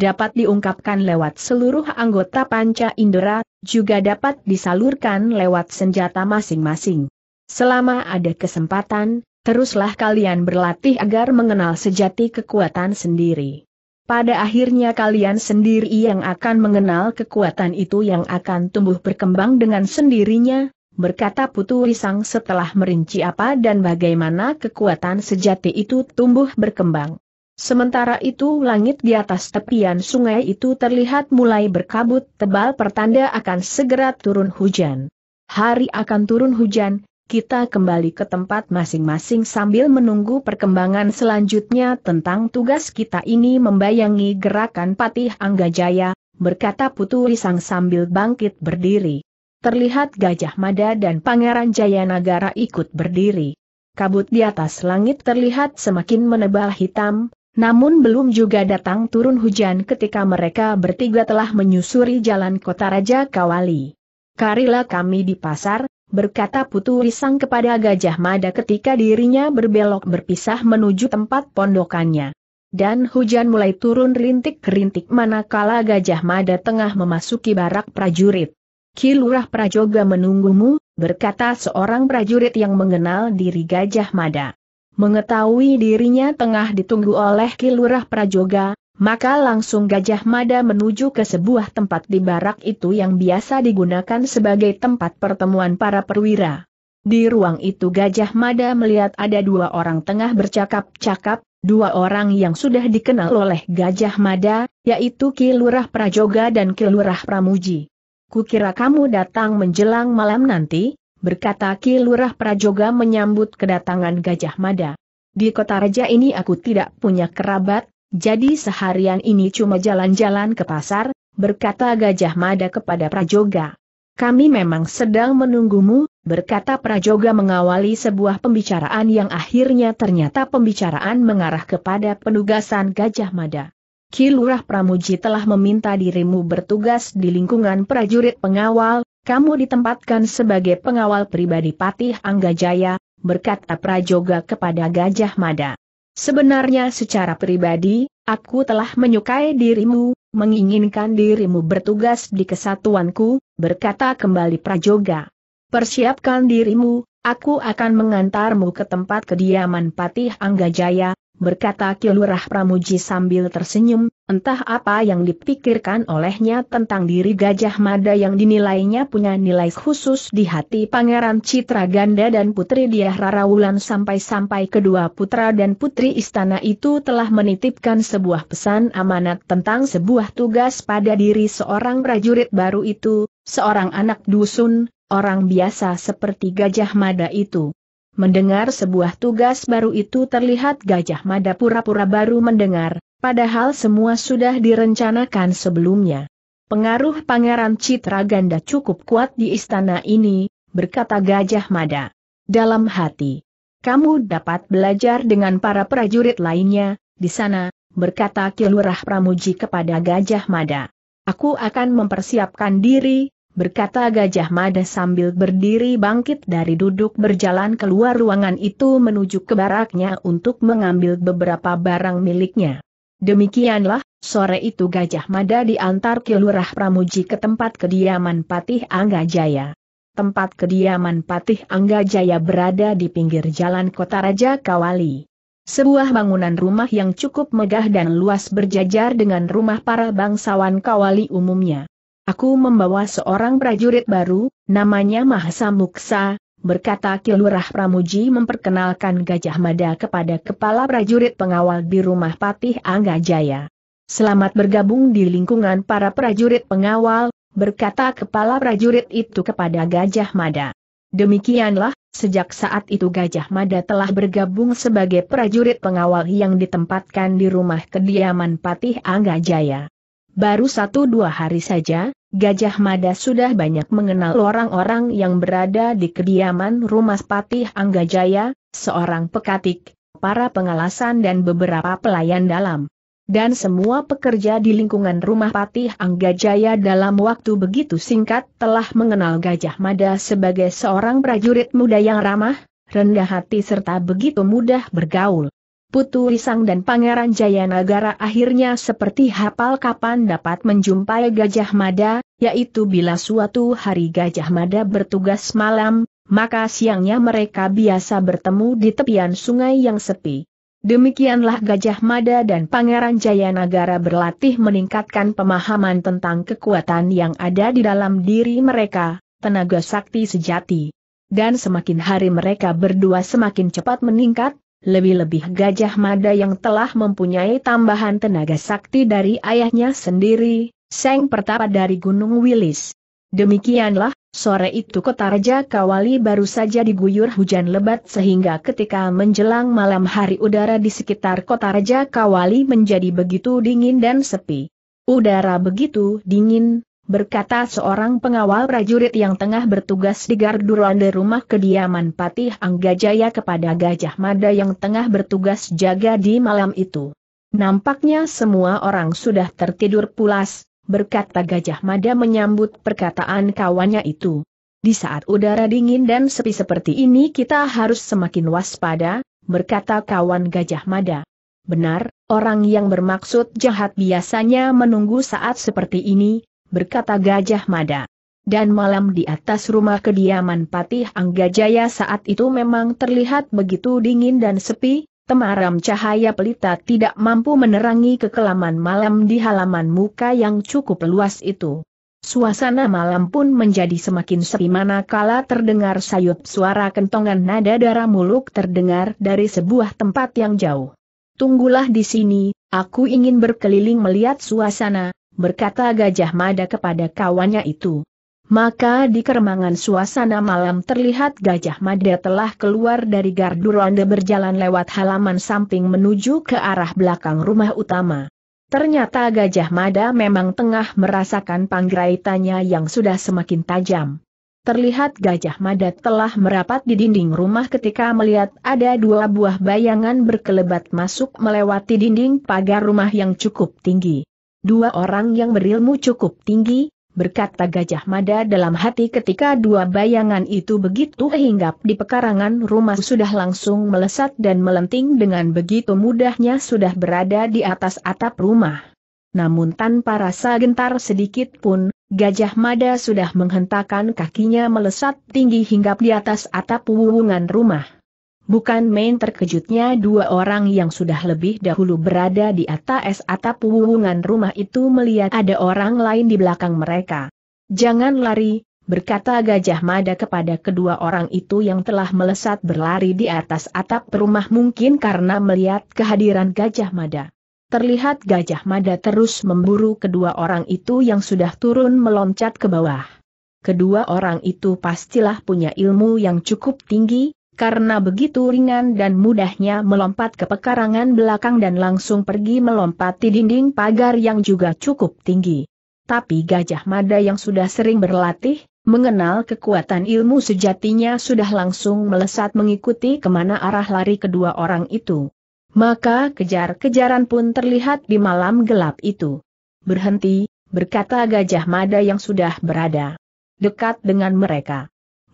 dapat diungkapkan lewat seluruh anggota panca indera, juga dapat disalurkan lewat senjata masing-masing. Selama ada kesempatan, teruslah kalian berlatih agar mengenal sejati kekuatan sendiri. Pada akhirnya kalian sendiri yang akan mengenal kekuatan itu yang akan tumbuh berkembang dengan sendirinya, berkata Putu Wisang setelah merinci apa dan bagaimana kekuatan sejati itu tumbuh berkembang. Sementara itu langit di atas tepian sungai itu terlihat mulai berkabut tebal pertanda akan segera turun hujan. Hari akan turun hujan, kita kembali ke tempat masing-masing sambil menunggu perkembangan selanjutnya tentang tugas kita ini membayangi gerakan Patih Anggajaya, berkata Putu Risang sambil bangkit berdiri. Terlihat Gajah Mada dan Pangeran Jayanagara ikut berdiri. Kabut di atas langit terlihat semakin menebal hitam, namun belum juga datang turun hujan ketika mereka bertiga telah menyusuri jalan kota Raja Kawali. Karilah kami di pasar, berkata Putu Risang kepada Gajah Mada ketika dirinya berbelok berpisah menuju tempat pondokannya. Dan hujan mulai turun rintik-rintik manakala Gajah Mada tengah memasuki barak prajurit. Kilurah Prajoga menunggumu, berkata seorang prajurit yang mengenal diri Gajah Mada. Mengetahui dirinya tengah ditunggu oleh Kilurah Prajoga, maka langsung Gajah Mada menuju ke sebuah tempat di barak itu yang biasa digunakan sebagai tempat pertemuan para perwira. Di ruang itu Gajah Mada melihat ada dua orang tengah bercakap-cakap, dua orang yang sudah dikenal oleh Gajah Mada, yaitu Ki Lurah Prajoga dan Ki Lurah Pramuji. Kukira kamu datang menjelang malam nanti, berkata Ki Lurah Prajoga menyambut kedatangan Gajah Mada. Di kota raja ini aku tidak punya kerabat, jadi seharian ini cuma jalan-jalan ke pasar, berkata Gajah Mada kepada Prajoga. Kami memang sedang menunggumu, berkata Prajoga mengawali sebuah pembicaraan yang akhirnya ternyata pembicaraan mengarah kepada penugasan Gajah Mada. Kilurah Pramuji telah meminta dirimu bertugas di lingkungan prajurit pengawal, kamu ditempatkan sebagai pengawal pribadi Patih Anggajaya, berkata Prajoga kepada Gajah Mada. Sebenarnya secara pribadi, aku telah menyukai dirimu, menginginkan dirimu bertugas di kesatuanku, berkata kembali Prajoga. Persiapkan dirimu, aku akan mengantarmu ke tempat kediaman Patih Anggajaya, berkata Kilurah Pramuji sambil tersenyum, Entah apa yang dipikirkan olehnya tentang diri Gajah Mada yang dinilainya punya nilai khusus di hati Pangeran Citra Ganda dan Putri Diah Rarawulan sampai-sampai kedua putra dan putri istana itu telah menitipkan sebuah pesan amanat tentang sebuah tugas pada diri seorang prajurit baru itu, seorang anak dusun, orang biasa seperti Gajah Mada itu. Mendengar sebuah tugas baru itu terlihat Gajah Mada pura-pura baru mendengar, Padahal semua sudah direncanakan sebelumnya. Pengaruh Pangeran Citra Ganda cukup kuat di istana ini, berkata Gajah Mada. Dalam hati, kamu dapat belajar dengan para prajurit lainnya, di sana, berkata Kilurah Pramuji kepada Gajah Mada. Aku akan mempersiapkan diri, berkata Gajah Mada sambil berdiri bangkit dari duduk berjalan keluar ruangan itu menuju ke baraknya untuk mengambil beberapa barang miliknya. Demikianlah, sore itu Gajah Mada diantar Kilurah Pramuji ke tempat kediaman Patih Angga Jaya. Tempat kediaman Patih Angga Jaya berada di pinggir jalan kota Raja Kawali. Sebuah bangunan rumah yang cukup megah dan luas berjajar dengan rumah para bangsawan Kawali umumnya. Aku membawa seorang prajurit baru, namanya Mahasamuksa, Muksa, berkata Kilurah Pramuji memperkenalkan Gajah Mada kepada kepala prajurit pengawal di rumah Patih Angga Jaya. Selamat bergabung di lingkungan para prajurit pengawal, berkata kepala prajurit itu kepada Gajah Mada. Demikianlah, sejak saat itu Gajah Mada telah bergabung sebagai prajurit pengawal yang ditempatkan di rumah kediaman Patih Angga Jaya. Baru satu dua hari saja, Gajah Mada sudah banyak mengenal orang-orang yang berada di kediaman rumah Patih Anggajaya, seorang pekatik, para pengalasan dan beberapa pelayan dalam. Dan semua pekerja di lingkungan rumah Patih Anggajaya dalam waktu begitu singkat telah mengenal Gajah Mada sebagai seorang prajurit muda yang ramah, rendah hati serta begitu mudah bergaul. Putu Risang dan Pangeran Jayanagara akhirnya seperti hafal kapan dapat menjumpai Gajah Mada, yaitu bila suatu hari Gajah Mada bertugas malam, maka siangnya mereka biasa bertemu di tepian sungai yang sepi. Demikianlah Gajah Mada dan Pangeran Jayanagara berlatih meningkatkan pemahaman tentang kekuatan yang ada di dalam diri mereka, tenaga sakti sejati. Dan semakin hari mereka berdua semakin cepat meningkat, lebih-lebih Gajah Mada yang telah mempunyai tambahan tenaga sakti dari ayahnya sendiri, Seng Pertapa dari Gunung Wilis. Demikianlah, sore itu kota Raja Kawali baru saja diguyur hujan lebat sehingga ketika menjelang malam hari udara di sekitar kota Raja Kawali menjadi begitu dingin dan sepi. Udara begitu dingin, berkata seorang pengawal prajurit yang tengah bertugas di gardu rumah kediaman Patih Anggajaya kepada Gajah Mada yang tengah bertugas jaga di malam itu. Nampaknya semua orang sudah tertidur pulas, berkata Gajah Mada menyambut perkataan kawannya itu. Di saat udara dingin dan sepi seperti ini kita harus semakin waspada, berkata kawan Gajah Mada. Benar, orang yang bermaksud jahat biasanya menunggu saat seperti ini, berkata Gajah Mada. Dan malam di atas rumah kediaman Patih Anggajaya saat itu memang terlihat begitu dingin dan sepi, temaram cahaya pelita tidak mampu menerangi kekelaman malam di halaman muka yang cukup luas itu. Suasana malam pun menjadi semakin sepi manakala terdengar sayup suara kentongan nada darah muluk terdengar dari sebuah tempat yang jauh. Tunggulah di sini, aku ingin berkeliling melihat suasana, berkata Gajah Mada kepada kawannya itu. Maka di keremangan suasana malam terlihat Gajah Mada telah keluar dari gardu ronde berjalan lewat halaman samping menuju ke arah belakang rumah utama. Ternyata Gajah Mada memang tengah merasakan panggraitannya yang sudah semakin tajam. Terlihat Gajah Mada telah merapat di dinding rumah ketika melihat ada dua buah bayangan berkelebat masuk melewati dinding pagar rumah yang cukup tinggi. Dua orang yang berilmu cukup tinggi, berkata Gajah Mada dalam hati ketika dua bayangan itu begitu hinggap di pekarangan rumah sudah langsung melesat dan melenting dengan begitu mudahnya sudah berada di atas atap rumah. Namun tanpa rasa gentar sedikit pun, Gajah Mada sudah menghentakkan kakinya melesat tinggi hingga di atas atap wuwungan rumah. Bukan main terkejutnya dua orang yang sudah lebih dahulu berada di atas atap wuwungan rumah itu melihat ada orang lain di belakang mereka. Jangan lari, berkata Gajah Mada kepada kedua orang itu yang telah melesat berlari di atas atap rumah mungkin karena melihat kehadiran Gajah Mada. Terlihat Gajah Mada terus memburu kedua orang itu yang sudah turun meloncat ke bawah. Kedua orang itu pastilah punya ilmu yang cukup tinggi, karena begitu ringan dan mudahnya melompat ke pekarangan belakang dan langsung pergi melompati dinding pagar yang juga cukup tinggi. Tapi Gajah Mada yang sudah sering berlatih, mengenal kekuatan ilmu sejatinya sudah langsung melesat mengikuti kemana arah lari kedua orang itu. Maka kejar-kejaran pun terlihat di malam gelap itu. Berhenti, berkata Gajah Mada yang sudah berada dekat dengan mereka.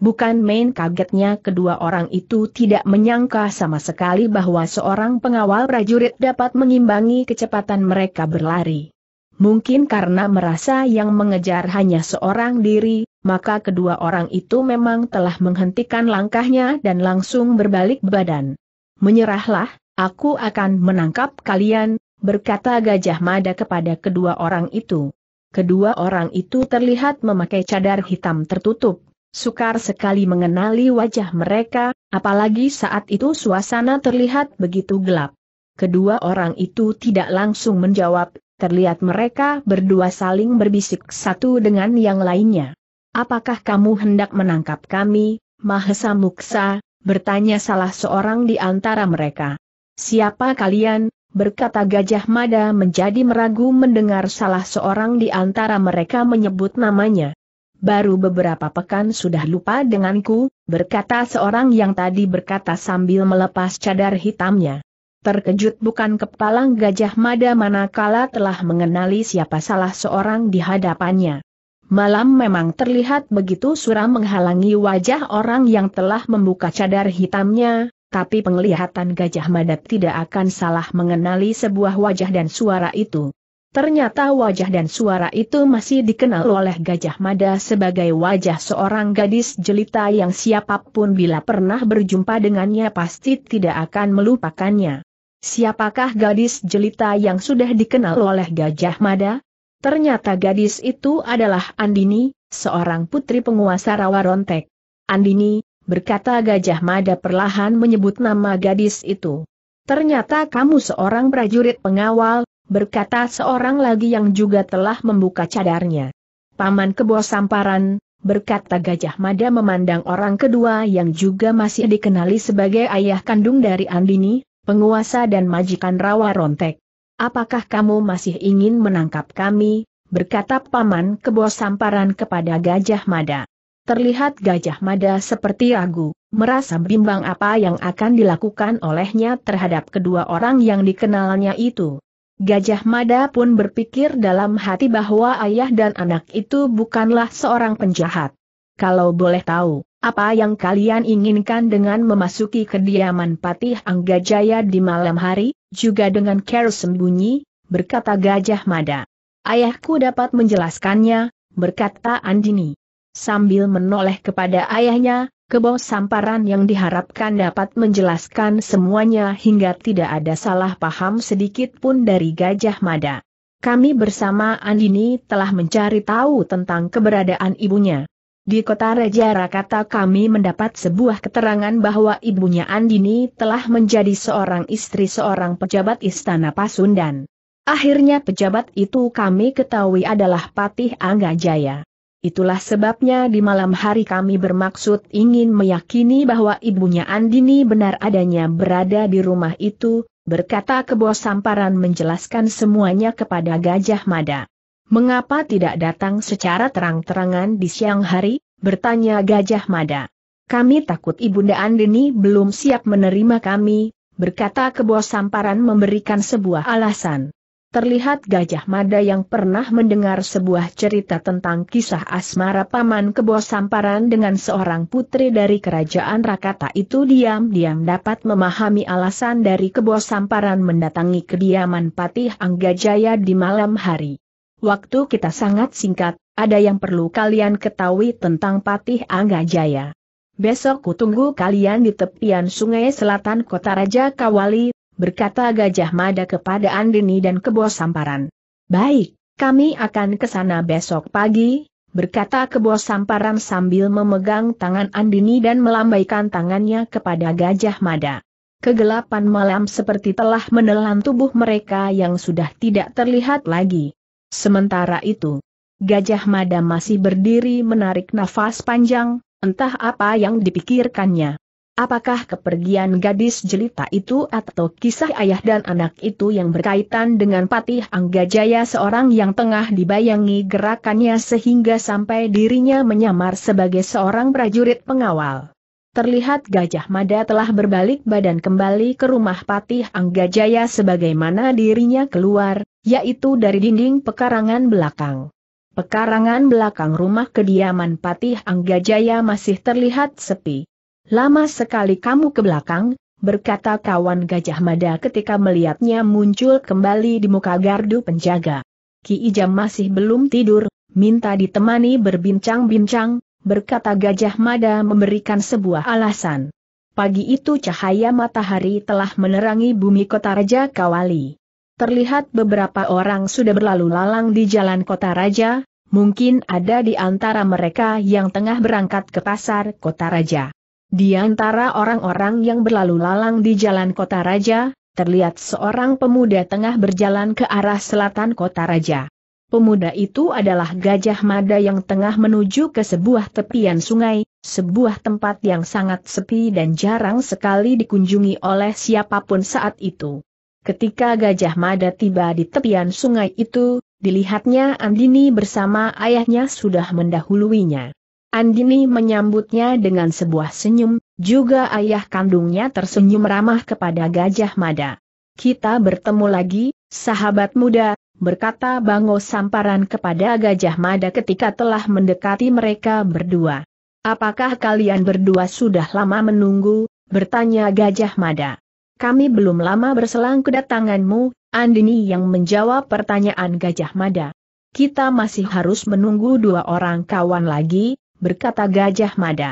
Bukan main kagetnya kedua orang itu tidak menyangka sama sekali bahwa seorang pengawal prajurit dapat mengimbangi kecepatan mereka berlari. Mungkin karena merasa yang mengejar hanya seorang diri, maka kedua orang itu memang telah menghentikan langkahnya dan langsung berbalik badan. Menyerahlah, aku akan menangkap kalian, berkata Gajah Mada kepada kedua orang itu. Kedua orang itu terlihat memakai cadar hitam tertutup Sukar sekali mengenali wajah mereka, apalagi saat itu suasana terlihat begitu gelap. Kedua orang itu tidak langsung menjawab, terlihat mereka berdua saling berbisik satu dengan yang lainnya. Apakah kamu hendak menangkap kami, Mahesa Muksa, bertanya salah seorang di antara mereka. Siapa kalian? berkata Gajah Mada menjadi meragu mendengar salah seorang di antara mereka menyebut namanya baru beberapa pekan sudah lupa denganku, berkata seorang yang tadi berkata sambil melepas cadar hitamnya. Terkejut bukan kepalang gajah mada manakala telah mengenali siapa salah seorang di hadapannya. Malam memang terlihat begitu suram menghalangi wajah orang yang telah membuka cadar hitamnya, tapi penglihatan gajah mada tidak akan salah mengenali sebuah wajah dan suara itu. Ternyata wajah dan suara itu masih dikenal oleh Gajah Mada sebagai wajah seorang gadis jelita yang siapapun bila pernah berjumpa dengannya pasti tidak akan melupakannya. Siapakah gadis jelita yang sudah dikenal oleh Gajah Mada? Ternyata gadis itu adalah Andini, seorang putri penguasa Rawa Rontek. Andini, berkata Gajah Mada perlahan menyebut nama gadis itu. Ternyata kamu seorang prajurit pengawal, berkata seorang lagi yang juga telah membuka cadarnya. Paman kebo samparan, berkata Gajah Mada memandang orang kedua yang juga masih dikenali sebagai ayah kandung dari Andini, penguasa dan majikan rawa rontek. Apakah kamu masih ingin menangkap kami? berkata Paman Kebo Samparan kepada Gajah Mada. Terlihat Gajah Mada seperti ragu, merasa bimbang apa yang akan dilakukan olehnya terhadap kedua orang yang dikenalnya itu. Gajah Mada pun berpikir dalam hati bahwa ayah dan anak itu bukanlah seorang penjahat. Kalau boleh tahu, apa yang kalian inginkan dengan memasuki kediaman Patih Anggajaya di malam hari, juga dengan care sembunyi, berkata Gajah Mada. Ayahku dapat menjelaskannya, berkata Andini. Sambil menoleh kepada ayahnya, Kebo samparan yang diharapkan dapat menjelaskan semuanya hingga tidak ada salah paham sedikit pun dari Gajah Mada. Kami bersama Andini telah mencari tahu tentang keberadaan ibunya. Di kota Raja Rakata kami mendapat sebuah keterangan bahwa ibunya Andini telah menjadi seorang istri seorang pejabat istana Pasundan. Akhirnya pejabat itu kami ketahui adalah Patih Angga Jaya. Itulah sebabnya di malam hari kami bermaksud ingin meyakini bahwa ibunya Andini benar adanya berada di rumah itu, berkata Kebo Samparan menjelaskan semuanya kepada Gajah Mada. Mengapa tidak datang secara terang-terangan di siang hari? bertanya Gajah Mada. Kami takut Ibunda Andini belum siap menerima kami, berkata Kebo Samparan memberikan sebuah alasan terlihat Gajah Mada yang pernah mendengar sebuah cerita tentang kisah asmara Paman Kebo Samparan dengan seorang putri dari kerajaan Rakata itu diam-diam dapat memahami alasan dari Kebo Samparan mendatangi kediaman Patih Anggajaya di malam hari. Waktu kita sangat singkat, ada yang perlu kalian ketahui tentang Patih Anggajaya. Besok kutunggu kalian di tepian sungai selatan kota Raja Kawali berkata Gajah Mada kepada Andini dan Kebo Samparan. Baik, kami akan ke sana besok pagi, berkata Kebo Samparan sambil memegang tangan Andini dan melambaikan tangannya kepada Gajah Mada. Kegelapan malam seperti telah menelan tubuh mereka yang sudah tidak terlihat lagi. Sementara itu, Gajah Mada masih berdiri menarik nafas panjang, entah apa yang dipikirkannya. Apakah kepergian gadis jelita itu atau kisah ayah dan anak itu yang berkaitan dengan Patih Anggajaya seorang yang tengah dibayangi gerakannya sehingga sampai dirinya menyamar sebagai seorang prajurit pengawal. Terlihat Gajah Mada telah berbalik badan kembali ke rumah Patih Anggajaya sebagaimana dirinya keluar, yaitu dari dinding pekarangan belakang. Pekarangan belakang rumah kediaman Patih Anggajaya masih terlihat sepi. Lama sekali kamu ke belakang, berkata kawan Gajah Mada ketika melihatnya muncul kembali di muka gardu penjaga. Ki Ijam masih belum tidur, minta ditemani berbincang-bincang, berkata Gajah Mada memberikan sebuah alasan. Pagi itu cahaya matahari telah menerangi bumi kota Raja Kawali. Terlihat beberapa orang sudah berlalu lalang di jalan kota Raja, mungkin ada di antara mereka yang tengah berangkat ke pasar kota Raja. Di antara orang-orang yang berlalu lalang di jalan kota raja, terlihat seorang pemuda tengah berjalan ke arah selatan kota raja. Pemuda itu adalah Gajah Mada yang tengah menuju ke sebuah tepian sungai, sebuah tempat yang sangat sepi dan jarang sekali dikunjungi oleh siapapun saat itu. Ketika Gajah Mada tiba di tepian sungai itu, dilihatnya Andini bersama ayahnya sudah mendahuluinya. Andini menyambutnya dengan sebuah senyum, juga ayah kandungnya tersenyum ramah kepada Gajah Mada. Kita bertemu lagi, sahabat muda, berkata Bango Samparan kepada Gajah Mada ketika telah mendekati mereka berdua. Apakah kalian berdua sudah lama menunggu? bertanya Gajah Mada. Kami belum lama berselang kedatanganmu, Andini yang menjawab pertanyaan Gajah Mada. Kita masih harus menunggu dua orang kawan lagi, berkata Gajah Mada.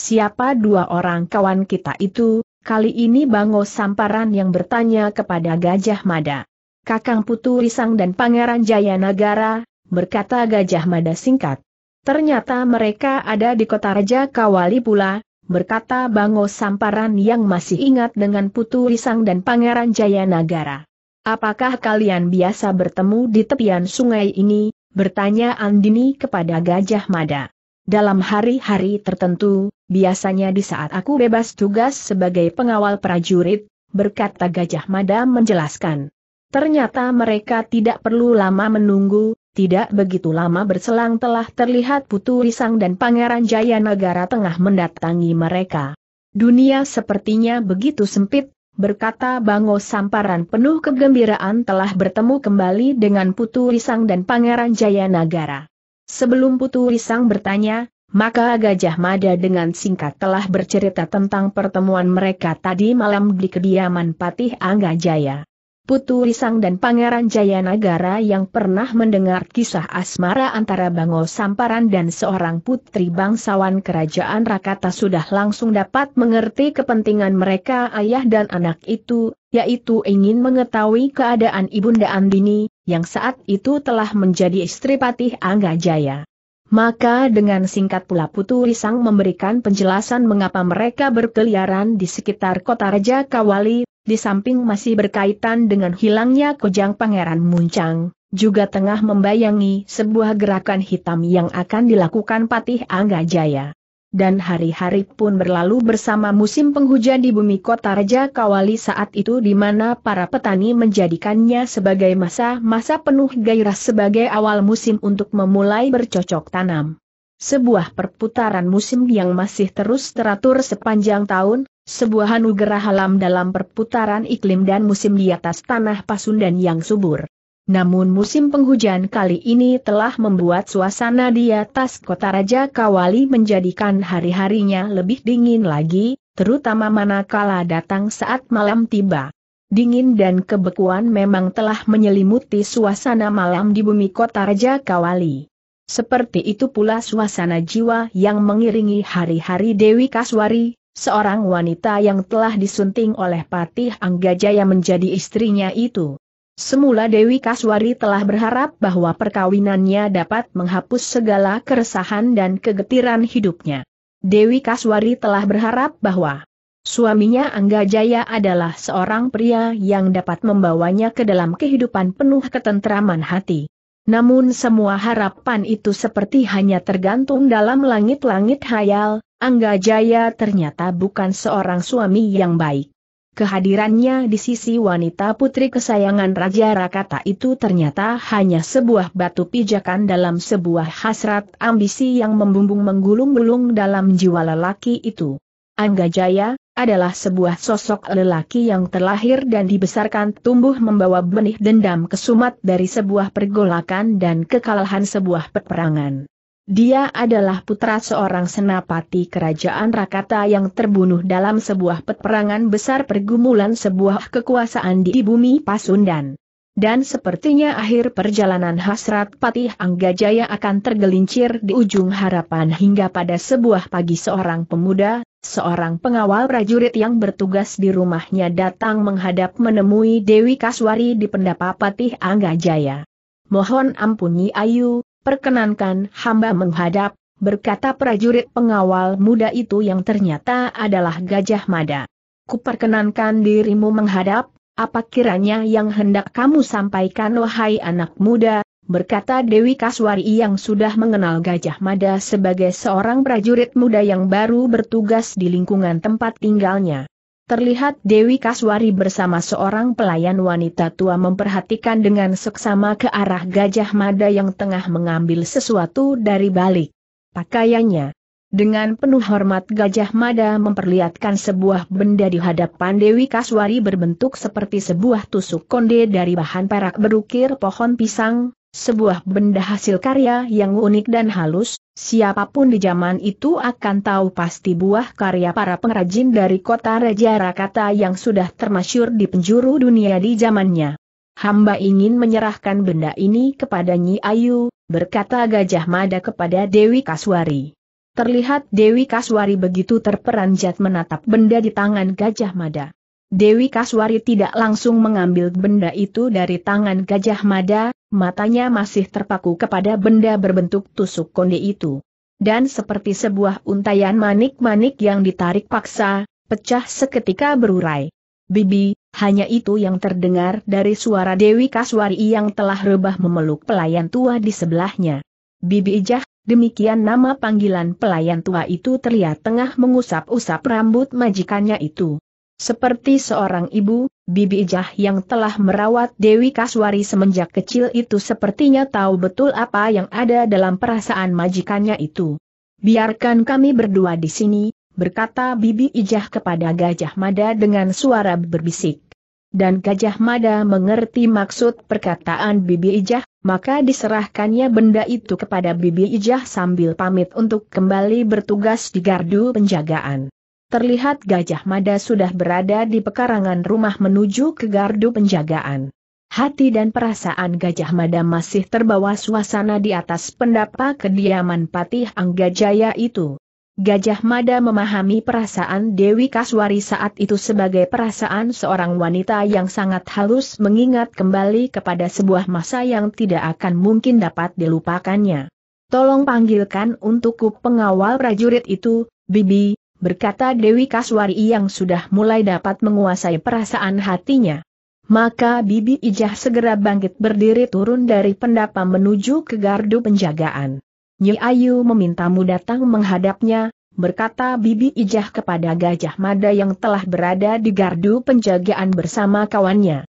Siapa dua orang kawan kita itu? Kali ini Bango Samparan yang bertanya kepada Gajah Mada. Kakang Putu Risang dan Pangeran Jayanagara, berkata Gajah Mada singkat. Ternyata mereka ada di kota Raja Kawali pula, berkata Bango Samparan yang masih ingat dengan Putu Risang dan Pangeran Jayanagara. Apakah kalian biasa bertemu di tepian sungai ini? bertanya Andini kepada Gajah Mada. Dalam hari-hari tertentu, biasanya di saat aku bebas tugas sebagai pengawal prajurit, berkata Gajah Mada menjelaskan. Ternyata mereka tidak perlu lama menunggu, tidak begitu lama berselang telah terlihat Putu Risang dan Pangeran Jaya Jayanagara tengah mendatangi mereka. Dunia sepertinya begitu sempit, berkata Bango Samparan penuh kegembiraan telah bertemu kembali dengan Putu Risang dan Pangeran Jaya Jayanagara. Sebelum Putu Risang bertanya, maka Gajah Mada dengan singkat telah bercerita tentang pertemuan mereka tadi malam di kediaman Patih Angga Jaya. Putu Risang dan Pangeran Jayanagara yang pernah mendengar kisah asmara antara Bango Samparan dan seorang putri bangsawan kerajaan Rakata sudah langsung dapat mengerti kepentingan mereka ayah dan anak itu, yaitu ingin mengetahui keadaan Ibunda Andini, yang saat itu telah menjadi istri Patih Angga Jaya. Maka dengan singkat pula Putu Risang memberikan penjelasan mengapa mereka berkeliaran di sekitar kota Raja Kawali, di samping masih berkaitan dengan hilangnya kujang Pangeran Muncang, juga tengah membayangi sebuah gerakan hitam yang akan dilakukan Patih Angga Jaya. Dan hari-hari pun berlalu bersama musim penghujan di bumi kota Raja Kawali saat itu di mana para petani menjadikannya sebagai masa-masa penuh gairah sebagai awal musim untuk memulai bercocok tanam. Sebuah perputaran musim yang masih terus teratur sepanjang tahun, sebuah anugerah alam dalam perputaran iklim dan musim di atas tanah Pasundan yang subur. Namun musim penghujan kali ini telah membuat suasana di atas kota Raja Kawali menjadikan hari-harinya lebih dingin lagi, terutama manakala datang saat malam tiba. Dingin dan kebekuan memang telah menyelimuti suasana malam di bumi kota Raja Kawali. Seperti itu pula suasana jiwa yang mengiringi hari-hari Dewi Kaswari, seorang wanita yang telah disunting oleh Patih Anggajaya menjadi istrinya itu. Semula Dewi Kaswari telah berharap bahwa perkawinannya dapat menghapus segala keresahan dan kegetiran hidupnya. Dewi Kaswari telah berharap bahwa suaminya Angga Jaya adalah seorang pria yang dapat membawanya ke dalam kehidupan penuh ketentraman hati. Namun semua harapan itu seperti hanya tergantung dalam langit-langit hayal, Angga Jaya ternyata bukan seorang suami yang baik. Kehadirannya di sisi wanita putri kesayangan Raja Rakata itu ternyata hanya sebuah batu pijakan dalam sebuah hasrat ambisi yang membumbung menggulung-gulung dalam jiwa lelaki itu. Angga Jaya, adalah sebuah sosok lelaki yang terlahir dan dibesarkan tumbuh membawa benih dendam kesumat dari sebuah pergolakan dan kekalahan sebuah peperangan. Dia adalah putra seorang senapati kerajaan Rakata yang terbunuh dalam sebuah peperangan besar pergumulan sebuah kekuasaan di bumi Pasundan. Dan sepertinya akhir perjalanan hasrat Patih Anggajaya akan tergelincir di ujung harapan hingga pada sebuah pagi seorang pemuda Seorang pengawal prajurit yang bertugas di rumahnya datang menghadap menemui Dewi Kaswari di pendapa Patih Angga Jaya. Mohon ampuni Ayu, perkenankan hamba menghadap, berkata prajurit pengawal muda itu yang ternyata adalah Gajah Mada. Kuperkenankan dirimu menghadap, apa kiranya yang hendak kamu sampaikan wahai anak muda, berkata Dewi Kaswari yang sudah mengenal Gajah Mada sebagai seorang prajurit muda yang baru bertugas di lingkungan tempat tinggalnya. Terlihat Dewi Kaswari bersama seorang pelayan wanita tua memperhatikan dengan seksama ke arah Gajah Mada yang tengah mengambil sesuatu dari balik pakaiannya. Dengan penuh hormat Gajah Mada memperlihatkan sebuah benda di hadapan Dewi Kaswari berbentuk seperti sebuah tusuk konde dari bahan perak berukir pohon pisang, sebuah benda hasil karya yang unik dan halus, siapapun di zaman itu akan tahu pasti buah karya para pengrajin dari kota Raja Rakata yang sudah termasyur di penjuru dunia di zamannya. Hamba ingin menyerahkan benda ini kepada Nyi Ayu, berkata Gajah Mada kepada Dewi Kaswari. Terlihat Dewi Kaswari begitu terperanjat menatap benda di tangan Gajah Mada. Dewi Kaswari tidak langsung mengambil benda itu dari tangan Gajah Mada, matanya masih terpaku kepada benda berbentuk tusuk konde itu. Dan seperti sebuah untayan manik-manik yang ditarik paksa, pecah seketika berurai. Bibi, hanya itu yang terdengar dari suara Dewi Kaswari yang telah rebah memeluk pelayan tua di sebelahnya. Bibi Ijah, demikian nama panggilan pelayan tua itu terlihat tengah mengusap-usap rambut majikannya itu. Seperti seorang ibu, Bibi Ijah yang telah merawat Dewi Kaswari semenjak kecil itu sepertinya tahu betul apa yang ada dalam perasaan majikannya itu. Biarkan kami berdua di sini, berkata Bibi Ijah kepada Gajah Mada dengan suara berbisik. Dan Gajah Mada mengerti maksud perkataan Bibi Ijah, maka diserahkannya benda itu kepada Bibi Ijah sambil pamit untuk kembali bertugas di gardu penjagaan terlihat Gajah Mada sudah berada di pekarangan rumah menuju ke gardu penjagaan. Hati dan perasaan Gajah Mada masih terbawa suasana di atas pendapa kediaman Patih Anggajaya itu. Gajah Mada memahami perasaan Dewi Kaswari saat itu sebagai perasaan seorang wanita yang sangat halus mengingat kembali kepada sebuah masa yang tidak akan mungkin dapat dilupakannya. Tolong panggilkan untukku pengawal prajurit itu, Bibi, berkata Dewi Kaswari yang sudah mulai dapat menguasai perasaan hatinya. Maka Bibi Ijah segera bangkit berdiri turun dari pendapa menuju ke gardu penjagaan. Nyi Ayu memintamu datang menghadapnya, berkata Bibi Ijah kepada Gajah Mada yang telah berada di gardu penjagaan bersama kawannya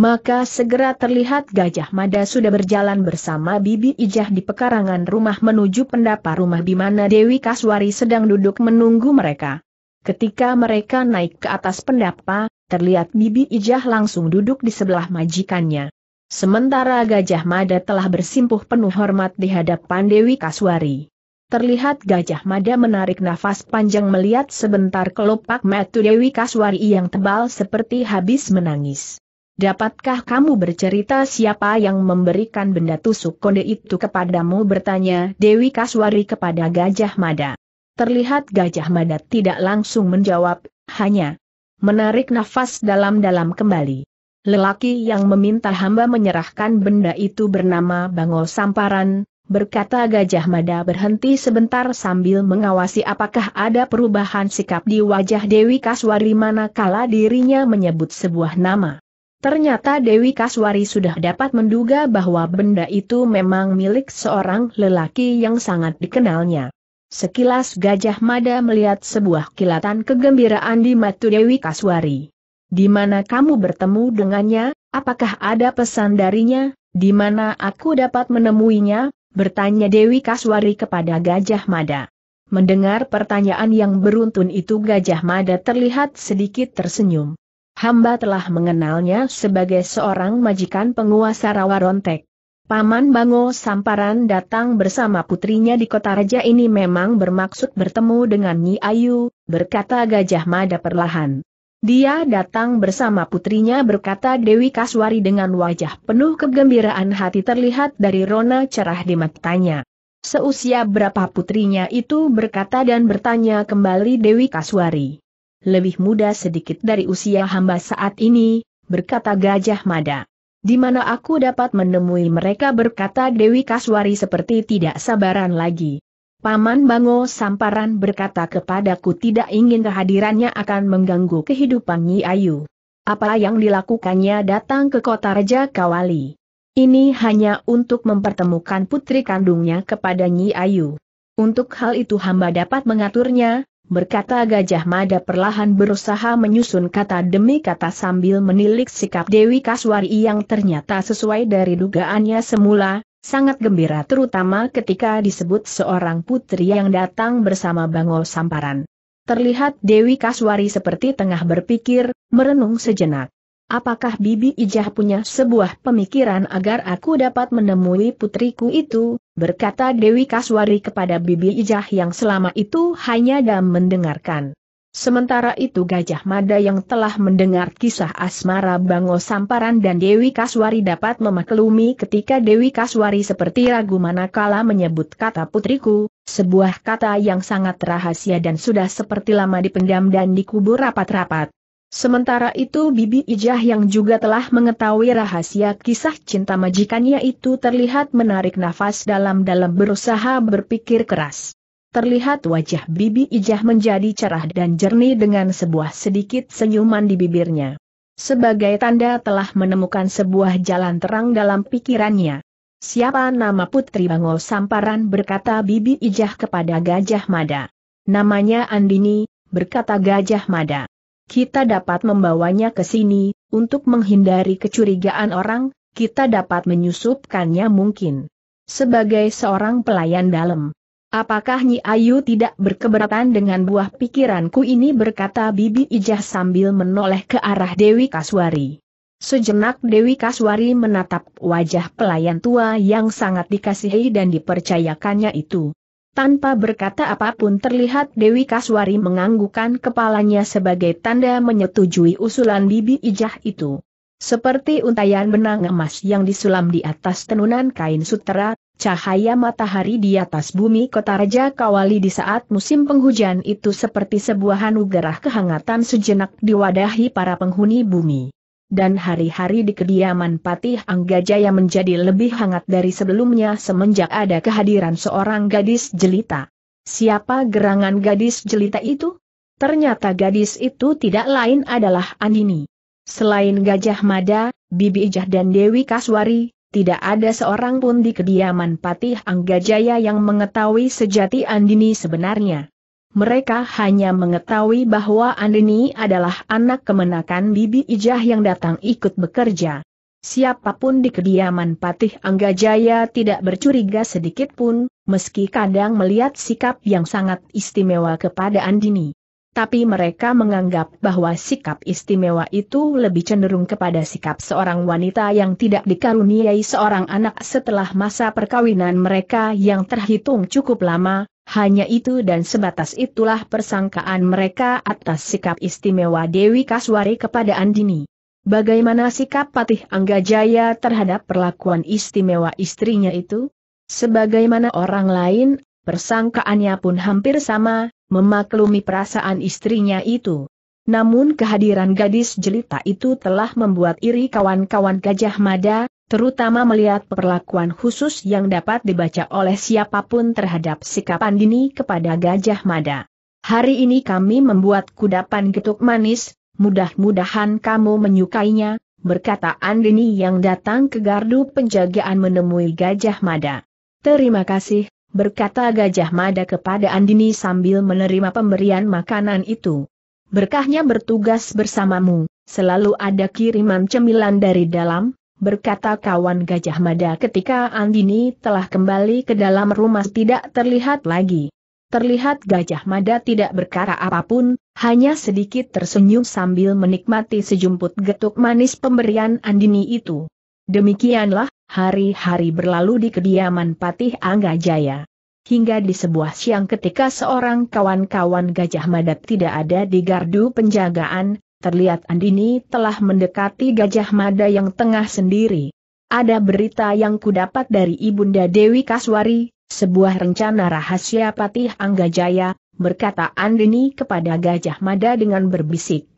maka segera terlihat Gajah Mada sudah berjalan bersama Bibi Ijah di pekarangan rumah menuju pendapa rumah di mana Dewi Kaswari sedang duduk menunggu mereka. Ketika mereka naik ke atas pendapa, terlihat Bibi Ijah langsung duduk di sebelah majikannya. Sementara Gajah Mada telah bersimpuh penuh hormat di hadapan Dewi Kaswari. Terlihat Gajah Mada menarik nafas panjang melihat sebentar kelopak mata Dewi Kaswari yang tebal seperti habis menangis. Dapatkah kamu bercerita siapa yang memberikan benda tusuk konde itu kepadamu bertanya Dewi Kaswari kepada Gajah Mada. Terlihat Gajah Mada tidak langsung menjawab, hanya menarik nafas dalam-dalam kembali. Lelaki yang meminta hamba menyerahkan benda itu bernama Bangol Samparan, berkata Gajah Mada berhenti sebentar sambil mengawasi apakah ada perubahan sikap di wajah Dewi Kaswari manakala dirinya menyebut sebuah nama. Ternyata Dewi Kaswari sudah dapat menduga bahwa benda itu memang milik seorang lelaki yang sangat dikenalnya. Sekilas Gajah Mada melihat sebuah kilatan kegembiraan di mata Dewi Kaswari. Di mana kamu bertemu dengannya, apakah ada pesan darinya, di mana aku dapat menemuinya, bertanya Dewi Kaswari kepada Gajah Mada. Mendengar pertanyaan yang beruntun itu Gajah Mada terlihat sedikit tersenyum hamba telah mengenalnya sebagai seorang majikan penguasa Rawa Rontek. Paman Bango Samparan datang bersama putrinya di kota raja ini memang bermaksud bertemu dengan Nyi Ayu, berkata Gajah Mada perlahan. Dia datang bersama putrinya berkata Dewi Kaswari dengan wajah penuh kegembiraan hati terlihat dari rona cerah di matanya. Seusia berapa putrinya itu berkata dan bertanya kembali Dewi Kaswari lebih muda sedikit dari usia hamba saat ini, berkata Gajah Mada. Di mana aku dapat menemui mereka berkata Dewi Kaswari seperti tidak sabaran lagi. Paman Bango Samparan berkata kepadaku tidak ingin kehadirannya akan mengganggu kehidupan Nyi Ayu. Apa yang dilakukannya datang ke kota Raja Kawali. Ini hanya untuk mempertemukan putri kandungnya kepada Nyi Ayu. Untuk hal itu hamba dapat mengaturnya, berkata Gajah Mada perlahan berusaha menyusun kata demi kata sambil menilik sikap Dewi Kaswari yang ternyata sesuai dari dugaannya semula, sangat gembira terutama ketika disebut seorang putri yang datang bersama Bangol Samparan. Terlihat Dewi Kaswari seperti tengah berpikir, merenung sejenak. Apakah Bibi Ijah punya sebuah pemikiran agar aku dapat menemui putriku itu, berkata Dewi Kaswari kepada Bibi Ijah yang selama itu hanya dalam mendengarkan. Sementara itu Gajah Mada yang telah mendengar kisah asmara Bango Samparan dan Dewi Kaswari dapat memaklumi ketika Dewi Kaswari seperti ragu manakala menyebut kata putriku, sebuah kata yang sangat rahasia dan sudah seperti lama dipendam dan dikubur rapat-rapat. Sementara itu Bibi Ijah yang juga telah mengetahui rahasia kisah cinta majikannya itu terlihat menarik nafas dalam-dalam berusaha berpikir keras. Terlihat wajah Bibi Ijah menjadi cerah dan jernih dengan sebuah sedikit senyuman di bibirnya. Sebagai tanda telah menemukan sebuah jalan terang dalam pikirannya. Siapa nama Putri Bangol Samparan berkata Bibi Ijah kepada Gajah Mada. Namanya Andini, berkata Gajah Mada kita dapat membawanya ke sini, untuk menghindari kecurigaan orang, kita dapat menyusupkannya mungkin. Sebagai seorang pelayan dalam, apakah Nyi Ayu tidak berkeberatan dengan buah pikiranku ini berkata Bibi Ijah sambil menoleh ke arah Dewi Kaswari. Sejenak Dewi Kaswari menatap wajah pelayan tua yang sangat dikasihi dan dipercayakannya itu. Tanpa berkata apapun terlihat Dewi Kaswari menganggukan kepalanya sebagai tanda menyetujui usulan Bibi Ijah itu. Seperti untayan benang emas yang disulam di atas tenunan kain sutera, cahaya matahari di atas bumi kota Raja Kawali di saat musim penghujan itu seperti sebuah anugerah kehangatan sejenak diwadahi para penghuni bumi dan hari-hari di kediaman Patih Anggajaya menjadi lebih hangat dari sebelumnya semenjak ada kehadiran seorang gadis jelita. Siapa gerangan gadis jelita itu? Ternyata gadis itu tidak lain adalah Andini. Selain Gajah Mada, Bibi Ijah dan Dewi Kaswari, tidak ada seorang pun di kediaman Patih Anggajaya yang mengetahui sejati Andini sebenarnya mereka hanya mengetahui bahwa Andini adalah anak kemenakan Bibi Ijah yang datang ikut bekerja. Siapapun di kediaman Patih Anggajaya tidak bercuriga sedikit pun, meski kadang melihat sikap yang sangat istimewa kepada Andini. Tapi mereka menganggap bahwa sikap istimewa itu lebih cenderung kepada sikap seorang wanita yang tidak dikaruniai seorang anak setelah masa perkawinan mereka yang terhitung cukup lama, hanya itu dan sebatas itulah persangkaan mereka atas sikap istimewa Dewi Kaswari kepada Andini. Bagaimana sikap Patih Angga Jaya terhadap perlakuan istimewa istrinya itu? Sebagaimana orang lain, persangkaannya pun hampir sama, memaklumi perasaan istrinya itu. Namun kehadiran gadis jelita itu telah membuat iri kawan-kawan Gajah Mada, terutama melihat perlakuan khusus yang dapat dibaca oleh siapapun terhadap sikap Andini kepada Gajah Mada. Hari ini kami membuat kudapan getuk manis, mudah-mudahan kamu menyukainya, berkata Andini yang datang ke gardu penjagaan menemui Gajah Mada. Terima kasih, berkata Gajah Mada kepada Andini sambil menerima pemberian makanan itu. Berkahnya bertugas bersamamu, selalu ada kiriman cemilan dari dalam, berkata kawan Gajah Mada ketika Andini telah kembali ke dalam rumah tidak terlihat lagi. Terlihat Gajah Mada tidak berkara apapun, hanya sedikit tersenyum sambil menikmati sejumput getuk manis pemberian Andini itu. Demikianlah, hari-hari berlalu di kediaman Patih Angga Jaya. Hingga di sebuah siang ketika seorang kawan-kawan Gajah Mada tidak ada di gardu penjagaan, terlihat Andini telah mendekati Gajah Mada yang tengah sendiri. Ada berita yang kudapat dari Ibunda Dewi Kaswari, sebuah rencana rahasia Patih Anggajaya, berkata Andini kepada Gajah Mada dengan berbisik.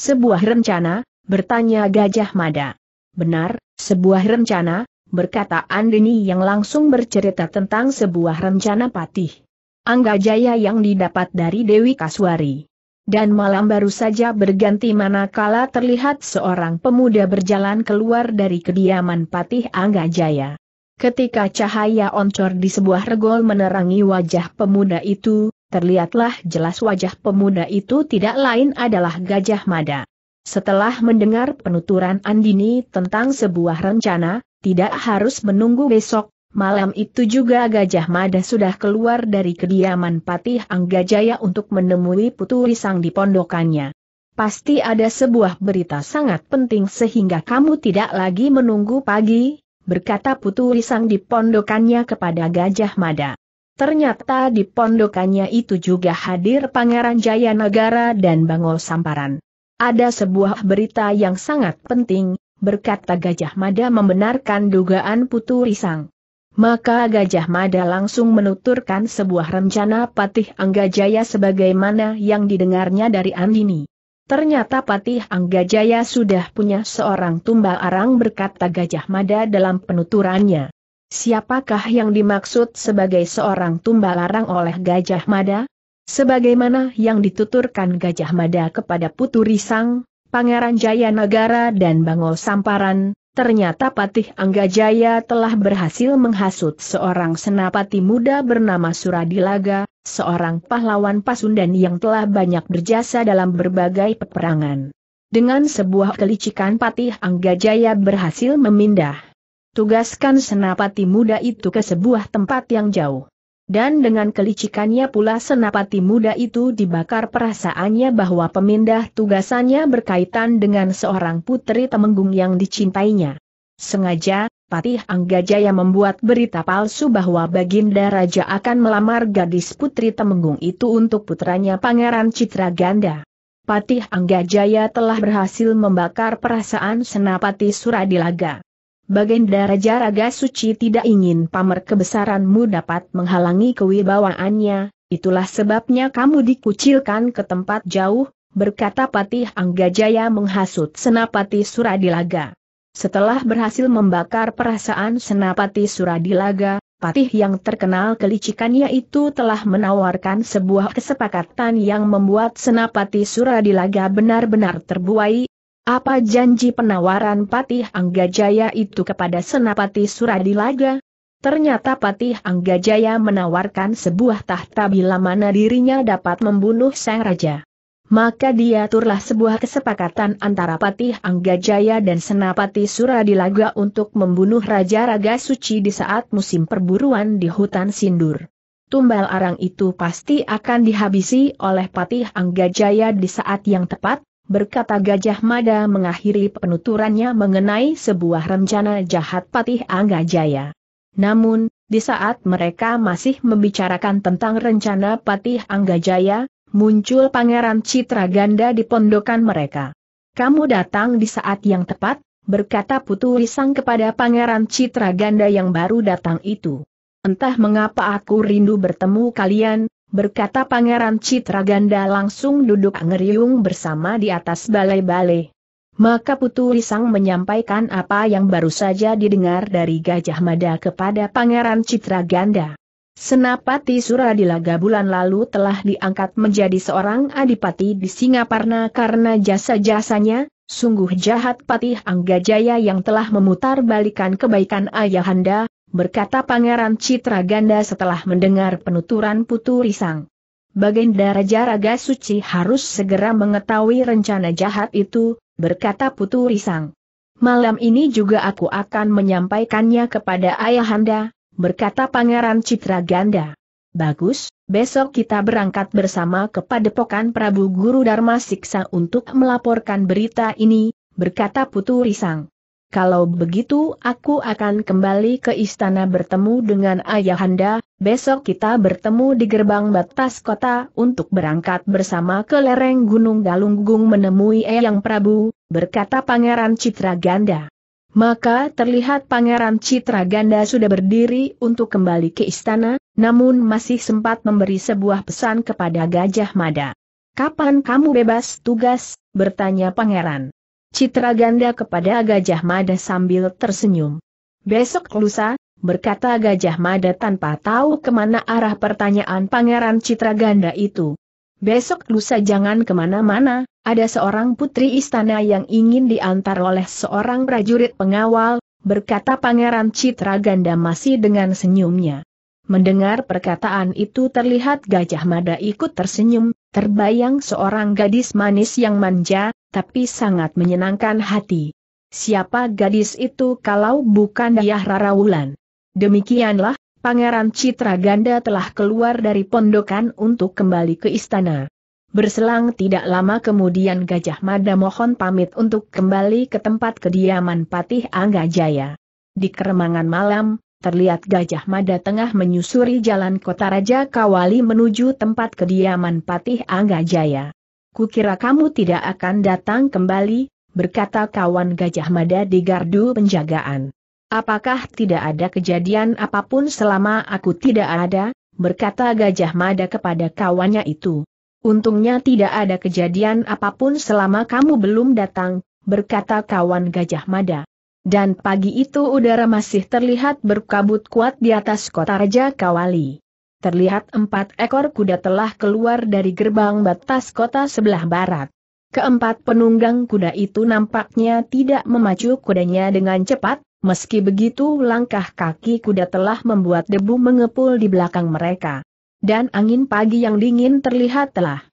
Sebuah rencana, bertanya Gajah Mada. Benar, sebuah rencana, berkata Andini yang langsung bercerita tentang sebuah rencana Patih. Anggajaya yang didapat dari Dewi Kaswari dan malam baru saja berganti manakala terlihat seorang pemuda berjalan keluar dari kediaman Patih Angga Jaya. Ketika cahaya oncor di sebuah regol menerangi wajah pemuda itu, terlihatlah jelas wajah pemuda itu tidak lain adalah Gajah Mada. Setelah mendengar penuturan Andini tentang sebuah rencana, tidak harus menunggu besok, Malam itu juga Gajah Mada sudah keluar dari kediaman Patih Anggajaya untuk menemui Putu Risang di pondokannya. Pasti ada sebuah berita sangat penting sehingga kamu tidak lagi menunggu pagi, berkata Putu Risang di pondokannya kepada Gajah Mada. Ternyata di pondokannya itu juga hadir Pangeran Jaya Negara dan Bangol Samparan. Ada sebuah berita yang sangat penting, berkata Gajah Mada membenarkan dugaan Putu Risang. Maka Gajah Mada langsung menuturkan sebuah rencana Patih Anggajaya sebagaimana yang didengarnya dari Andini. Ternyata Patih Anggajaya sudah punya seorang tumbal arang berkata Gajah Mada dalam penuturannya. Siapakah yang dimaksud sebagai seorang tumbal arang oleh Gajah Mada? Sebagaimana yang dituturkan Gajah Mada kepada Putu Risang, Pangeran Jaya Negara dan Bangol Samparan, Ternyata Patih Anggajaya telah berhasil menghasut seorang senapati muda bernama Suradilaga, seorang pahlawan Pasundan yang telah banyak berjasa dalam berbagai peperangan. Dengan sebuah kelicikan Patih Anggajaya berhasil memindah. Tugaskan senapati muda itu ke sebuah tempat yang jauh. Dan dengan kelicikannya pula senapati muda itu dibakar perasaannya bahwa pemindah tugasannya berkaitan dengan seorang putri temenggung yang dicintainya. Sengaja, Patih Anggajaya membuat berita palsu bahwa Baginda Raja akan melamar gadis putri temenggung itu untuk putranya Pangeran Citra Ganda. Patih Anggajaya telah berhasil membakar perasaan Senapati Suradilaga. Baginda Raja Raga Suci tidak ingin pamer kebesaranmu dapat menghalangi kewibawaannya, itulah sebabnya kamu dikucilkan ke tempat jauh, berkata Patih Anggajaya menghasut Senapati Suradilaga. Setelah berhasil membakar perasaan Senapati Suradilaga, Patih yang terkenal kelicikannya itu telah menawarkan sebuah kesepakatan yang membuat Senapati Suradilaga benar-benar terbuai, apa janji penawaran Patih Anggajaya itu kepada Senapati Suradilaga? Ternyata Patih Anggajaya menawarkan sebuah tahta bila mana dirinya dapat membunuh sang raja. Maka diaturlah sebuah kesepakatan antara Patih Anggajaya dan Senapati Suradilaga untuk membunuh Raja Raga Suci di saat musim perburuan di hutan Sindur. Tumbal arang itu pasti akan dihabisi oleh Patih Anggajaya di saat yang tepat, berkata Gajah Mada mengakhiri penuturannya mengenai sebuah rencana jahat Patih Angga Jaya. Namun, di saat mereka masih membicarakan tentang rencana Patih Angga Jaya, muncul Pangeran Citra Ganda di pondokan mereka. Kamu datang di saat yang tepat, berkata Putu Risang kepada Pangeran Citra Ganda yang baru datang itu. Entah mengapa aku rindu bertemu kalian, berkata Pangeran Citraganda langsung duduk ngeriung bersama di atas balai-balai. Maka Putu Risang menyampaikan apa yang baru saja didengar dari Gajah Mada kepada Pangeran Citraganda. Senapati Suradilaga bulan lalu telah diangkat menjadi seorang adipati di Singaparna karena jasa-jasanya, sungguh jahat Patih Anggajaya yang telah memutar balikan kebaikan ayahanda, berkata Pangeran Citra Ganda setelah mendengar penuturan Putu Risang. Baginda Raja Raga Suci harus segera mengetahui rencana jahat itu, berkata Putu Risang. Malam ini juga aku akan menyampaikannya kepada Ayahanda, berkata Pangeran Citra Ganda. Bagus, besok kita berangkat bersama ke Padepokan Prabu Guru Dharma Siksa untuk melaporkan berita ini, berkata Putu Risang. Kalau begitu aku akan kembali ke istana bertemu dengan ayahanda, besok kita bertemu di gerbang batas kota untuk berangkat bersama ke lereng Gunung Galunggung menemui Eyang Prabu, berkata Pangeran Citra Ganda. Maka terlihat Pangeran Citra Ganda sudah berdiri untuk kembali ke istana, namun masih sempat memberi sebuah pesan kepada Gajah Mada. Kapan kamu bebas tugas? bertanya Pangeran citra ganda kepada Gajah Mada sambil tersenyum. Besok lusa, berkata Gajah Mada tanpa tahu kemana arah pertanyaan Pangeran Citra Ganda itu. Besok lusa jangan kemana-mana, ada seorang putri istana yang ingin diantar oleh seorang prajurit pengawal, berkata Pangeran Citra Ganda masih dengan senyumnya. Mendengar perkataan itu terlihat Gajah Mada ikut tersenyum, terbayang seorang gadis manis yang manja, tapi sangat menyenangkan hati. Siapa gadis itu kalau bukan Dayah Rara Wulan? Demikianlah, Pangeran Citra Ganda telah keluar dari pondokan untuk kembali ke istana. Berselang tidak lama kemudian Gajah Mada mohon pamit untuk kembali ke tempat kediaman Patih Angga Jaya. Di keremangan malam, terlihat Gajah Mada tengah menyusuri jalan kota Raja Kawali menuju tempat kediaman Patih Angga Jaya kukira kamu tidak akan datang kembali, berkata kawan Gajah Mada di gardu penjagaan. Apakah tidak ada kejadian apapun selama aku tidak ada, berkata Gajah Mada kepada kawannya itu. Untungnya tidak ada kejadian apapun selama kamu belum datang, berkata kawan Gajah Mada. Dan pagi itu udara masih terlihat berkabut kuat di atas kota Raja Kawali terlihat empat ekor kuda telah keluar dari gerbang batas kota sebelah barat. Keempat penunggang kuda itu nampaknya tidak memacu kudanya dengan cepat, meski begitu langkah kaki kuda telah membuat debu mengepul di belakang mereka. Dan angin pagi yang dingin terlihat telah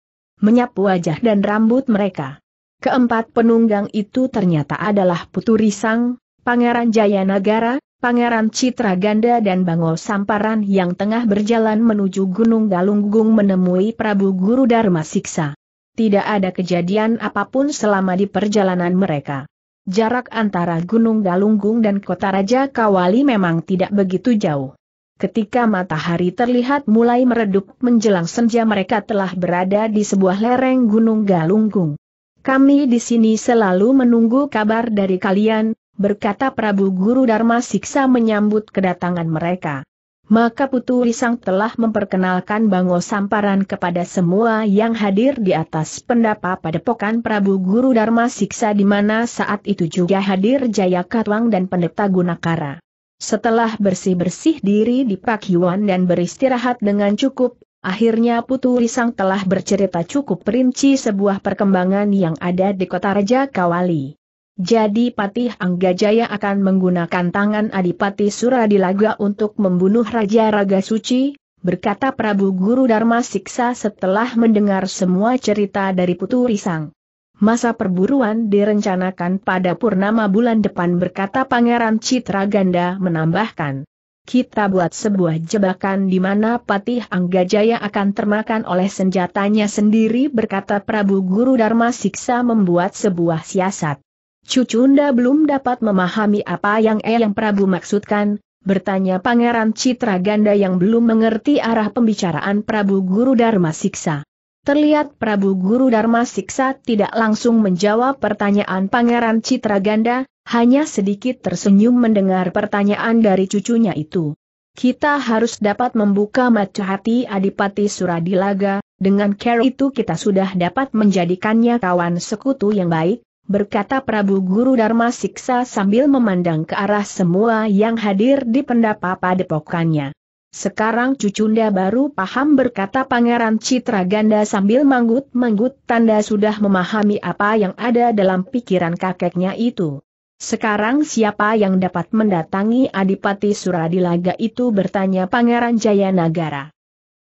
menyapu wajah dan rambut mereka. Keempat penunggang itu ternyata adalah Putu Risang, Pangeran Jaya Nagara, Pangeran Citra Ganda dan Bangol Samparan yang tengah berjalan menuju Gunung Galunggung menemui Prabu Guru Dharma Siksa. Tidak ada kejadian apapun selama di perjalanan mereka. Jarak antara Gunung Galunggung dan Kota Raja Kawali memang tidak begitu jauh. Ketika matahari terlihat mulai meredup menjelang senja mereka telah berada di sebuah lereng Gunung Galunggung. Kami di sini selalu menunggu kabar dari kalian, berkata Prabu Guru Dharma Siksa menyambut kedatangan mereka. Maka Putu Risang telah memperkenalkan Bango Samparan kepada semua yang hadir di atas pendapa padepokan Prabu Guru Dharma Siksa di mana saat itu juga hadir Jaya Katwang dan Pendeta Gunakara. Setelah bersih-bersih diri di Pak Pakiwan dan beristirahat dengan cukup, Akhirnya Putu Risang telah bercerita cukup rinci sebuah perkembangan yang ada di kota Raja Kawali. Jadi Patih Anggajaya akan menggunakan tangan Adipati Suradilaga untuk membunuh Raja Raga Suci, berkata Prabu Guru Dharma Siksa setelah mendengar semua cerita dari Putu Risang. Masa perburuan direncanakan pada purnama bulan depan berkata Pangeran Citra Ganda menambahkan. Kita buat sebuah jebakan di mana Patih Anggajaya akan termakan oleh senjatanya sendiri berkata Prabu Guru Dharma Siksa membuat sebuah siasat. Cucunda belum dapat memahami apa yang Eyang Prabu maksudkan, bertanya Pangeran Citra Ganda yang belum mengerti arah pembicaraan Prabu Guru Dharma Siksa. Terlihat Prabu Guru Dharma Siksa tidak langsung menjawab pertanyaan Pangeran Citra Ganda, hanya sedikit tersenyum mendengar pertanyaan dari cucunya itu. Kita harus dapat membuka mata hati Adipati Suradilaga, dengan care itu kita sudah dapat menjadikannya kawan sekutu yang baik, berkata Prabu Guru Dharma Siksa sambil memandang ke arah semua yang hadir di pendapa padepokannya. Sekarang Cucunda baru paham berkata Pangeran Citra Ganda sambil manggut-manggut tanda sudah memahami apa yang ada dalam pikiran kakeknya itu. Sekarang siapa yang dapat mendatangi Adipati Suradilaga itu bertanya Pangeran Jayanagara.